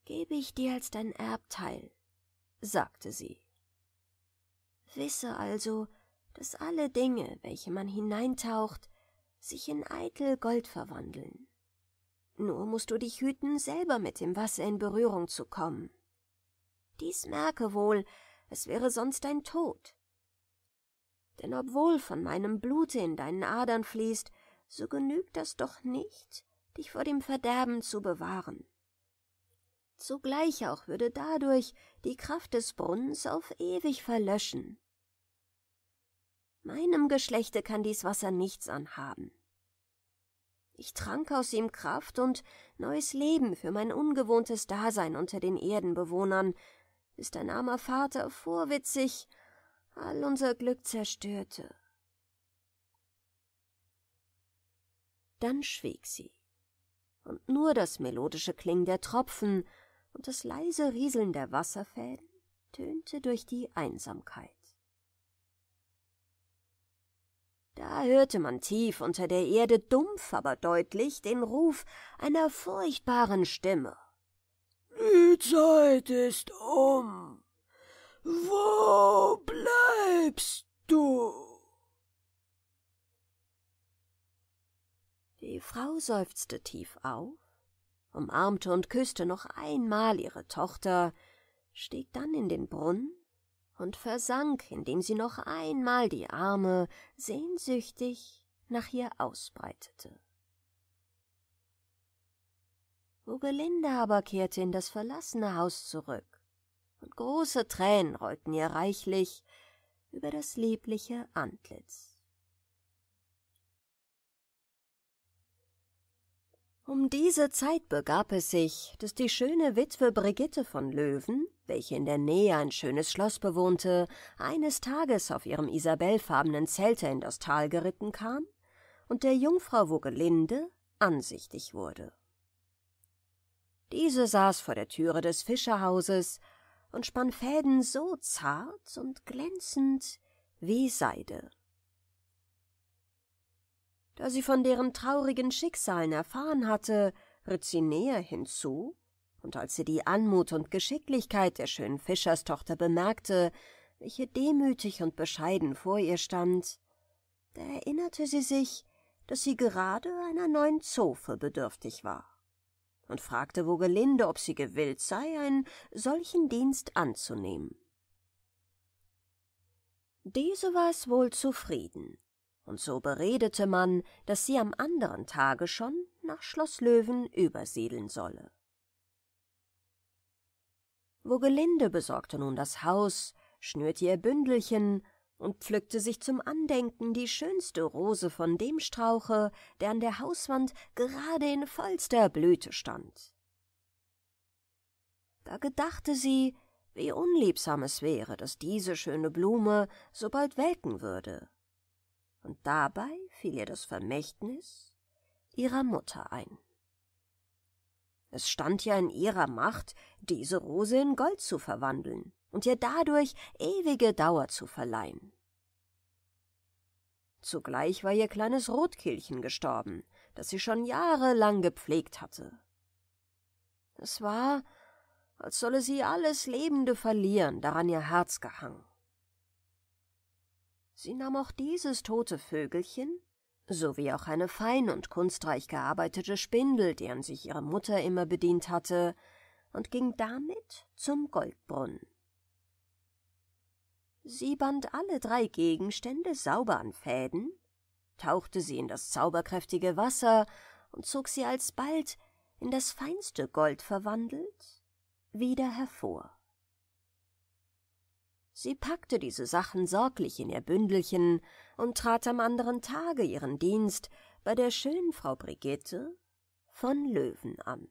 gebe ich dir als dein Erbteil, sagte sie. Wisse also, dass alle Dinge, welche man hineintaucht, sich in eitel Gold verwandeln. Nur musst du dich hüten, selber mit dem Wasser in Berührung zu kommen. Dies merke wohl, es wäre sonst dein Tod. Denn obwohl von meinem Blute in deinen Adern fließt, so genügt das doch nicht, dich vor dem Verderben zu bewahren. Zugleich auch würde dadurch die Kraft des Brunnens auf ewig verlöschen. Meinem Geschlechte kann dies Wasser nichts anhaben. Ich trank aus ihm Kraft und neues Leben für mein ungewohntes Dasein unter den Erdenbewohnern, ist ein armer Vater vorwitzig, all unser Glück zerstörte. Dann schwieg sie, und nur das melodische Klingen der Tropfen und das leise Rieseln der Wasserfäden tönte durch die Einsamkeit. Da hörte man tief unter der Erde dumpf, aber deutlich den Ruf einer furchtbaren Stimme. Die Zeit ist um. Wo bleibst du? Die Frau seufzte tief auf, umarmte und küßte noch einmal ihre Tochter, stieg dann in den Brunnen und versank, indem sie noch einmal die Arme sehnsüchtig nach ihr ausbreitete. Rogelinde aber kehrte in das verlassene Haus zurück, und große Tränen rollten ihr reichlich über das liebliche Antlitz. Um diese Zeit begab es sich, dass die schöne Witwe Brigitte von Löwen, welche in der Nähe ein schönes Schloss bewohnte, eines Tages auf ihrem isabellfarbenen Zelte in das Tal geritten kam und der Jungfrau Vogelinde ansichtig wurde. Diese saß vor der Türe des Fischerhauses und spann Fäden so zart und glänzend wie Seide. Da sie von deren traurigen Schicksalen erfahren hatte, ritt sie näher hinzu, und als sie die Anmut und Geschicklichkeit der schönen Fischerstochter bemerkte, welche demütig und bescheiden vor ihr stand, da erinnerte sie sich, dass sie gerade einer neuen Zofe bedürftig war und fragte Vogelinde, ob sie gewillt sei, einen solchen Dienst anzunehmen. Diese war es wohl zufrieden, und so beredete man, dass sie am anderen Tage schon nach Schloss Löwen übersiedeln solle. Vogelinde besorgte nun das Haus, schnürte ihr Bündelchen und pflückte sich zum Andenken die schönste Rose von dem Strauche, der an der Hauswand gerade in vollster Blüte stand. Da gedachte sie, wie unliebsam es wäre, dass diese schöne Blume so bald welken würde. Und dabei fiel ihr das Vermächtnis ihrer Mutter ein. Es stand ja in ihrer Macht, diese Rose in Gold zu verwandeln und ihr dadurch ewige Dauer zu verleihen. Zugleich war ihr kleines Rotkehlchen gestorben, das sie schon jahrelang gepflegt hatte. Es war, als solle sie alles Lebende verlieren, daran ihr Herz gehangen. Sie nahm auch dieses tote Vögelchen, sowie auch eine fein und kunstreich gearbeitete Spindel, deren sich ihre Mutter immer bedient hatte, und ging damit zum Goldbrunnen. Sie band alle drei Gegenstände sauber an Fäden, tauchte sie in das zauberkräftige Wasser und zog sie alsbald, in das feinste Gold verwandelt, wieder hervor. Sie packte diese Sachen sorglich in ihr Bündelchen und trat am anderen Tage ihren Dienst bei der schönen Frau Brigitte von Löwen an.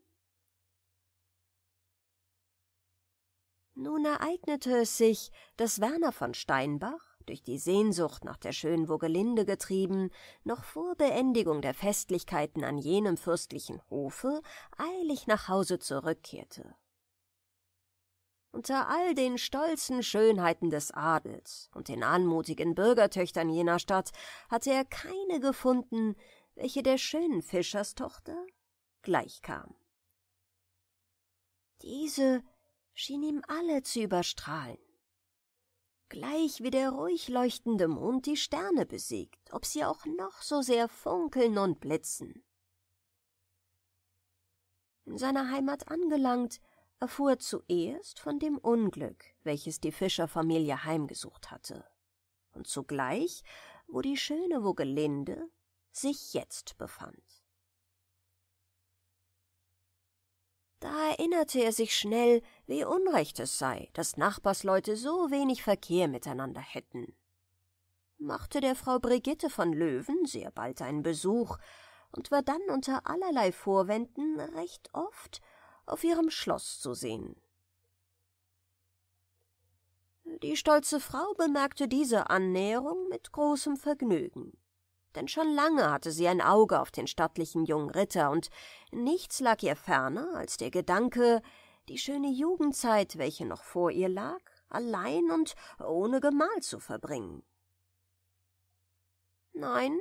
Nun ereignete es sich, dass Werner von Steinbach, durch die Sehnsucht nach der schönen Vogelinde getrieben, noch vor Beendigung der Festlichkeiten an jenem fürstlichen Hofe eilig nach Hause zurückkehrte. Unter all den stolzen Schönheiten des Adels und den anmutigen Bürgertöchtern jener Stadt hatte er keine gefunden, welche der schönen Fischerstochter gleichkam. Diese schien ihm alle zu überstrahlen. Gleich wie der ruhig leuchtende Mond die Sterne besiegt, ob sie auch noch so sehr funkeln und blitzen. In seiner Heimat angelangt, erfuhr er zuerst von dem Unglück, welches die Fischerfamilie heimgesucht hatte. Und zugleich, wo die schöne Wogelinde sich jetzt befand. Da erinnerte er sich schnell, wie unrecht es sei, dass Nachbarsleute so wenig Verkehr miteinander hätten. Machte der Frau Brigitte von Löwen sehr bald einen Besuch und war dann unter allerlei Vorwänden recht oft auf ihrem Schloss zu sehen. Die stolze Frau bemerkte diese Annäherung mit großem Vergnügen denn schon lange hatte sie ein Auge auf den stattlichen jungen Ritter, und nichts lag ihr ferner als der Gedanke, die schöne Jugendzeit, welche noch vor ihr lag, allein und ohne Gemahl zu verbringen. Nein,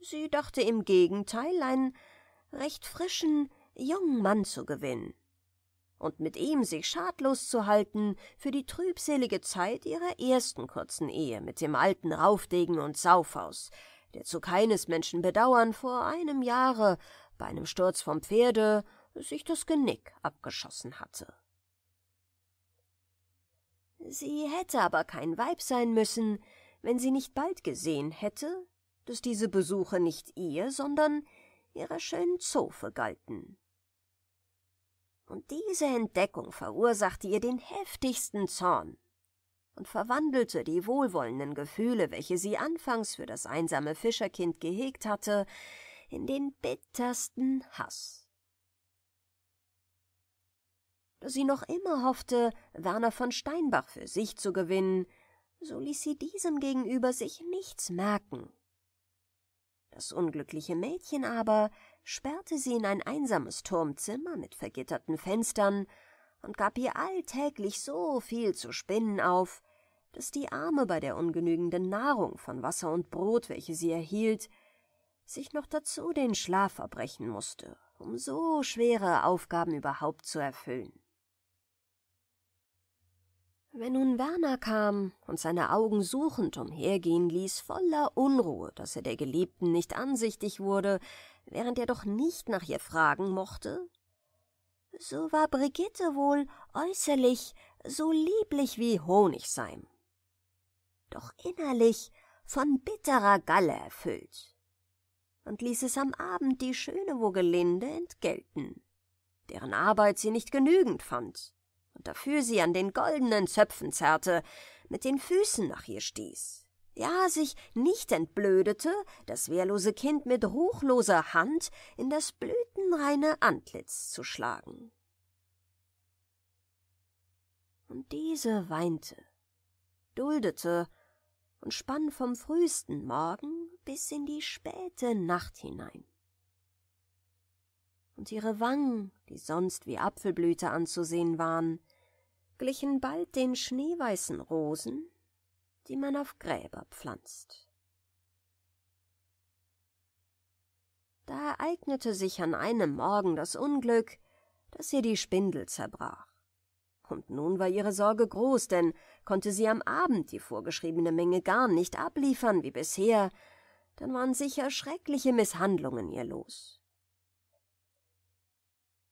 sie dachte im Gegenteil, einen recht frischen, jungen Mann zu gewinnen und mit ihm sich schadlos zu halten für die trübselige Zeit ihrer ersten kurzen Ehe mit dem alten Raufdegen und Saufaus, der zu keines Menschen Bedauern vor einem Jahre bei einem Sturz vom Pferde sich das Genick abgeschossen hatte. Sie hätte aber kein Weib sein müssen, wenn sie nicht bald gesehen hätte, dass diese Besuche nicht ihr, sondern ihrer schönen Zofe galten. Und diese Entdeckung verursachte ihr den heftigsten Zorn und verwandelte die wohlwollenden Gefühle, welche sie anfangs für das einsame Fischerkind gehegt hatte, in den bittersten Hass. Da sie noch immer hoffte, Werner von Steinbach für sich zu gewinnen, so ließ sie diesem gegenüber sich nichts merken. Das unglückliche Mädchen aber sperrte sie in ein einsames Turmzimmer mit vergitterten Fenstern, und gab ihr alltäglich so viel zu spinnen auf, dass die Arme bei der ungenügenden Nahrung von Wasser und Brot, welche sie erhielt, sich noch dazu den Schlaf erbrechen musste, um so schwere Aufgaben überhaupt zu erfüllen. Wenn nun Werner kam und seine Augen suchend umhergehen ließ, voller Unruhe, dass er der Geliebten nicht ansichtig wurde, während er doch nicht nach ihr fragen mochte, so war Brigitte wohl äußerlich so lieblich wie Honigseim, doch innerlich von bitterer Galle erfüllt, und ließ es am Abend die schöne Vogelinde entgelten, deren Arbeit sie nicht genügend fand, und dafür sie an den goldenen Zöpfen zerrte, mit den Füßen nach ihr stieß ja sich nicht entblödete, das wehrlose Kind mit ruchloser Hand in das blütenreine Antlitz zu schlagen. Und diese weinte, duldete und spann vom frühesten Morgen bis in die späte Nacht hinein. Und ihre Wangen, die sonst wie Apfelblüte anzusehen waren, glichen bald den schneeweißen Rosen, die man auf Gräber pflanzt. Da ereignete sich an einem Morgen das Unglück, dass ihr die Spindel zerbrach. Und nun war ihre Sorge groß, denn konnte sie am Abend die vorgeschriebene Menge gar nicht abliefern wie bisher, dann waren sicher schreckliche Misshandlungen ihr los.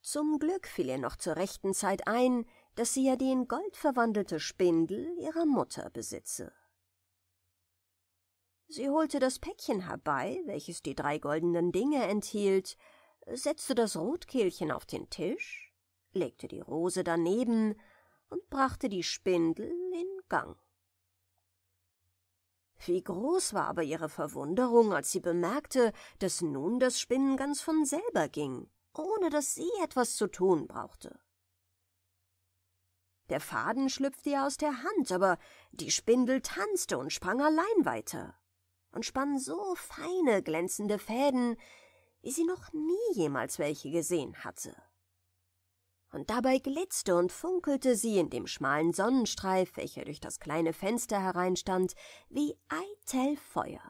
Zum Glück fiel ihr noch zur rechten Zeit ein, dass sie ja die in Gold verwandelte Spindel ihrer Mutter besitze. Sie holte das Päckchen herbei, welches die drei goldenen Dinge enthielt, setzte das Rotkehlchen auf den Tisch, legte die Rose daneben und brachte die Spindel in Gang. Wie groß war aber ihre Verwunderung, als sie bemerkte, dass nun das Spinnen ganz von selber ging, ohne dass sie etwas zu tun brauchte. Der Faden schlüpfte ihr aus der Hand, aber die Spindel tanzte und sprang allein weiter und spann so feine, glänzende Fäden, wie sie noch nie jemals welche gesehen hatte. Und dabei glitzte und funkelte sie in dem schmalen Sonnenstreif, welcher durch das kleine Fenster hereinstand, wie eitel Feuer.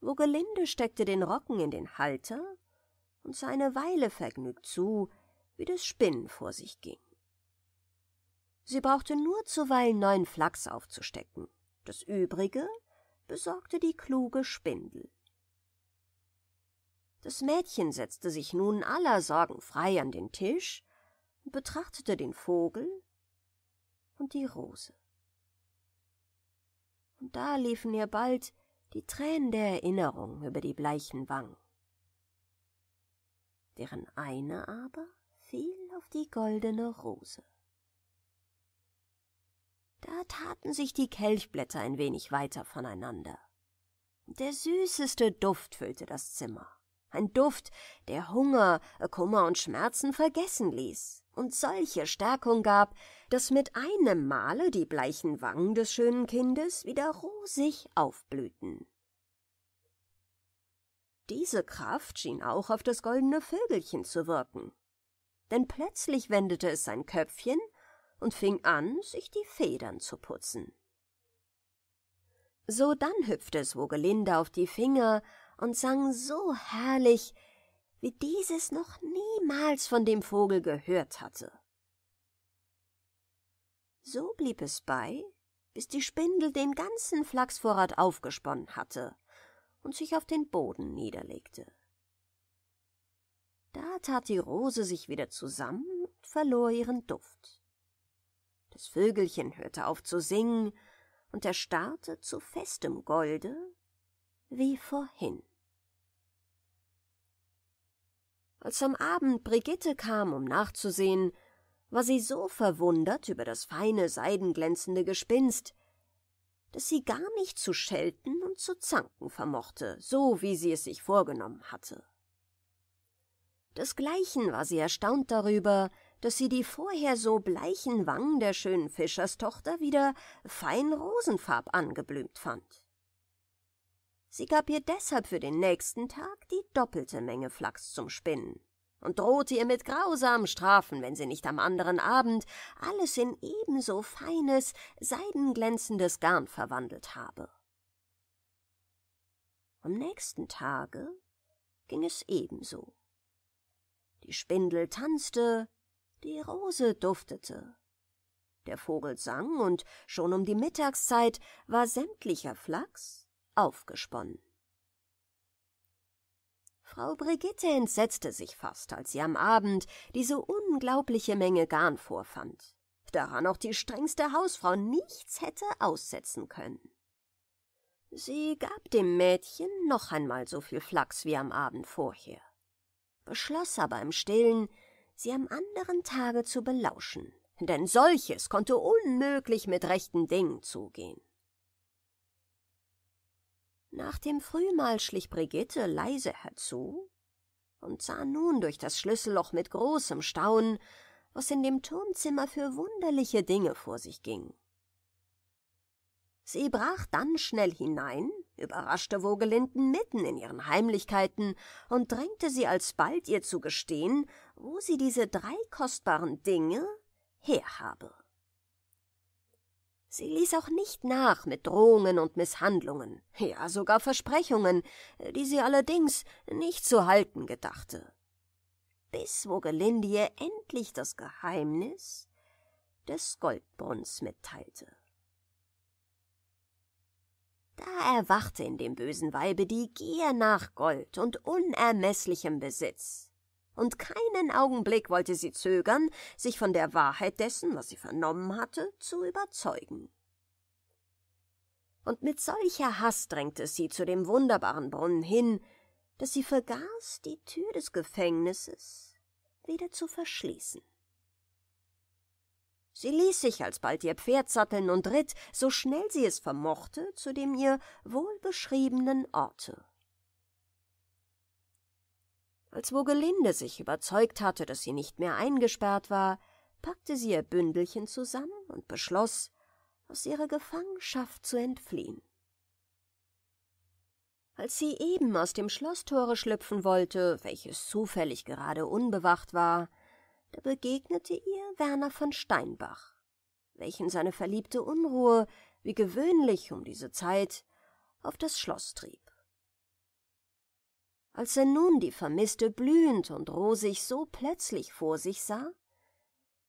Vogelinde steckte den Rocken in den Halter und sah eine Weile vergnügt zu, wie das Spinnen vor sich ging. Sie brauchte nur zuweilen neuen Flachs aufzustecken. Das übrige besorgte die kluge Spindel. Das Mädchen setzte sich nun aller Sorgen frei an den Tisch und betrachtete den Vogel und die Rose. Und da liefen ihr bald die Tränen der Erinnerung über die bleichen Wangen, deren eine aber fiel auf die goldene Rose da taten sich die Kelchblätter ein wenig weiter voneinander. Der süßeste Duft füllte das Zimmer. Ein Duft, der Hunger, Kummer und Schmerzen vergessen ließ und solche Stärkung gab, dass mit einem Male die bleichen Wangen des schönen Kindes wieder rosig aufblühten. Diese Kraft schien auch auf das goldene Vögelchen zu wirken, denn plötzlich wendete es sein Köpfchen und fing an, sich die Federn zu putzen. So dann hüpfte Swogelinde auf die Finger und sang so herrlich, wie dieses noch niemals von dem Vogel gehört hatte. So blieb es bei, bis die Spindel den ganzen Flachsvorrat aufgesponnen hatte und sich auf den Boden niederlegte. Da tat die Rose sich wieder zusammen und verlor ihren Duft das Vögelchen hörte auf zu singen und erstarrte zu festem Golde wie vorhin. Als am Abend Brigitte kam, um nachzusehen, war sie so verwundert über das feine, seidenglänzende Gespinst, dass sie gar nicht zu schelten und zu zanken vermochte, so wie sie es sich vorgenommen hatte. Desgleichen war sie erstaunt darüber, dass sie die vorher so bleichen Wangen der schönen Fischerstochter wieder fein rosenfarb angeblümt fand. Sie gab ihr deshalb für den nächsten Tag die doppelte Menge Flachs zum Spinnen und drohte ihr mit grausamen Strafen, wenn sie nicht am anderen Abend alles in ebenso feines, seidenglänzendes Garn verwandelt habe. Am nächsten Tage ging es ebenso. Die Spindel tanzte, die Rose duftete. Der Vogel sang, und schon um die Mittagszeit war sämtlicher Flachs aufgesponnen. Frau Brigitte entsetzte sich fast, als sie am Abend diese unglaubliche Menge Garn vorfand, daran auch die strengste Hausfrau nichts hätte aussetzen können. Sie gab dem Mädchen noch einmal so viel Flachs wie am Abend vorher, beschloss aber im stillen, sie am anderen Tage zu belauschen, denn solches konnte unmöglich mit rechten Dingen zugehen. Nach dem Frühmahl schlich Brigitte leise herzu und sah nun durch das Schlüsselloch mit großem Staunen, was in dem Turmzimmer für wunderliche Dinge vor sich ging. Sie brach dann schnell hinein, überraschte Vogelinden mitten in ihren Heimlichkeiten und drängte sie alsbald ihr zu gestehen, wo sie diese drei kostbaren Dinge her habe. Sie ließ auch nicht nach mit Drohungen und Misshandlungen, ja sogar Versprechungen, die sie allerdings nicht zu halten gedachte. Bis Vogelinde ihr endlich das Geheimnis des Goldbrunns mitteilte. Da erwachte in dem bösen Weibe die Gier nach Gold und unermeßlichem Besitz. Und keinen Augenblick wollte sie zögern, sich von der Wahrheit dessen, was sie vernommen hatte, zu überzeugen. Und mit solcher Hass drängte es sie zu dem wunderbaren Brunnen hin, dass sie vergaß, die Tür des Gefängnisses wieder zu verschließen. Sie ließ sich alsbald ihr Pferd satteln und ritt, so schnell sie es vermochte, zu dem ihr wohlbeschriebenen Orte. Als Wogelinde sich überzeugt hatte, dass sie nicht mehr eingesperrt war, packte sie ihr Bündelchen zusammen und beschloss, aus ihrer Gefangenschaft zu entfliehen. Als sie eben aus dem Schlosstore schlüpfen wollte, welches zufällig gerade unbewacht war, da begegnete ihr Werner von Steinbach, welchen seine verliebte Unruhe, wie gewöhnlich um diese Zeit, auf das Schloss trieb. Als er nun die Vermisste blühend und rosig so plötzlich vor sich sah,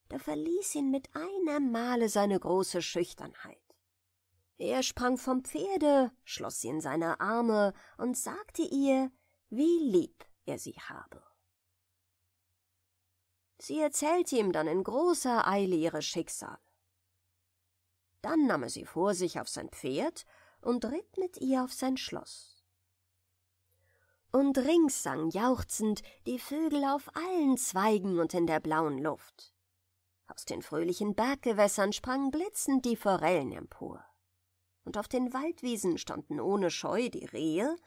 da verließ ihn mit einem Male seine große Schüchternheit. Er sprang vom Pferde, schloss sie in seine Arme und sagte ihr, wie lieb er sie habe. Sie erzählte ihm dann in großer Eile ihre Schicksale. Dann nahm er sie vor sich auf sein Pferd und ritt mit ihr auf sein Schloss. Und rings sang jauchzend die Vögel auf allen Zweigen und in der blauen Luft. Aus den fröhlichen Berggewässern sprangen blitzend die Forellen empor. Und auf den Waldwiesen standen ohne Scheu die Rehe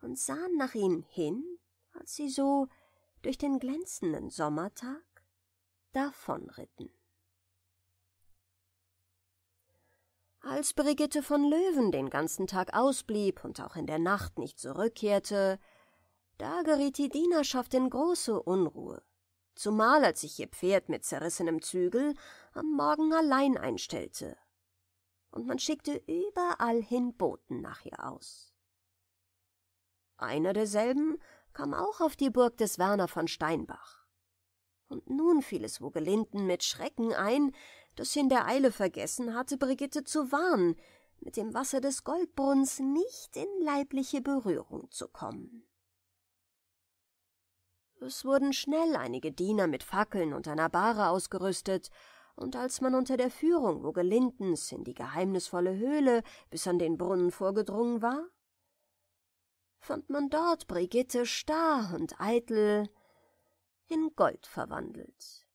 und sahen nach ihnen hin, als sie so durch den glänzenden Sommertag davonritten. Als Brigitte von Löwen den ganzen Tag ausblieb und auch in der Nacht nicht zurückkehrte, da geriet die Dienerschaft in große Unruhe, zumal als sich ihr Pferd mit zerrissenem Zügel am Morgen allein einstellte, und man schickte überall hin Boten nach ihr aus. Einer derselben kam auch auf die Burg des Werner von Steinbach. Und nun fiel es Wogelinden mit Schrecken ein, dass sie in der Eile vergessen hatte, Brigitte zu warnen, mit dem Wasser des Goldbrunns nicht in leibliche Berührung zu kommen. Es wurden schnell einige Diener mit Fackeln und einer Bahre ausgerüstet, und als man unter der Führung Wogelindens in die geheimnisvolle Höhle bis an den Brunnen vorgedrungen war, fand man dort Brigitte starr und eitel in Gold verwandelt.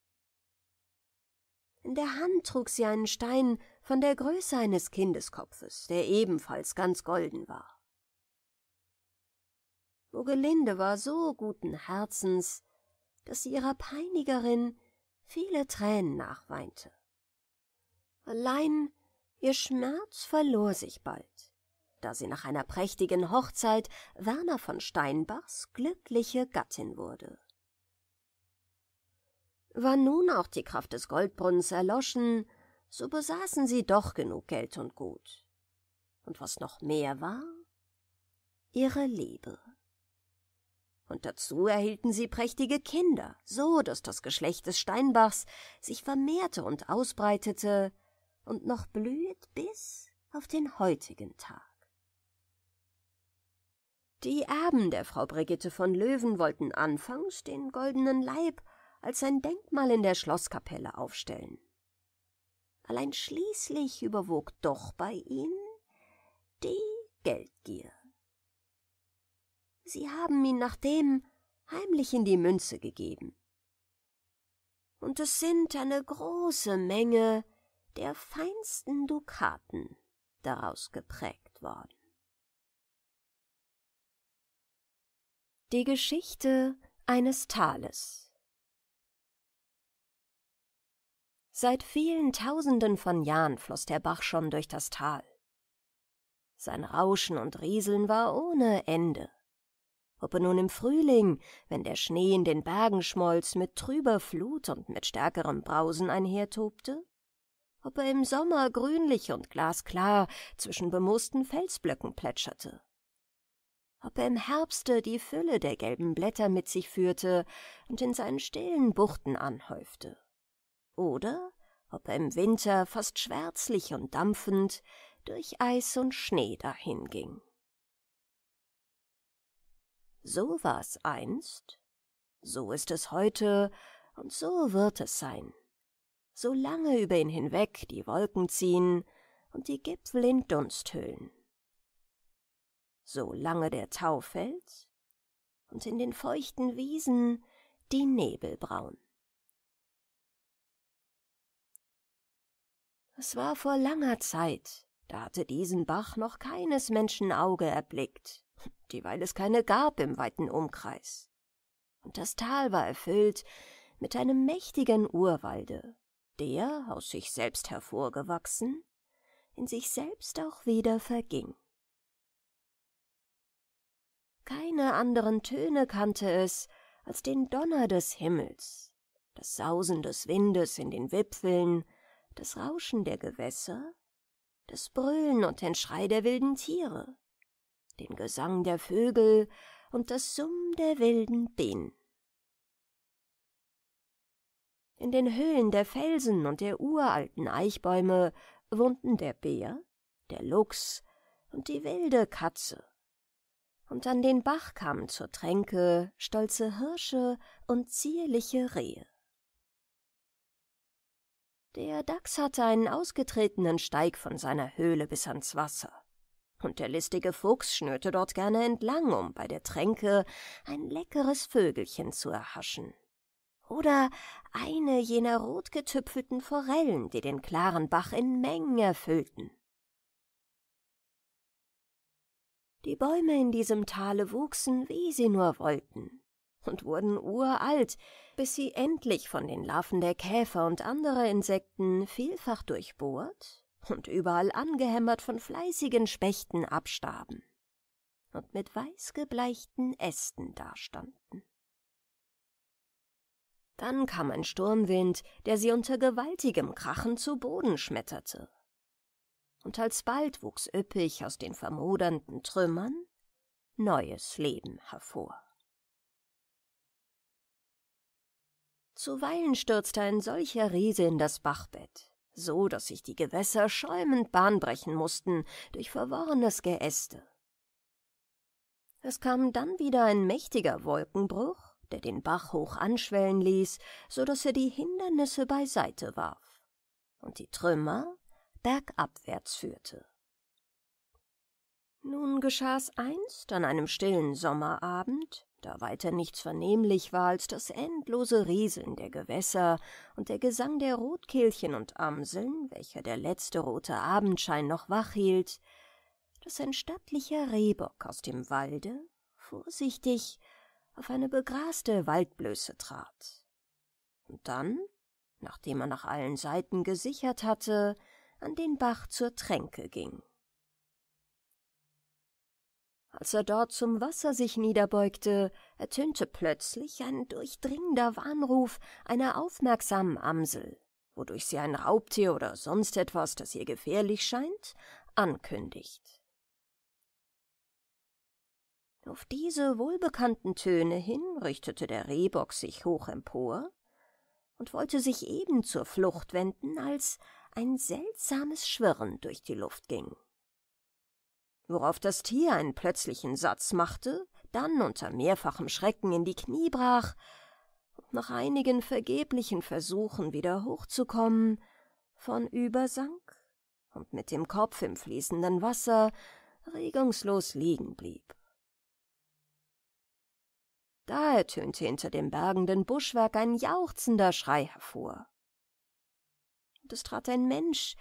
In der Hand trug sie einen Stein von der Größe eines Kindeskopfes, der ebenfalls ganz golden war. Bogelinde war so guten Herzens, dass sie ihrer Peinigerin viele Tränen nachweinte. Allein ihr Schmerz verlor sich bald da sie nach einer prächtigen Hochzeit Werner von Steinbachs glückliche Gattin wurde. War nun auch die Kraft des Goldbrunnens erloschen, so besaßen sie doch genug Geld und Gut. Und was noch mehr war, ihre Liebe. Und dazu erhielten sie prächtige Kinder, so dass das Geschlecht des Steinbachs sich vermehrte und ausbreitete und noch blüht bis auf den heutigen Tag. Die Erben der Frau Brigitte von Löwen wollten anfangs den goldenen Leib als ein Denkmal in der Schlosskapelle aufstellen. Allein schließlich überwog doch bei ihnen die Geldgier. Sie haben ihn nachdem heimlich in die Münze gegeben. Und es sind eine große Menge der feinsten Dukaten daraus geprägt worden. Die Geschichte eines Tales Seit vielen Tausenden von Jahren floss der Bach schon durch das Tal. Sein Rauschen und Rieseln war ohne Ende. Ob er nun im Frühling, wenn der Schnee in den Bergen schmolz, mit trüber Flut und mit stärkerem Brausen einhertobte, ob er im Sommer grünlich und glasklar zwischen bemoosten Felsblöcken plätscherte ob er im Herbste die Fülle der gelben Blätter mit sich führte und in seinen stillen Buchten anhäufte, oder ob er im Winter fast schwärzlich und dampfend durch Eis und Schnee dahinging. So war es einst, so ist es heute und so wird es sein. Solange über ihn hinweg die Wolken ziehen und die Gipfel in Dunst hüllen solange der Tau fällt, und in den feuchten Wiesen die Nebel braun. Es war vor langer Zeit, da hatte diesen Bach noch keines Menschen Auge erblickt, dieweil es keine gab im weiten Umkreis. Und das Tal war erfüllt mit einem mächtigen Urwalde, der, aus sich selbst hervorgewachsen, in sich selbst auch wieder verging. Keine anderen Töne kannte es als den Donner des Himmels, das Sausen des Windes in den Wipfeln, das Rauschen der Gewässer, das Brüllen und den Schrei der wilden Tiere, den Gesang der Vögel und das Summen der wilden Bienen. In den Höhlen der Felsen und der uralten Eichbäume wohnten der Bär, der Luchs und die wilde Katze und an den Bach kamen zur Tränke stolze Hirsche und zierliche Rehe. Der Dachs hatte einen ausgetretenen Steig von seiner Höhle bis ans Wasser, und der listige Fuchs schnürte dort gerne entlang, um bei der Tränke ein leckeres Vögelchen zu erhaschen. Oder eine jener rotgetüpfelten Forellen, die den klaren Bach in Mengen erfüllten. Die Bäume in diesem Tale wuchsen, wie sie nur wollten, und wurden uralt, bis sie endlich von den Larven der Käfer und anderer Insekten vielfach durchbohrt und überall angehämmert von fleißigen Spechten abstarben und mit weißgebleichten Ästen dastanden. Dann kam ein Sturmwind, der sie unter gewaltigem Krachen zu Boden schmetterte und alsbald wuchs üppig aus den vermodernden Trümmern neues Leben hervor. Zuweilen stürzte ein solcher Riese in das Bachbett, so dass sich die Gewässer schäumend Bahn brechen mussten durch verworrenes Geäste. Es kam dann wieder ein mächtiger Wolkenbruch, der den Bach hoch anschwellen ließ, so daß er die Hindernisse beiseite warf. Und die Trümmer bergabwärts führte. Nun geschah's einst an einem stillen Sommerabend, da weiter nichts vernehmlich war als das endlose Rieseln der Gewässer und der Gesang der Rotkehlchen und Amseln, welcher der letzte rote Abendschein noch wach hielt, dass ein stattlicher Rehbock aus dem Walde vorsichtig auf eine begraste Waldblöße trat. Und dann, nachdem er nach allen Seiten gesichert hatte, an den Bach zur Tränke ging. Als er dort zum Wasser sich niederbeugte, ertönte plötzlich ein durchdringender Warnruf einer aufmerksamen Amsel, wodurch sie ein Raubtier oder sonst etwas, das ihr gefährlich scheint, ankündigt. Auf diese wohlbekannten Töne hin richtete der Rehbock sich hoch empor und wollte sich eben zur Flucht wenden, als ein seltsames Schwirren durch die Luft ging. Worauf das Tier einen plötzlichen Satz machte, dann unter mehrfachem Schrecken in die Knie brach, und nach einigen vergeblichen Versuchen wieder hochzukommen, von übersank und mit dem Kopf im fließenden Wasser regungslos liegen blieb. Da ertönte hinter dem bergenden Buschwerk ein jauchzender Schrei hervor es trat ein Mensch,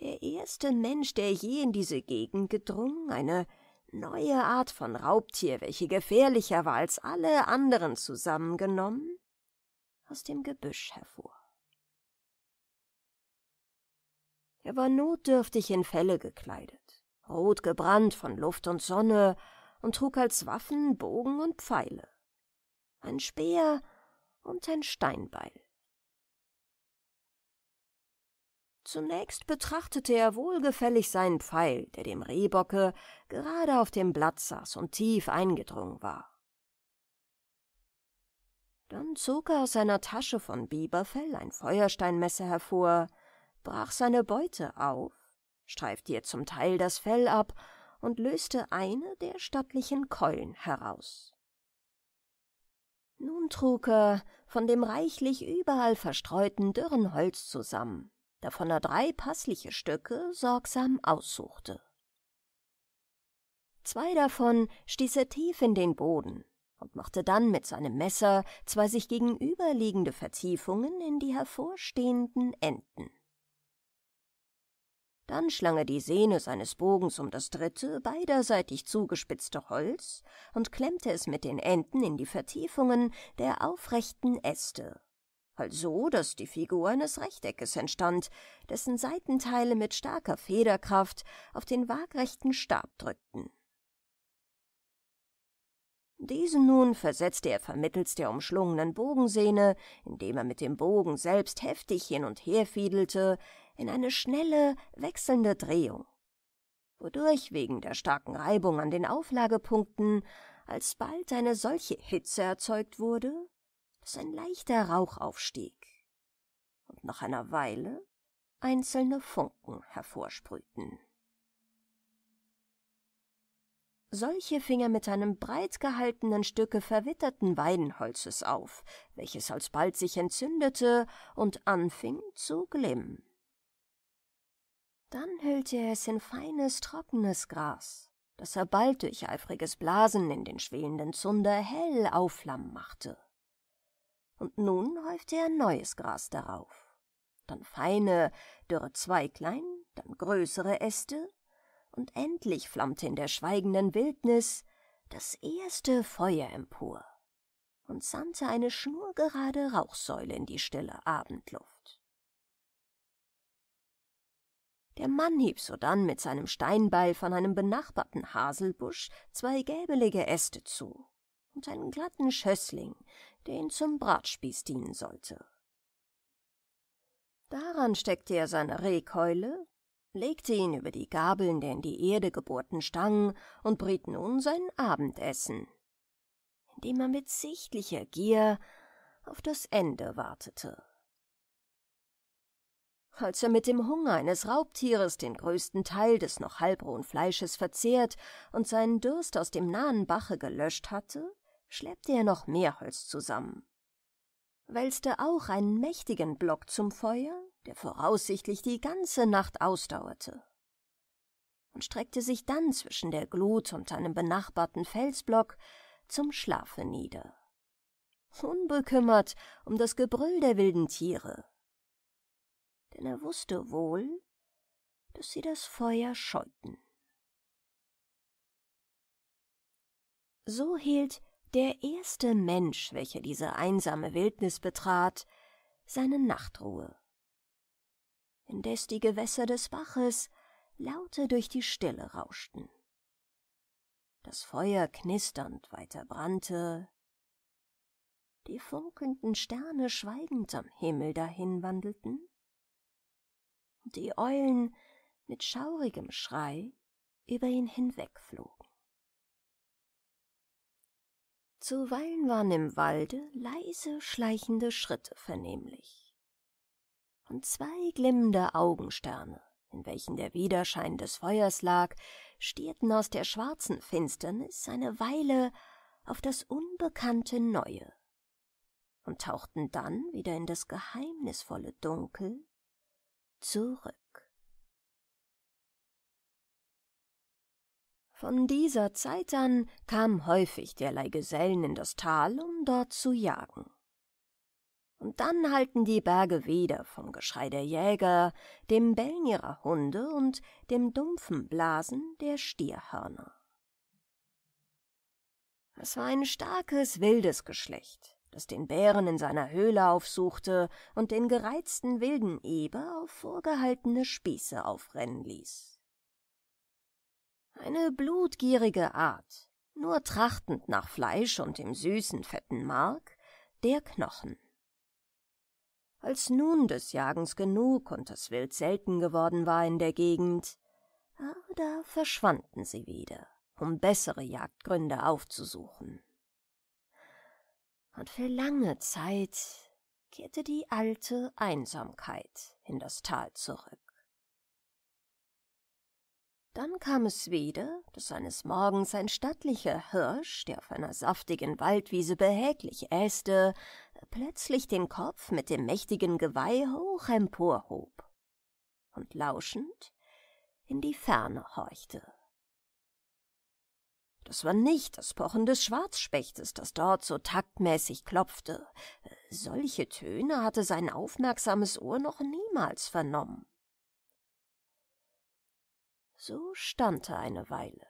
der erste Mensch, der je in diese Gegend gedrungen, eine neue Art von Raubtier, welche gefährlicher war als alle anderen zusammengenommen, aus dem Gebüsch hervor. Er war notdürftig in Felle gekleidet, rot gebrannt von Luft und Sonne und trug als Waffen Bogen und Pfeile, ein Speer und ein Steinbeil. Zunächst betrachtete er wohlgefällig seinen Pfeil, der dem Rehbocke gerade auf dem Blatt saß und tief eingedrungen war. Dann zog er aus seiner Tasche von Biberfell ein Feuersteinmesser hervor, brach seine Beute auf, streifte ihr zum Teil das Fell ab und löste eine der stattlichen Keulen heraus. Nun trug er von dem reichlich überall verstreuten dürren Holz zusammen davon er drei passliche Stücke sorgsam aussuchte. Zwei davon stieß er tief in den Boden und machte dann mit seinem Messer zwei sich gegenüberliegende Vertiefungen in die hervorstehenden Enden. Dann schlang er die Sehne seines Bogens um das dritte, beiderseitig zugespitzte Holz und klemmte es mit den Enden in die Vertiefungen der aufrechten Äste also dass die Figur eines Rechteckes entstand, dessen Seitenteile mit starker Federkraft auf den waagrechten Stab drückten. Diesen nun versetzte er vermittels der umschlungenen Bogensehne, indem er mit dem Bogen selbst heftig hin und her fiedelte, in eine schnelle, wechselnde Drehung, wodurch wegen der starken Reibung an den Auflagepunkten alsbald eine solche Hitze erzeugt wurde, dass ein leichter Rauch aufstieg und nach einer Weile einzelne Funken hervorsprühten. Solche fing er mit einem breit gehaltenen Stücke verwitterten Weidenholzes auf, welches alsbald sich entzündete und anfing zu glimmen. Dann hüllte er es in feines, trockenes Gras, das er bald durch eifriges Blasen in den schwelenden Zunder hell aufflammen machte und nun häufte er neues Gras darauf, dann feine, dürre Zweiglein, dann größere Äste, und endlich flammte in der schweigenden Wildnis das erste Feuer empor und sandte eine schnurgerade Rauchsäule in die stille Abendluft. Der Mann hieb sodann mit seinem Steinbeil von einem benachbarten Haselbusch zwei gäbelige Äste zu und einen glatten Schössling, den zum Bratspieß dienen sollte. Daran steckte er seine Rehkeule, legte ihn über die Gabeln der in die Erde gebohrten Stangen und briet nun sein Abendessen, indem er mit sichtlicher Gier auf das Ende wartete. Als er mit dem Hunger eines Raubtieres den größten Teil des noch halbrohen Fleisches verzehrt und seinen Durst aus dem nahen Bache gelöscht hatte, schleppte er noch mehr Holz zusammen, wälzte auch einen mächtigen Block zum Feuer, der voraussichtlich die ganze Nacht ausdauerte, und streckte sich dann zwischen der Glut und einem benachbarten Felsblock zum Schlafe nieder. Unbekümmert um das Gebrüll der wilden Tiere. Denn er wusste wohl, dass sie das Feuer scheuten. So hielt der erste Mensch, welcher diese einsame Wildnis betrat, seine Nachtruhe. Indes die Gewässer des Baches laute durch die Stille rauschten. Das Feuer knisternd weiter brannte, die funkelnden Sterne schweigend am Himmel dahinwandelten, und die Eulen mit schaurigem Schrei über ihn hinwegflogen. Zuweilen waren im Walde leise schleichende Schritte vernehmlich. Und zwei glimmende Augensterne, in welchen der Widerschein des Feuers lag, stierten aus der schwarzen Finsternis eine Weile auf das unbekannte Neue und tauchten dann wieder in das geheimnisvolle Dunkel zurück. Von dieser Zeit an kamen häufig derlei Gesellen in das Tal, um dort zu jagen. Und dann halten die Berge wieder vom Geschrei der Jäger, dem Bellen ihrer Hunde und dem dumpfen Blasen der Stierhörner. Es war ein starkes, wildes Geschlecht, das den Bären in seiner Höhle aufsuchte und den gereizten wilden Eber auf vorgehaltene Spieße aufrennen ließ eine blutgierige Art, nur trachtend nach Fleisch und dem süßen, fetten Mark, der Knochen. Als nun des Jagens genug und das Wild selten geworden war in der Gegend, ah, da verschwanden sie wieder, um bessere Jagdgründe aufzusuchen. Und für lange Zeit kehrte die alte Einsamkeit in das Tal zurück. Dann kam es wieder, dass eines Morgens ein stattlicher Hirsch, der auf einer saftigen Waldwiese behäglich äste, plötzlich den Kopf mit dem mächtigen Geweih hoch emporhob und lauschend in die Ferne horchte. Das war nicht das Pochen des Schwarzspechtes, das dort so taktmäßig klopfte. Solche Töne hatte sein aufmerksames Ohr noch niemals vernommen. So stand er eine Weile.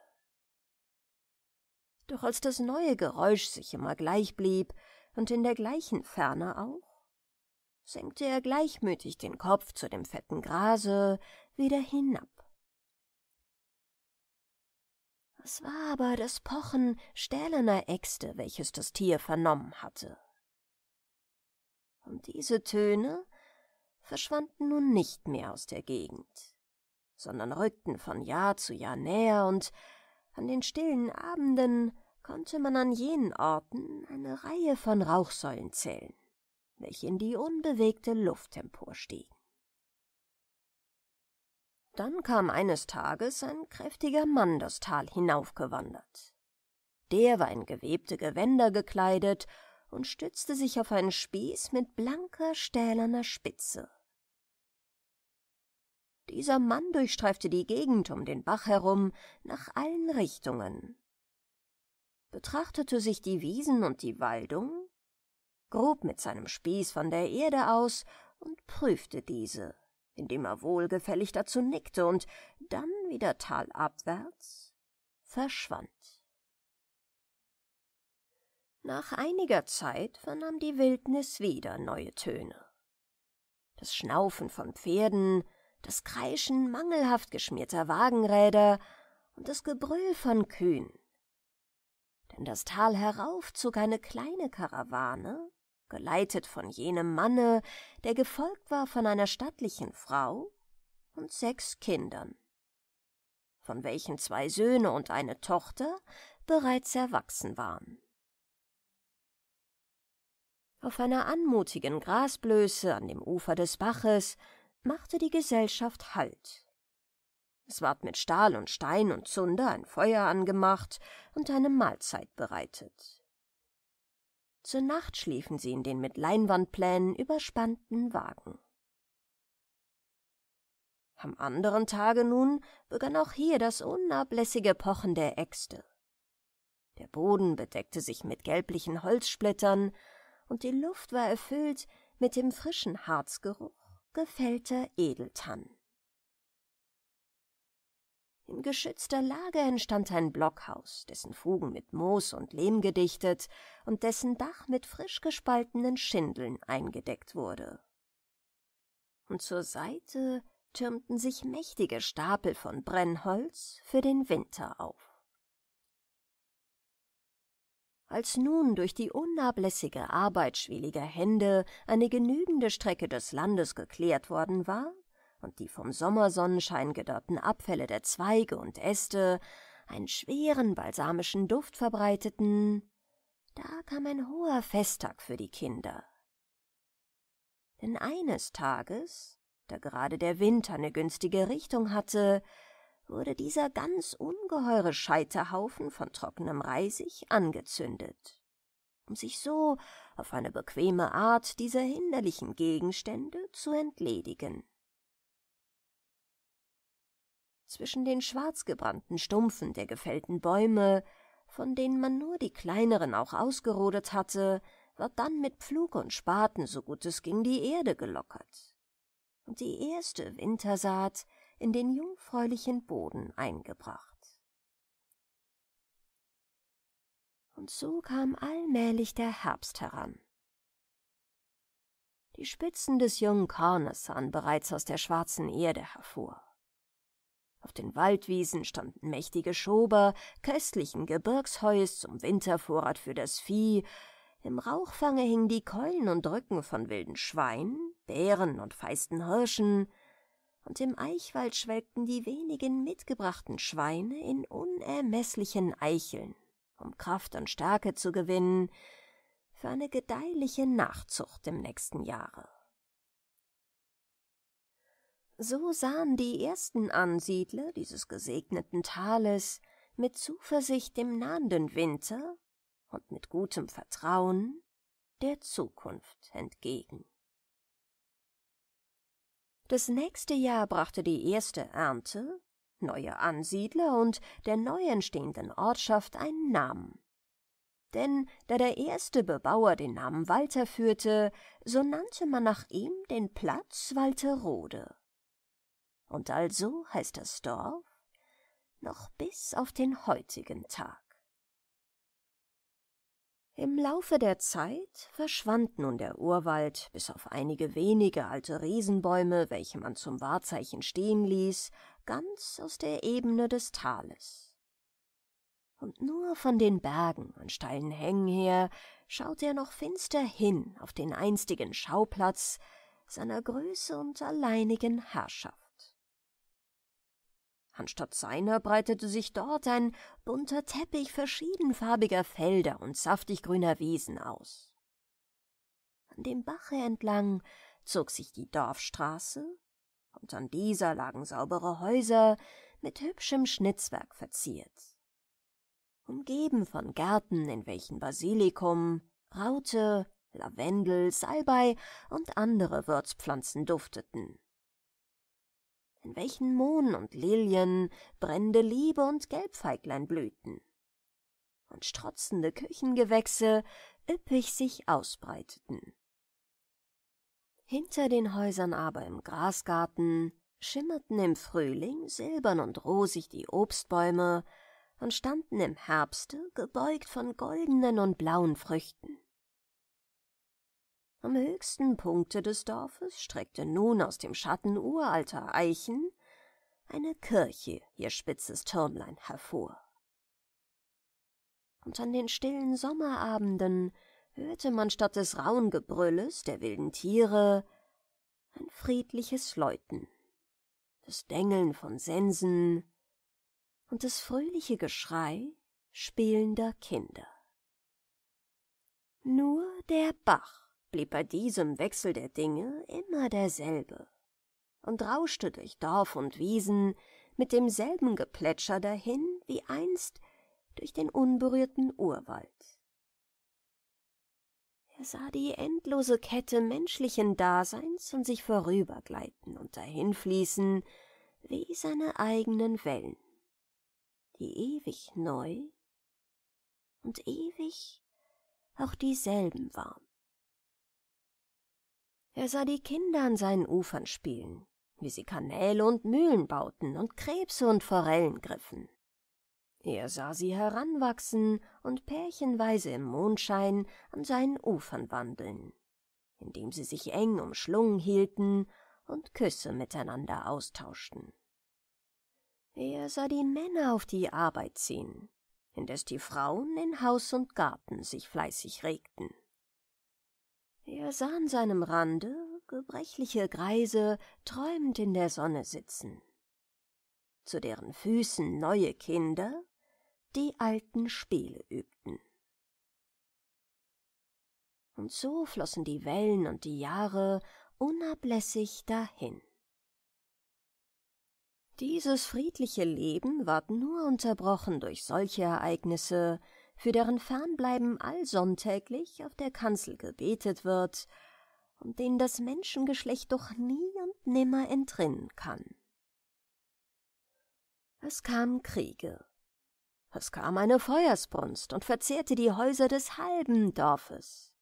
Doch als das neue Geräusch sich immer gleich blieb und in der gleichen Ferne auch, senkte er gleichmütig den Kopf zu dem fetten Grase wieder hinab. Es war aber das Pochen stählerner Äxte, welches das Tier vernommen hatte. Und diese Töne verschwanden nun nicht mehr aus der Gegend sondern rückten von Jahr zu Jahr näher und an den stillen Abenden konnte man an jenen Orten eine Reihe von Rauchsäulen zählen, welche in die unbewegte Luft emporstiegen. Dann kam eines Tages ein kräftiger Mann das Tal hinaufgewandert. Der war in gewebte Gewänder gekleidet und stützte sich auf einen Spieß mit blanker, stählerner Spitze, dieser Mann durchstreifte die Gegend um den Bach herum nach allen Richtungen, betrachtete sich die Wiesen und die Waldung, grub mit seinem Spieß von der Erde aus und prüfte diese, indem er wohlgefällig dazu nickte und dann wieder talabwärts verschwand. Nach einiger Zeit vernahm die Wildnis wieder neue Töne. Das Schnaufen von Pferden, das Kreischen mangelhaft geschmierter Wagenräder und das Gebrüll von Kühen. Denn das Tal herauf zog eine kleine Karawane, geleitet von jenem Manne, der gefolgt war von einer stattlichen Frau und sechs Kindern, von welchen zwei Söhne und eine Tochter bereits erwachsen waren. Auf einer anmutigen Grasblöße an dem Ufer des Baches machte die Gesellschaft Halt. Es ward mit Stahl und Stein und Zunder ein Feuer angemacht und eine Mahlzeit bereitet. Zur Nacht schliefen sie in den mit Leinwandplänen überspannten Wagen. Am anderen Tage nun begann auch hier das unablässige Pochen der Äxte. Der Boden bedeckte sich mit gelblichen Holzsplittern, und die Luft war erfüllt mit dem frischen Harzgeruch gefällte Edeltann. In geschützter Lage entstand ein Blockhaus, dessen Fugen mit Moos und Lehm gedichtet und dessen Dach mit frisch gespaltenen Schindeln eingedeckt wurde. Und zur Seite türmten sich mächtige Stapel von Brennholz für den Winter auf. Als nun durch die unablässige Arbeit schwieliger Hände eine genügende Strecke des Landes geklärt worden war und die vom Sommersonnenschein gedörrten Abfälle der Zweige und Äste einen schweren balsamischen Duft verbreiteten, da kam ein hoher Festtag für die Kinder. Denn eines Tages, da gerade der Wind eine günstige Richtung hatte, wurde dieser ganz ungeheure Scheiterhaufen von trockenem Reisig angezündet. Um sich so auf eine bequeme Art dieser hinderlichen Gegenstände zu entledigen. Zwischen den schwarzgebrannten Stumpfen der gefällten Bäume, von denen man nur die kleineren auch ausgerodet hatte, war dann mit Pflug und Spaten, so gut es ging, die Erde gelockert. Und die erste Wintersaat in den jungfräulichen Boden eingebracht. Und so kam allmählich der Herbst heran. Die Spitzen des jungen Kornes sahen bereits aus der schwarzen Erde hervor. Auf den Waldwiesen standen mächtige Schober, köstlichen Gebirgsheus zum Wintervorrat für das Vieh, im Rauchfange hingen die Keulen und Rücken von wilden Schweinen, Bären und feisten Hirschen, und im Eichwald schwelgten die wenigen mitgebrachten Schweine in unermeßlichen Eicheln, um Kraft und Stärke zu gewinnen für eine gedeihliche Nachzucht im nächsten Jahre. So sahen die ersten Ansiedler dieses gesegneten Tales mit Zuversicht dem nahenden Winter und mit gutem Vertrauen der Zukunft entgegen. Das nächste Jahr brachte die erste Ernte, neue Ansiedler und der neu entstehenden Ortschaft einen Namen. Denn da der erste Bebauer den Namen Walter führte, so nannte man nach ihm den Platz Walterode. Und also heißt das Dorf noch bis auf den heutigen Tag. Im Laufe der Zeit verschwand nun der Urwald, bis auf einige wenige alte Riesenbäume, welche man zum Wahrzeichen stehen ließ, ganz aus der Ebene des Tales. Und nur von den Bergen und steilen Hängen her schaute er noch finster hin auf den einstigen Schauplatz seiner Größe und alleinigen Herrschaft. Anstatt seiner breitete sich dort ein bunter Teppich verschiedenfarbiger Felder und saftig grüner Wiesen aus. An dem Bache entlang zog sich die Dorfstraße, und an dieser lagen saubere Häuser mit hübschem Schnitzwerk verziert. Umgeben von Gärten, in welchen Basilikum, Raute, Lavendel, Salbei und andere Würzpflanzen dufteten in welchen Mohn und Lilien, brennende Liebe und Gelbfeiglein blühten und strotzende Küchengewächse üppig sich ausbreiteten. Hinter den Häusern aber im Grasgarten schimmerten im Frühling silbern und rosig die Obstbäume und standen im Herbste gebeugt von goldenen und blauen Früchten. Am höchsten Punkte des Dorfes streckte nun aus dem Schatten uralter Eichen eine Kirche ihr spitzes Türmlein hervor. Und an den stillen Sommerabenden hörte man statt des rauen Gebrülles der wilden Tiere ein friedliches Läuten, das Dengeln von Sensen und das fröhliche Geschrei spielender Kinder. Nur der Bach blieb bei diesem Wechsel der Dinge immer derselbe und rauschte durch Dorf und Wiesen mit demselben Geplätscher dahin wie einst durch den unberührten Urwald. Er sah die endlose Kette menschlichen Daseins und sich vorübergleiten und dahinfließen wie seine eigenen Wellen, die ewig neu und ewig auch dieselben waren. Er sah die Kinder an seinen Ufern spielen, wie sie Kanäle und Mühlen bauten und Krebse und Forellen griffen. Er sah sie heranwachsen und pärchenweise im Mondschein an seinen Ufern wandeln, indem sie sich eng umschlungen hielten und Küsse miteinander austauschten. Er sah die Männer auf die Arbeit ziehen, indes die Frauen in Haus und Garten sich fleißig regten. Er sah an seinem Rande gebrechliche Greise träumend in der Sonne sitzen. Zu deren Füßen neue Kinder die alten Spiele übten. Und so flossen die Wellen und die Jahre unablässig dahin. Dieses friedliche Leben ward nur unterbrochen durch solche Ereignisse, für deren Fernbleiben allsonntäglich auf der Kanzel gebetet wird und denen das Menschengeschlecht doch nie und nimmer entrinnen kann. Es kamen Kriege. Es kam eine Feuersbrunst und verzehrte die Häuser des halben Dorfes.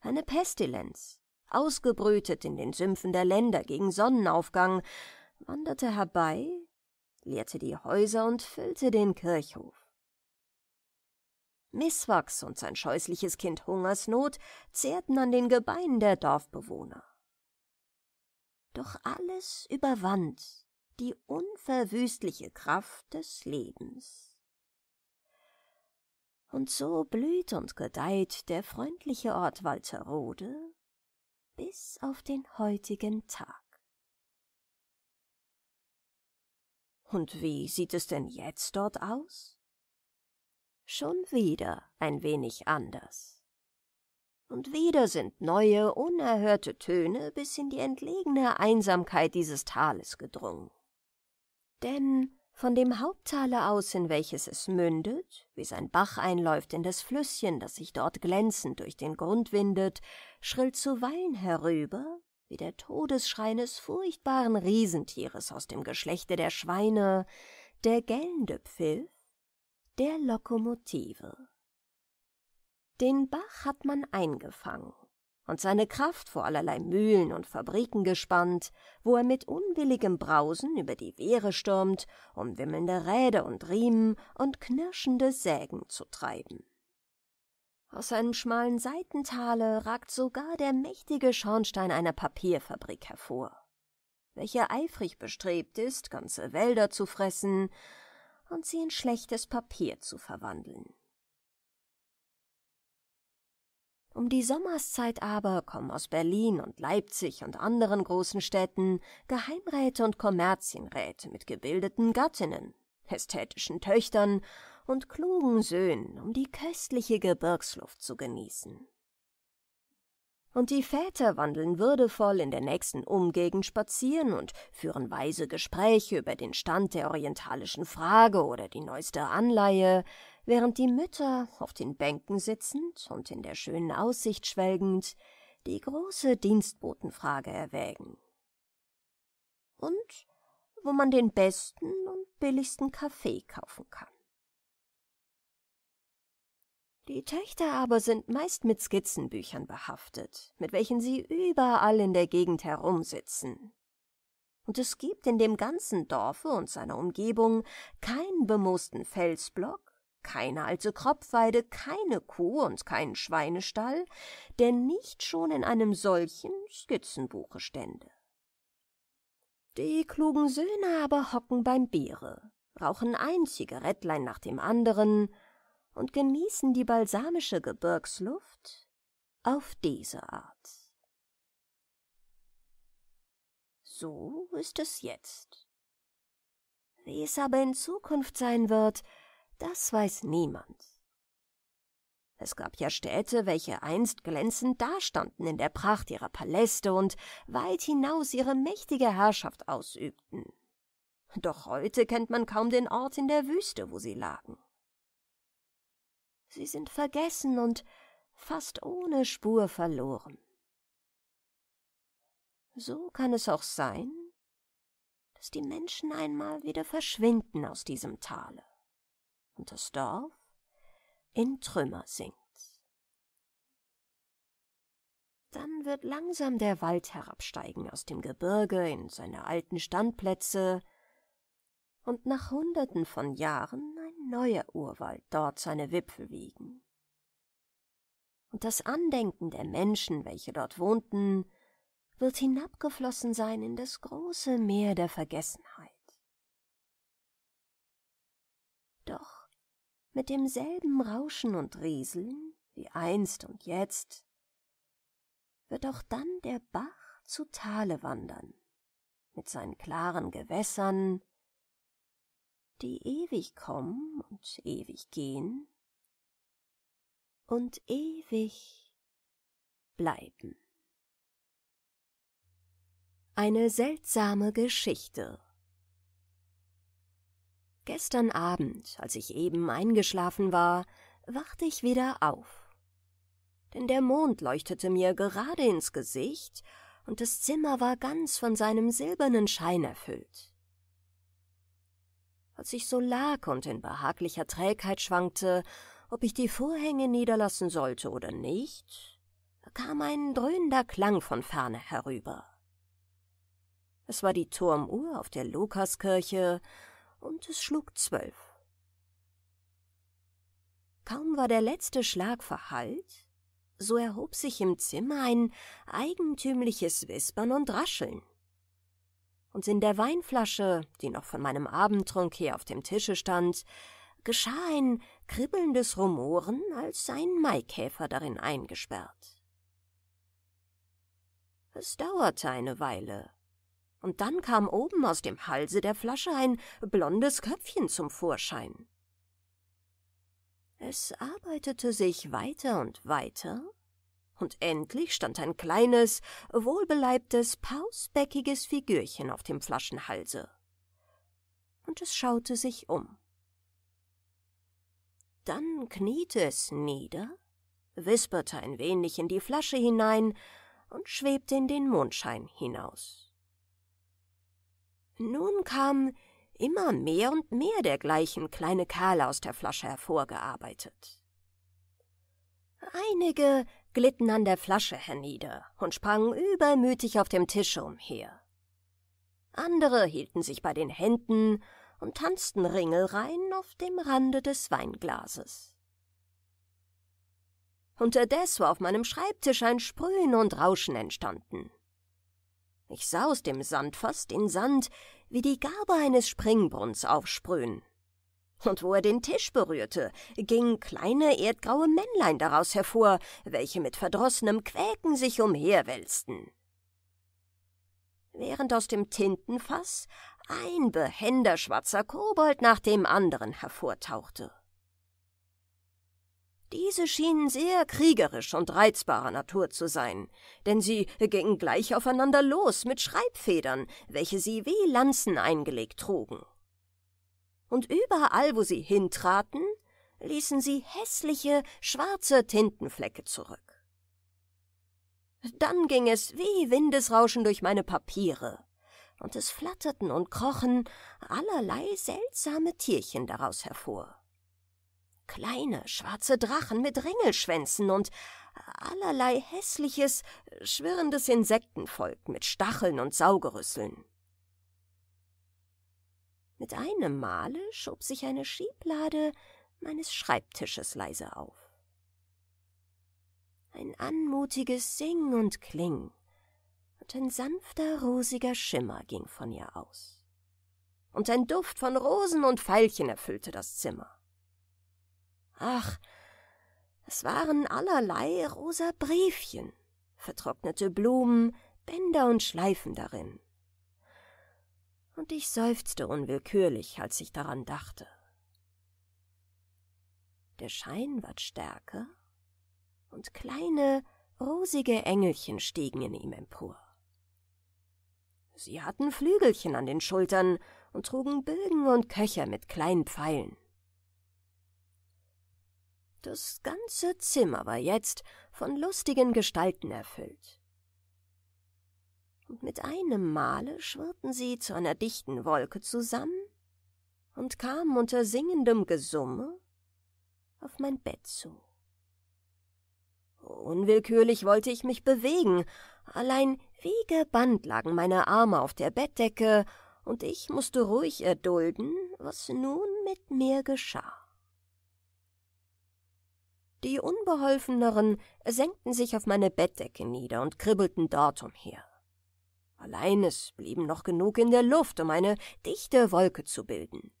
Eine Pestilenz, ausgebrütet in den Sümpfen der Länder gegen Sonnenaufgang, wanderte herbei, leerte die Häuser und füllte den Kirchhof. Misswachs und sein scheußliches Kind Hungersnot zehrten an den Gebeinen der Dorfbewohner. Doch alles überwand die unverwüstliche Kraft des Lebens. Und so blüht und gedeiht der freundliche Ort Walterode bis auf den heutigen Tag. Und wie sieht es denn jetzt dort aus? schon wieder ein wenig anders. Und wieder sind neue, unerhörte Töne bis in die entlegene Einsamkeit dieses Tales gedrungen. Denn von dem Haupttale aus, in welches es mündet, wie sein Bach einläuft in das Flüsschen, das sich dort glänzend durch den Grund windet, schrillt zuweilen herüber, wie der Todesschrei eines furchtbaren Riesentieres aus dem Geschlechte der Schweine, der gellende Pfiff der Lokomotive. Den Bach hat man eingefangen und seine Kraft vor allerlei Mühlen und Fabriken gespannt, wo er mit unwilligem Brausen über die Wehre stürmt, um wimmelnde Räder und Riemen und knirschende Sägen zu treiben. Aus einem schmalen Seitentale ragt sogar der mächtige Schornstein einer Papierfabrik hervor, welcher eifrig bestrebt ist, ganze Wälder zu fressen, und sie in schlechtes Papier zu verwandeln. Um die Sommerszeit aber kommen aus Berlin und Leipzig und anderen großen Städten Geheimräte und Kommerzienräte mit gebildeten Gattinnen, ästhetischen Töchtern und klugen Söhnen, um die köstliche Gebirgsluft zu genießen. Und die Väter wandeln würdevoll in der nächsten Umgegend spazieren und führen weise Gespräche über den Stand der orientalischen Frage oder die neueste Anleihe, während die Mütter, auf den Bänken sitzend und in der schönen Aussicht schwelgend, die große Dienstbotenfrage erwägen. Und wo man den besten und billigsten Kaffee kaufen kann. Die Töchter aber sind meist mit Skizzenbüchern behaftet, mit welchen sie überall in der Gegend herumsitzen. Und es gibt in dem ganzen Dorfe und seiner Umgebung keinen bemoosten Felsblock, keine alte Kropfweide, keine Kuh und keinen Schweinestall, der nicht schon in einem solchen Skizzenbuche stände. Die klugen Söhne aber hocken beim Biere, rauchen ein Zigarettlein nach dem anderen, und genießen die balsamische Gebirgsluft auf diese Art. So ist es jetzt. Wie es aber in Zukunft sein wird, das weiß niemand. Es gab ja Städte, welche einst glänzend dastanden in der Pracht ihrer Paläste und weit hinaus ihre mächtige Herrschaft ausübten. Doch heute kennt man kaum den Ort in der Wüste, wo sie lagen. Sie sind vergessen und fast ohne Spur verloren. So kann es auch sein, dass die Menschen einmal wieder verschwinden aus diesem Tale und das Dorf in Trümmer sinkt. Dann wird langsam der Wald herabsteigen aus dem Gebirge in seine alten Standplätze, und nach Hunderten von Jahren ein neuer Urwald dort seine Wipfel wiegen. Und das Andenken der Menschen, welche dort wohnten, wird hinabgeflossen sein in das große Meer der Vergessenheit. Doch mit demselben Rauschen und Rieseln wie einst und jetzt wird auch dann der Bach zu Tale wandern, mit seinen klaren Gewässern, die ewig kommen und ewig gehen und ewig bleiben. Eine seltsame Geschichte Gestern Abend, als ich eben eingeschlafen war, wachte ich wieder auf. Denn der Mond leuchtete mir gerade ins Gesicht, und das Zimmer war ganz von seinem silbernen Schein erfüllt als ich so lag und in behaglicher Trägheit schwankte, ob ich die Vorhänge niederlassen sollte oder nicht, kam ein dröhnender Klang von ferne herüber. Es war die Turmuhr auf der Lukaskirche, und es schlug zwölf. Kaum war der letzte Schlag verhallt, so erhob sich im Zimmer ein eigentümliches Wispern und Rascheln und in der Weinflasche, die noch von meinem Abendtrunk her auf dem Tische stand, geschah ein kribbelndes Rumoren, als sei ein Maikäfer darin eingesperrt. Es dauerte eine Weile, und dann kam oben aus dem Halse der Flasche ein blondes Köpfchen zum Vorschein. Es arbeitete sich weiter und weiter, und endlich stand ein kleines, wohlbeleibtes, pausbäckiges Figürchen auf dem Flaschenhalse. Und es schaute sich um. Dann kniete es nieder, wisperte ein wenig in die Flasche hinein und schwebte in den Mondschein hinaus. Nun kamen immer mehr und mehr dergleichen kleine Kerle aus der Flasche hervorgearbeitet. Einige glitten an der Flasche hernieder und sprangen übermütig auf dem Tisch umher. Andere hielten sich bei den Händen und tanzten ringelrein auf dem Rande des Weinglases. Unterdessen war auf meinem Schreibtisch ein Sprühen und Rauschen entstanden. Ich sah aus dem Sandfass den Sand wie die Garbe eines Springbrunnens aufsprühen und wo er den Tisch berührte, gingen kleine erdgraue Männlein daraus hervor, welche mit verdrossenem Quäken sich umherwälzten. Während aus dem Tintenfass ein behender schwarzer Kobold nach dem anderen hervortauchte. Diese schienen sehr kriegerisch und reizbarer Natur zu sein, denn sie gingen gleich aufeinander los mit Schreibfedern, welche sie wie Lanzen eingelegt trugen und überall, wo sie hintraten, ließen sie hässliche, schwarze Tintenflecke zurück. Dann ging es wie Windesrauschen durch meine Papiere, und es flatterten und krochen allerlei seltsame Tierchen daraus hervor. Kleine, schwarze Drachen mit Ringelschwänzen und allerlei hässliches, schwirrendes Insektenvolk mit Stacheln und Saugerüsseln. Mit einem Male schob sich eine Schieblade meines Schreibtisches leise auf. Ein anmutiges Sing und Kling und ein sanfter, rosiger Schimmer ging von ihr aus. Und ein Duft von Rosen und Veilchen erfüllte das Zimmer. Ach, es waren allerlei rosa Briefchen, vertrocknete Blumen, Bänder und Schleifen darin und ich seufzte unwillkürlich, als ich daran dachte. Der Schein ward stärker, und kleine, rosige Engelchen stiegen in ihm empor. Sie hatten Flügelchen an den Schultern und trugen Bögen und Köcher mit kleinen Pfeilen. Das ganze Zimmer war jetzt von lustigen Gestalten erfüllt und mit einem Male schwirrten sie zu einer dichten Wolke zusammen und kamen unter singendem Gesumme auf mein Bett zu. Unwillkürlich wollte ich mich bewegen, allein wie gebannt lagen meine Arme auf der Bettdecke, und ich musste ruhig erdulden, was nun mit mir geschah. Die Unbeholfeneren senkten sich auf meine Bettdecke nieder und kribbelten dort umher allein es blieben noch genug in der Luft, um eine dichte Wolke zu bilden.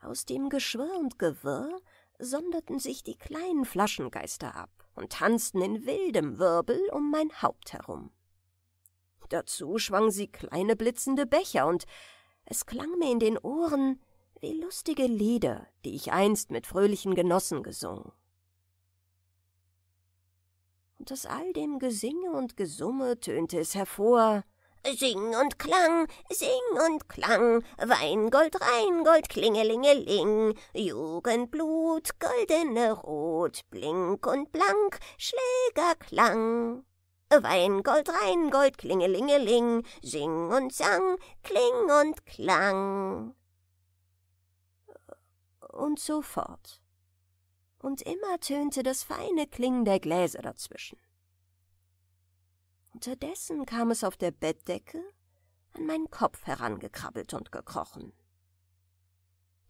Aus dem Geschwirr und Gewirr sonderten sich die kleinen Flaschengeister ab und tanzten in wildem Wirbel um mein Haupt herum. Dazu schwang sie kleine blitzende Becher, und es klang mir in den Ohren wie lustige Lieder, die ich einst mit fröhlichen Genossen gesungen und aus all dem Gesinge und Gesumme tönte es hervor Sing und Klang, Sing und Klang, Weingold, Reingold, Klingelingeling, Jugendblut, goldene Rot, Blink und Blank, Schlägerklang. Weingold, Reingold, Klingelingeling, Sing und Sang, Kling und Klang. Und so fort und immer tönte das feine Klingen der Gläser dazwischen. Unterdessen kam es auf der Bettdecke an meinen Kopf herangekrabbelt und gekrochen.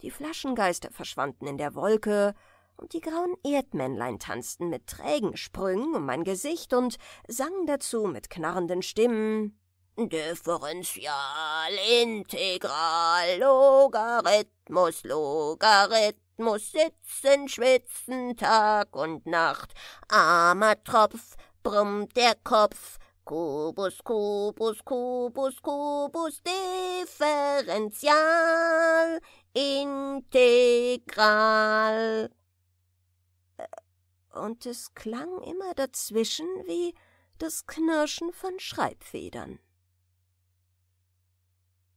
Die Flaschengeister verschwanden in der Wolke, und die grauen Erdmännlein tanzten mit trägen Sprüngen um mein Gesicht und sangen dazu mit knarrenden Stimmen Differential, Integral, Logarithmus, Logarithmus muß sitzen, schwitzen Tag und Nacht. Armer Tropf, brummt der Kopf. Kubus, Kubus, Kubus, Kubus, Differential, Integral. Äh, und es klang immer dazwischen wie das Knirschen von Schreibfedern.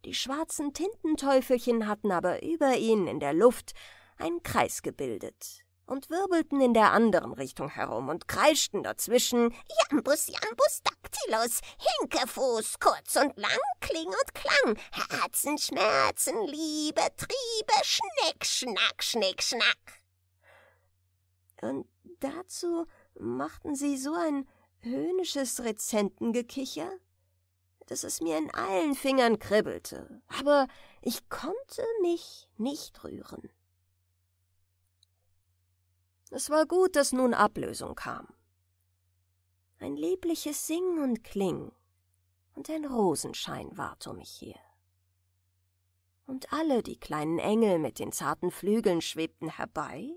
Die schwarzen Tintenteufelchen hatten aber über ihn in der Luft einen Kreis gebildet und wirbelten in der anderen Richtung herum und kreischten dazwischen Jambus, Jambus, Dactylus, Hinkefuß, kurz und lang, Kling und Klang, Herzen, Schmerzen, Liebe, Triebe, Schnick, Schnack, Schnick, Schnack. Und dazu machten sie so ein höhnisches Rezentengekicher, dass es mir in allen Fingern kribbelte, aber ich konnte mich nicht rühren. Es war gut, dass nun Ablösung kam. Ein liebliches Sing und Kling und ein Rosenschein ward um mich hier. Und alle die kleinen Engel mit den zarten Flügeln schwebten herbei,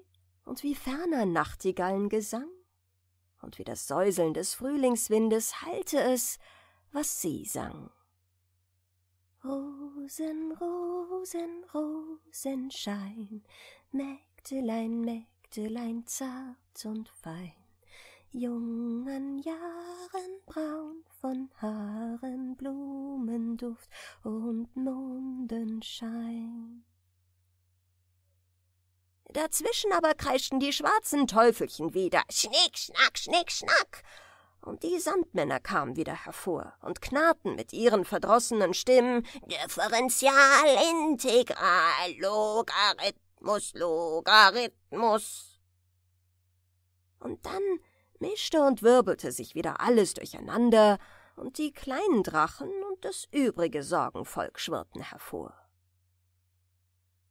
und wie ferner Nachtigallengesang, und wie das Säuseln des Frühlingswindes hallte es, was sie sang. Rosen, Rosen, Rosenschein, Mägdelein, Mägdelein, Vögelein zart und fein, jung an Jahren braun von Haaren, Blumenduft und Mondenschein. Dazwischen aber kreischten die schwarzen Teufelchen wieder, Schnick, Schnack, Schnick, Schnack, und die Sandmänner kamen wieder hervor und knarrten mit ihren verdrossenen Stimmen Differential, Integral, Logarithmus Logarithmus, Logarithmus. Und dann mischte und wirbelte sich wieder alles durcheinander, und die kleinen Drachen und das übrige Sorgenvolk schwirrten hervor.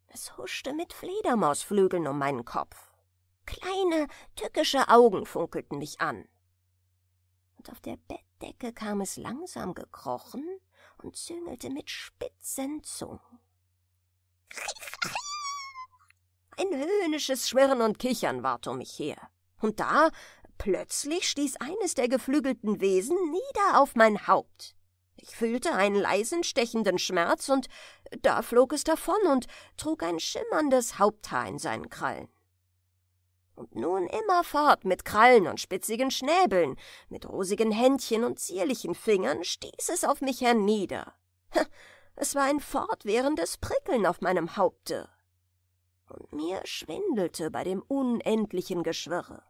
Es huschte mit Fledermausflügeln um meinen Kopf. Kleine, tückische Augen funkelten mich an. Und auf der Bettdecke kam es langsam gekrochen und züngelte mit spitzen Zungen ein höhnisches Schwirren und Kichern ward um mich her. Und da plötzlich stieß eines der geflügelten Wesen nieder auf mein Haupt. Ich fühlte einen leisen, stechenden Schmerz, und da flog es davon und trug ein schimmerndes Haupthaar in seinen Krallen. Und nun immerfort mit Krallen und spitzigen Schnäbeln, mit rosigen Händchen und zierlichen Fingern stieß es auf mich hernieder. Es war ein fortwährendes Prickeln auf meinem Haupte, und mir schwindelte bei dem unendlichen Geschwirre.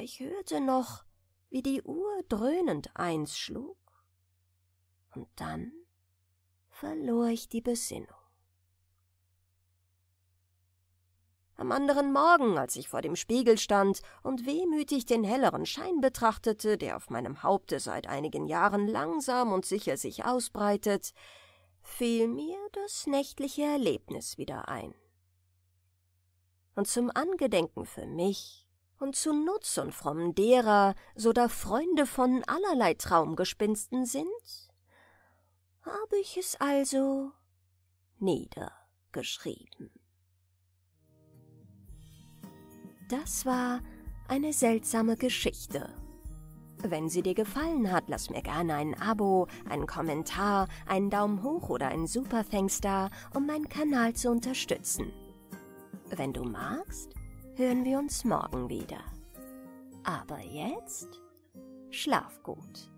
Ich hörte noch, wie die Uhr dröhnend eins schlug, und dann verlor ich die Besinnung. Am anderen Morgen, als ich vor dem Spiegel stand und wehmütig den helleren Schein betrachtete, der auf meinem Haupte seit einigen Jahren langsam und sicher sich ausbreitet, fiel mir das nächtliche Erlebnis wieder ein. Und zum Angedenken für mich und zu Nutz und Frommen derer, so da Freunde von allerlei Traumgespinsten sind, habe ich es also niedergeschrieben. Das war eine seltsame Geschichte wenn sie dir gefallen hat, lass mir gerne ein Abo, einen Kommentar, einen Daumen hoch oder einen Superthanks da, um meinen Kanal zu unterstützen. Wenn du magst, hören wir uns morgen wieder. Aber jetzt schlaf gut.